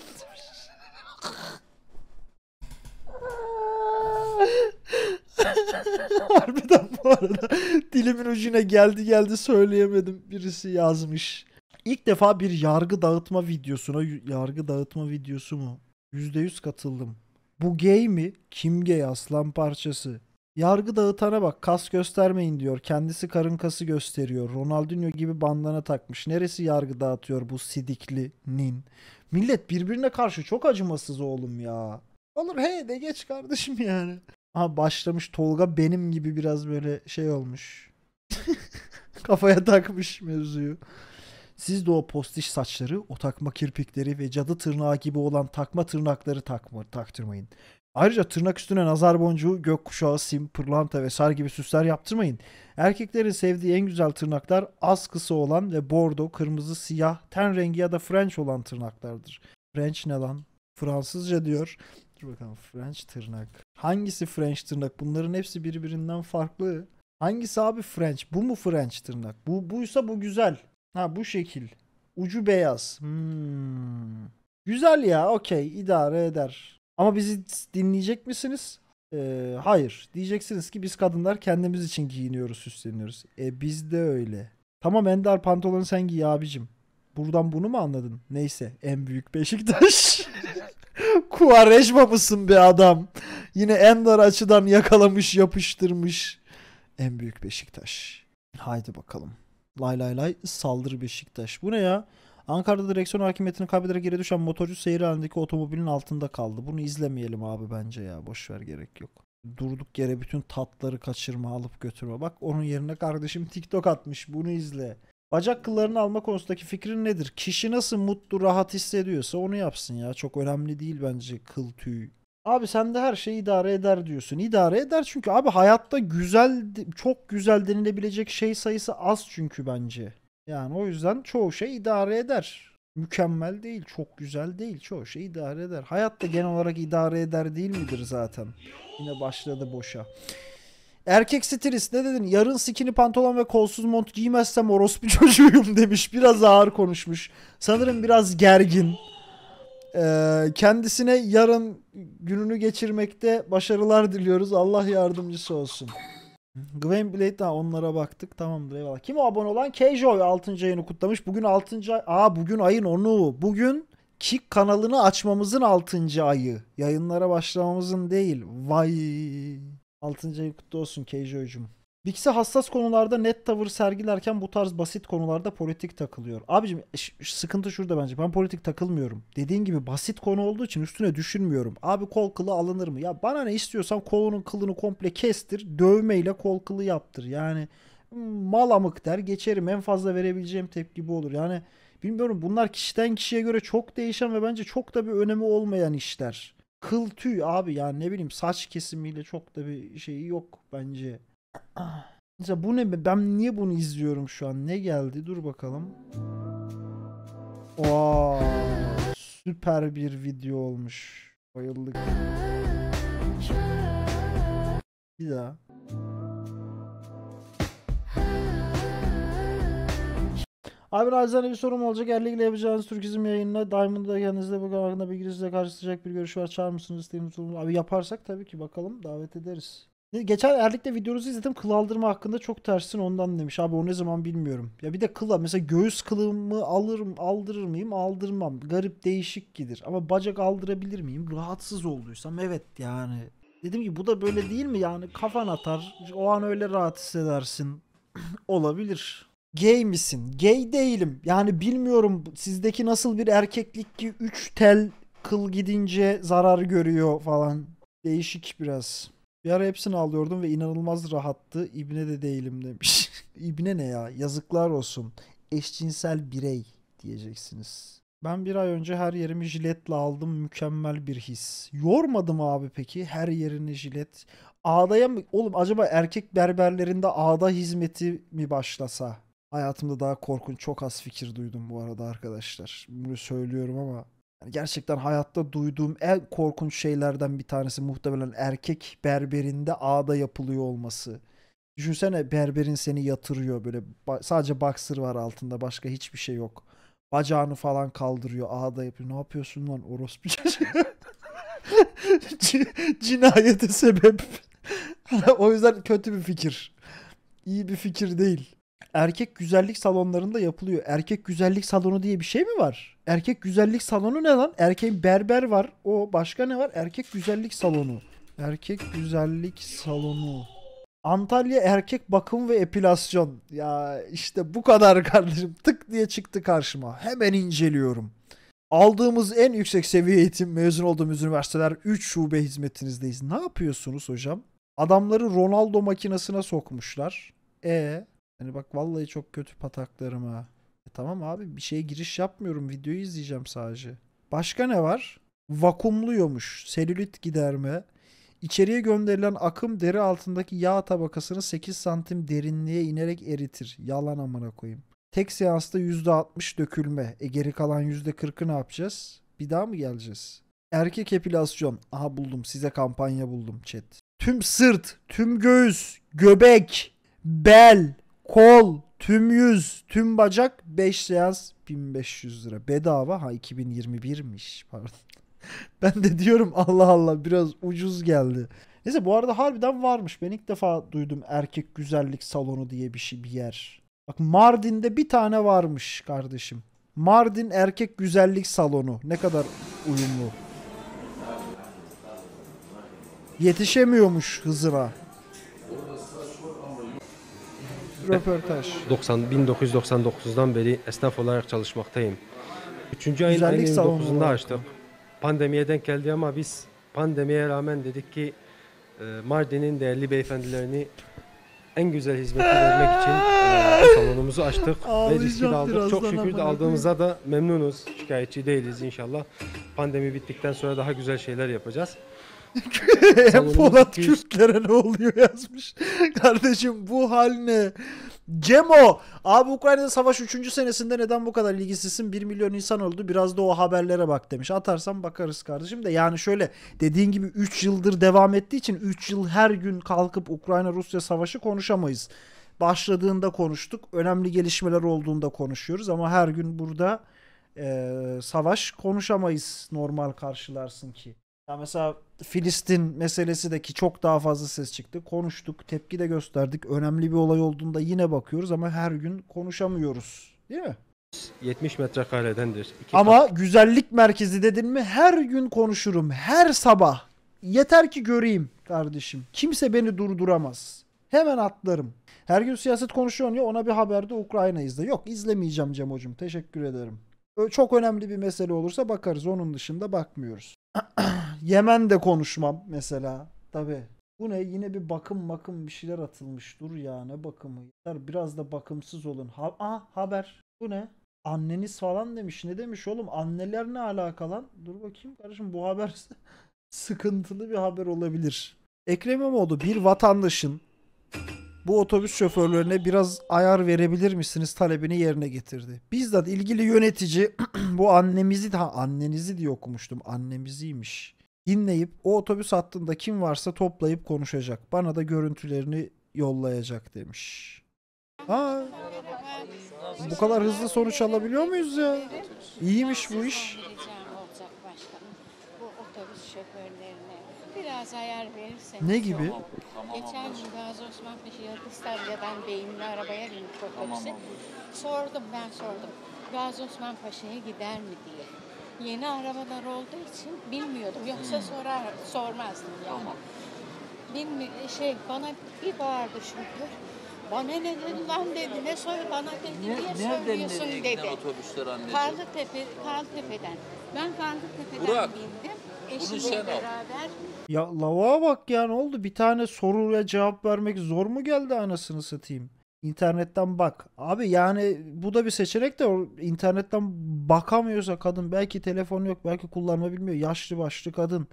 Harbiden bu arada dilimin ucuna geldi geldi söyleyemedim. Birisi yazmış. İlk defa bir yargı dağıtma videosuna, yargı dağıtma videosu mu? %100 katıldım. Bu gay mi? Kim gay aslan parçası? Yargı dağıtana bak kas göstermeyin diyor. Kendisi karın kası gösteriyor. Ronaldinho gibi bandana takmış. Neresi yargı dağıtıyor bu sidikli nin? Millet birbirine karşı çok acımasız oğlum ya. Olur he de geç kardeşim yani. Ha başlamış Tolga benim gibi biraz böyle şey olmuş. Kafaya takmış mevzuyu. Siz de o postiş saçları, o takma kirpikleri ve cadı tırnağı gibi olan takma tırnakları takma, taktırmayın. Ayrıca tırnak üstüne nazar boncuğu, gökkuşağı, sim, pırlanta ve sar gibi süsler yaptırmayın. Erkeklerin sevdiği en güzel tırnaklar az kısa olan ve bordo, kırmızı, siyah, ten rengi ya da French olan tırnaklardır. French ne lan? Fransızca diyor. Dur bakalım French tırnak. Hangisi French tırnak? Bunların hepsi birbirinden farklı. Hangisi abi French? Bu mu French tırnak? Bu buysa bu güzel. Ha bu şekil. Ucu beyaz. Hmm. Güzel ya okey idare eder. Ama bizi dinleyecek misiniz? Ee, hayır. Diyeceksiniz ki biz kadınlar kendimiz için giyiniyoruz, süsleniyoruz. E biz de öyle. Tamam Ender pantolonu sen giy abicim. Buradan bunu mu anladın? Neyse en büyük Beşiktaş. Kuvareşma mısın be adam? Yine en dar açıdan yakalamış yapıştırmış. En büyük Beşiktaş. Haydi bakalım. Lay lay lay saldır Beşiktaş. Bu ne ya? Ankara'da direksiyon hakimiyetini kaybederek geri düşen motorcu seyir halindeki otomobilin altında kaldı. Bunu izlemeyelim abi bence ya. Boşver gerek yok. Durduk yere bütün tatları kaçırma alıp götürme. Bak onun yerine kardeşim TikTok atmış. Bunu izle. Bacak kıllarını alma konusundaki fikrin nedir? Kişi nasıl mutlu, rahat hissediyorsa onu yapsın ya. Çok önemli değil bence kıl tüyü. Abi sen de her şeyi idare eder diyorsun. İdare eder çünkü abi hayatta güzel, çok güzel denilebilecek şey sayısı az çünkü bence. Yani o yüzden çoğu şey idare eder. Mükemmel değil, çok güzel değil. Çoğu şey idare eder. Hayatta genel olarak idare eder değil midir zaten? Yine başladı boşa. Erkek stilist ne dedin? Yarın skinny pantolon ve kolsuz mont giymezsem orospu çocuğuyum demiş. Biraz ağır konuşmuş. Sanırım biraz gergin. Ee, kendisine yarın gününü geçirmekte başarılar diliyoruz. Allah yardımcısı olsun. Gwen Blade onlara baktık. Tamamdır eyvallah. Kim o abone olan? Keyjoy 6. ayını kutlamış. Bugün 6. ay. Aa bugün ayın 10'u. Bugün Kik kanalını açmamızın 6. ayı. Yayınlara başlamamızın değil. Vay. Altıncı ayı kutlu olsun Keijo'cum. Bixi hassas konularda net tavır sergilerken bu tarz basit konularda politik takılıyor. Abicim e, sıkıntı şurada bence. Ben politik takılmıyorum. Dediğin gibi basit konu olduğu için üstüne düşünmüyorum. Abi kol kılı alınır mı? Ya bana ne istiyorsan kolunun kılını komple kestir. Dövmeyle kol kılı yaptır. Yani hmm, mal amık der geçerim. En fazla verebileceğim tepki bu olur. Yani bilmiyorum bunlar kişiden kişiye göre çok değişen ve bence çok da bir önemi olmayan işler kıl tüy abi yani ne bileyim saç kesimiyle çok da bir şeyi yok bence. Mesela bu ne ben niye bunu izliyorum şu an ne geldi dur bakalım. Oo, süper bir video olmuş. Bayıldık. Bir daha. Abi acizane bir sorum olacak. Elle ilgili yapacağınız Türkizm yayınına da kendinizle bu konu bilgi size karşılayacak bir görüş var. Çağır mısınız? İsteğimiz Abi yaparsak tabii ki bakalım davet ederiz. Geçen Erlik'te videonuzu izledim. Kıl aldırma hakkında çok tersin ondan demiş. Abi o ne zaman bilmiyorum. Ya bir de kıla mesela göğüs kılımı alırım, aldırır mıyım? Aldırmam. Garip değişik gidir. Ama bacak aldırabilir miyim? Rahatsız olduysam evet yani. Dedim ki bu da böyle değil mi? Yani kafan atar. O an öyle rahat hissedersin. Olabilir gay misin? Gay değilim. Yani bilmiyorum sizdeki nasıl bir erkeklik ki 3 tel kıl gidince zarar görüyor falan. Değişik biraz. Bir ara hepsini alıyordum ve inanılmaz rahattı. İbne de değilim demiş. İbne ne ya? Yazıklar olsun. Eşcinsel birey diyeceksiniz. Ben bir ay önce her yerimi jiletle aldım. Mükemmel bir his. Yormadım abi peki her yerini jilet. Ağdaya mı? Oğlum acaba erkek berberlerinde ağda hizmeti mi başlasa? Hayatımda daha korkunç çok az fikir duydum bu arada arkadaşlar. Bunu söylüyorum ama yani gerçekten hayatta duyduğum en korkunç şeylerden bir tanesi muhtemelen erkek berberinde ağda yapılıyor olması. Düşünsene berberin seni yatırıyor böyle sadece baksır var altında başka hiçbir şey yok. Bacağını falan kaldırıyor ağda yapıyor. Ne yapıyorsun lan orospu Cinayete sebep. o yüzden kötü bir fikir. İyi bir fikir değil erkek güzellik salonlarında yapılıyor. Erkek güzellik salonu diye bir şey mi var? Erkek güzellik salonu ne lan? Erkeğin berber var. O başka ne var? Erkek güzellik salonu. Erkek güzellik salonu. Antalya erkek bakım ve epilasyon. Ya işte bu kadar kardeşim. Tık diye çıktı karşıma. Hemen inceliyorum. Aldığımız en yüksek seviye eğitim mezun olduğumuz üniversiteler 3 şube hizmetinizdeyiz. Ne yapıyorsunuz hocam? Adamları Ronaldo makinesine sokmuşlar. E Hani bak vallahi çok kötü pataklarıma. E tamam abi bir şeye giriş yapmıyorum. Videoyu izleyeceğim sadece. Başka ne var? Vakumluyormuş. Selülit giderme. İçeriye gönderilen akım deri altındaki yağ tabakasını 8 santim derinliğe inerek eritir. Yalan amına koyayım. Tek seansta %60 dökülme. E geri kalan %40'ı ne yapacağız? Bir daha mı geleceğiz? Erkek epilasyon. Aha buldum size kampanya buldum chat. Tüm sırt, tüm göğüs, göbek, bel, kol, tüm yüz, tüm bacak 5 seans 1500 lira. Bedava ha 2021'miş pardon. ben de diyorum Allah Allah biraz ucuz geldi. Neyse bu arada harbiden varmış. Ben ilk defa duydum erkek güzellik salonu diye bir şey bir yer. Bak Mardin'de bir tane varmış kardeşim. Mardin erkek güzellik salonu. Ne kadar uyumlu. Yetişemiyormuş Hızır'a. Röportaj. 90, 1999'dan beri esnaf olarak çalışmaktayım. Üçüncü ayın Güzellik ayın 9'unda açtık. Pandemiye denk geldi ama biz pandemiye rağmen dedik ki e, Mardin'in değerli beyefendilerini en güzel hizmeti vermek için e, salonumuzu açtık ve riski de aldık. Çok şükür de aldığımıza da memnunuz. Şikayetçi değiliz inşallah. Pandemi bittikten sonra daha güzel şeyler yapacağız. Polat 200... Kürtlere ne oluyor yazmış. Kardeşim bu hal ne? Cemo. Abi Ukrayna'da savaş 3. senesinde neden bu kadar ilgisizsin? 1 milyon insan oldu Biraz da o haberlere bak demiş. atarsam bakarız kardeşim de. Yani şöyle dediğin gibi 3 yıldır devam ettiği için 3 yıl her gün kalkıp Ukrayna-Rusya savaşı konuşamayız. Başladığında konuştuk. Önemli gelişmeler olduğunda konuşuyoruz. Ama her gün burada e, savaş konuşamayız normal karşılarsın ki. Ya mesela Filistin meselesi de ki çok daha fazla ses çıktı. Konuştuk, tepki de gösterdik. Önemli bir olay olduğunda yine bakıyoruz ama her gün konuşamıyoruz. Değil mi? 70 metrekaredendir. İki ama kat... güzellik merkezi dedin mi her gün konuşurum. Her sabah. Yeter ki göreyim kardeşim. Kimse beni durduramaz. Hemen atlarım. Her gün siyaset konuşuyor ya ona bir haber de Ukrayna izle. Yok izlemeyeceğim Cem hocam. Teşekkür ederim. Çok önemli bir mesele olursa bakarız. Onun dışında bakmıyoruz. Yemen'de konuşmam mesela. Tabi. Bu ne? Yine bir bakım bakım bir şeyler atılmış. Dur ya ne bakımı? Biraz da bakımsız olun. Ha Aa, haber. Bu ne? Anneniz falan demiş. Ne demiş oğlum? Anneler ne alakalan? Dur bakayım kardeşim bu haber sıkıntılı bir haber olabilir. Ekrem İmamoğlu bir vatandaşın bu otobüs şoförlerine biraz ayar verebilir misiniz talebini yerine getirdi. Bizzat ilgili yönetici bu annemizi ha annenizi diye okumuştum. Annemiziymiş. Dinleyip o otobüs hattında kim varsa toplayıp konuşacak. Bana da görüntülerini yollayacak demiş. Ha. Bu kadar hızlı sonuç alabiliyor muyuz ya? İyiymiş bu iş. biraz ayar verirseniz. Ne gibi? Geçen gün Gazi Osman Paşa Yıldızlar'dan beyinli arabaya bindik otobüse. Sordum ben sordum. Gazi Osman Paşa'ya gider mi diye. Yeni arabalar olduğu için bilmiyordum. Yoksa hmm. sorar sormazdım yani. Tamam. Bilmi şey bana bir bağırdı çünkü. Bana ne dedin lan dedi, ne soy bana dedi, ne, niye söylüyorsun dedi. Nereden otobüsler anneciğim? Karlıtepe, Karlıtepe'den. Ben Karlıtepe'den Burak, bindim. Eşimle beraber. Al. Ya lavuğa bak ya ne oldu? Bir tane soruya cevap vermek zor mu geldi anasını satayım? İnternetten bak. Abi yani bu da bir seçenek de internetten bakamıyorsa kadın belki telefon yok, belki kullanma bilmiyor. Yaşlı başlı kadın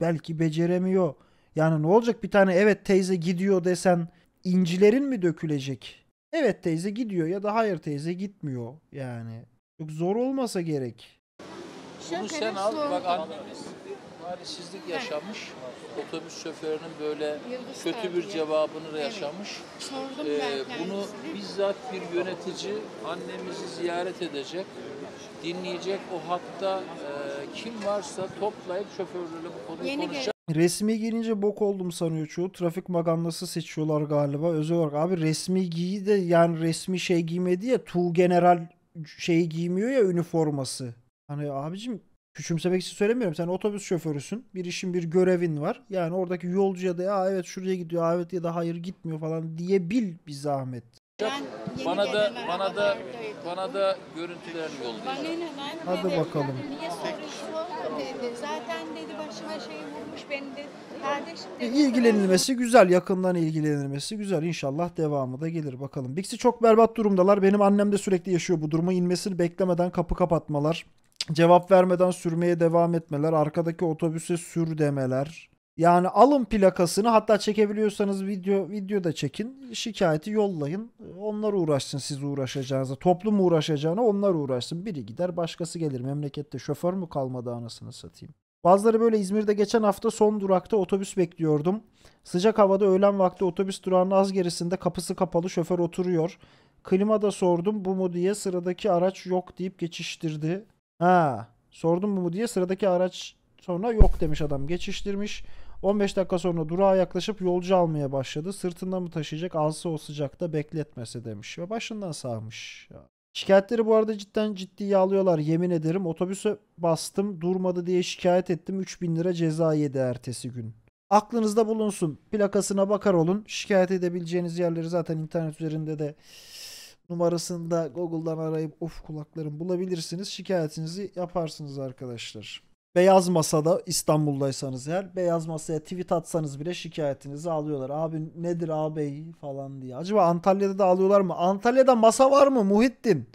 belki beceremiyor. Yani ne olacak bir tane evet teyze gidiyor desen incilerin mi dökülecek? Evet teyze gidiyor ya da hayır teyze gitmiyor yani. Çok zor olmasa gerek. Bunu sen al bak annemiz talihsizlik yaşamış. Otobüs şoförünün böyle Yıldız kötü bir cevabını da yaşamış. Sordum ee, bunu bizzat bir yönetici annemizi ziyaret edecek, dinleyecek. O hatta e, kim varsa toplayıp şoförlerle bu konuyu Yeni konuşacak. Resmi gelince bok oldum sanıyor çoğu. Trafik magandası seçiyorlar galiba özel olarak. Abi resmi giyi de yani resmi şey giymedi ya. Tu General şeyi giymiyor ya üniforması. Hani abicim küçümsemek için söylemiyorum. Sen otobüs şoförüsün. Bir işin bir görevin var. Yani oradaki yolcuya da ya evet şuraya gidiyor ya evet ya da hayır gitmiyor falan diyebil bir zahmet. Ben bana da bana da bana da görüntülerini yolluyor. Hadi bakalım. Niye soruyorsun dedi. Zaten dedi başıma şey vurmuş beni dedi. Kardeşim dedi. E, ilgilenilmesi güzel. Yakından ilgilenilmesi güzel. İnşallah devamı da gelir bakalım. Bixi çok berbat durumdalar. Benim annem de sürekli yaşıyor bu durumu. İnmesini beklemeden kapı kapatmalar cevap vermeden sürmeye devam etmeler, arkadaki otobüse sür demeler. Yani alın plakasını hatta çekebiliyorsanız video video da çekin. Şikayeti yollayın. Onlar uğraşsın siz uğraşacağınıza. Toplum uğraşacağına onlar uğraşsın. Biri gider başkası gelir. Memlekette şoför mü kalmadı anasını satayım. Bazıları böyle İzmir'de geçen hafta son durakta otobüs bekliyordum. Sıcak havada öğlen vakti otobüs durağının az gerisinde kapısı kapalı şoför oturuyor. Klima da sordum bu mu diye sıradaki araç yok deyip geçiştirdi. Ha, sordum mu diye sıradaki araç sonra yok demiş adam geçiştirmiş. 15 dakika sonra durağa yaklaşıp yolcu almaya başladı. Sırtında mı taşıyacak alsa o sıcakta bekletmese demiş ve başından sağmış. Ya. Şikayetleri bu arada cidden ciddiye alıyorlar yemin ederim. Otobüse bastım durmadı diye şikayet ettim 3000 lira ceza yedi ertesi gün. Aklınızda bulunsun plakasına bakar olun şikayet edebileceğiniz yerleri zaten internet üzerinde de numarasında Google'dan arayıp of kulaklarım bulabilirsiniz. Şikayetinizi yaparsınız arkadaşlar. Beyaz masada İstanbul'daysanız eğer beyaz masaya tweet atsanız bile şikayetinizi alıyorlar. Abi nedir ağabey falan diye. Acaba Antalya'da da alıyorlar mı? Antalya'da masa var mı Muhittin?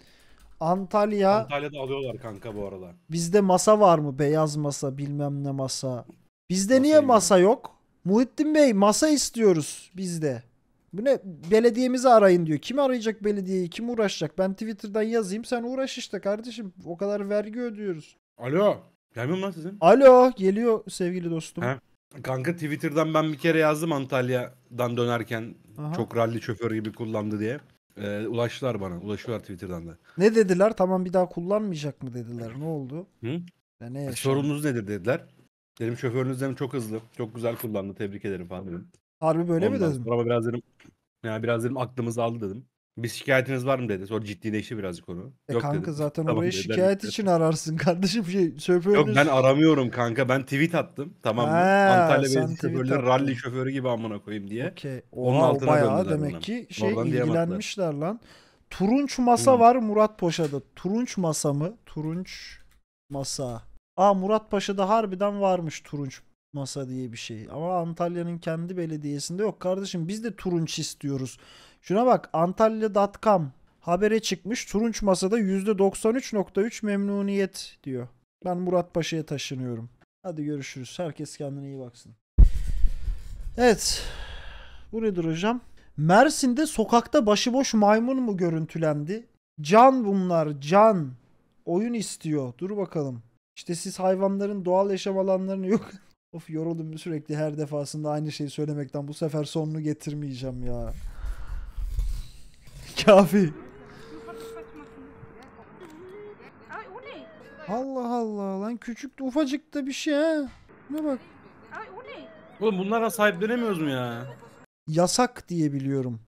Antalya Antalya'da alıyorlar kanka bu arada. Bizde masa var mı? Beyaz masa, bilmem ne masa. Bizde Masayı niye masa yok? Muhittin Bey masa istiyoruz bizde. Bu ne? Belediyemizi arayın diyor. Kim arayacak belediyeyi? Kim uğraşacak? Ben Twitter'dan yazayım sen uğraş işte kardeşim. O kadar vergi ödüyoruz. Alo. Gelmiyor mu lan sizin? Alo. Geliyor sevgili dostum. He. Kanka Twitter'dan ben bir kere yazdım Antalya'dan dönerken. Aha. Çok rally şoförü gibi kullandı diye. Ee, ulaştılar bana. Ulaşıyorlar Twitter'dan da. Ne dediler? Tamam bir daha kullanmayacak mı dediler. Ne oldu? Hı? Ya ne sorunuz nedir dediler. Dedim şoförünüz dedim çok hızlı. Çok güzel kullandı. Tebrik ederim falan dedim. Harbi böyle Ondan mi dedin? Sonra biraz dedim, ya biraz dedim aklımız aldı dedim. Bir şikayetiniz var mı dedi. Sonra ciddileşti birazcık konu. E Yok kanka dedim. zaten tamam orayı şikayet ben, için ararsın kardeşim. Şey, şoförünüz... Yok ben aramıyorum kanka. Ben tweet attım. Tamam mı? Antalya Belediyesi şoförleri rally şoförü gibi amına koyayım diye. Okay. Oha, Onun altına bayağı demek bana. ki şey Oradan ilgilenmişler lan. Turunç masa hmm. var Murat Paşa'da. Turunç masa mı? Turunç masa. Aa Murat Paşa'da harbiden varmış turunç masa diye bir şey. Ama Antalya'nın kendi belediyesinde yok kardeşim biz de turunç istiyoruz. Şuna bak antalya.com habere çıkmış turunç masada %93.3 memnuniyet diyor. Ben Murat Paşa'ya taşınıyorum. Hadi görüşürüz. Herkes kendine iyi baksın. Evet. Bu nedir hocam? Mersin'de sokakta başıboş maymun mu görüntülendi? Can bunlar can. Oyun istiyor. Dur bakalım. İşte siz hayvanların doğal yaşam alanlarını yok Of yoruldum sürekli her defasında aynı şeyi söylemekten. Bu sefer sonunu getirmeyeceğim ya. Kafi. Allah Allah lan küçük de ufacık da bir şey ha. Ne bak. Oğlum bunlara sahiplenemiyoruz mu ya? Yasak diye biliyorum.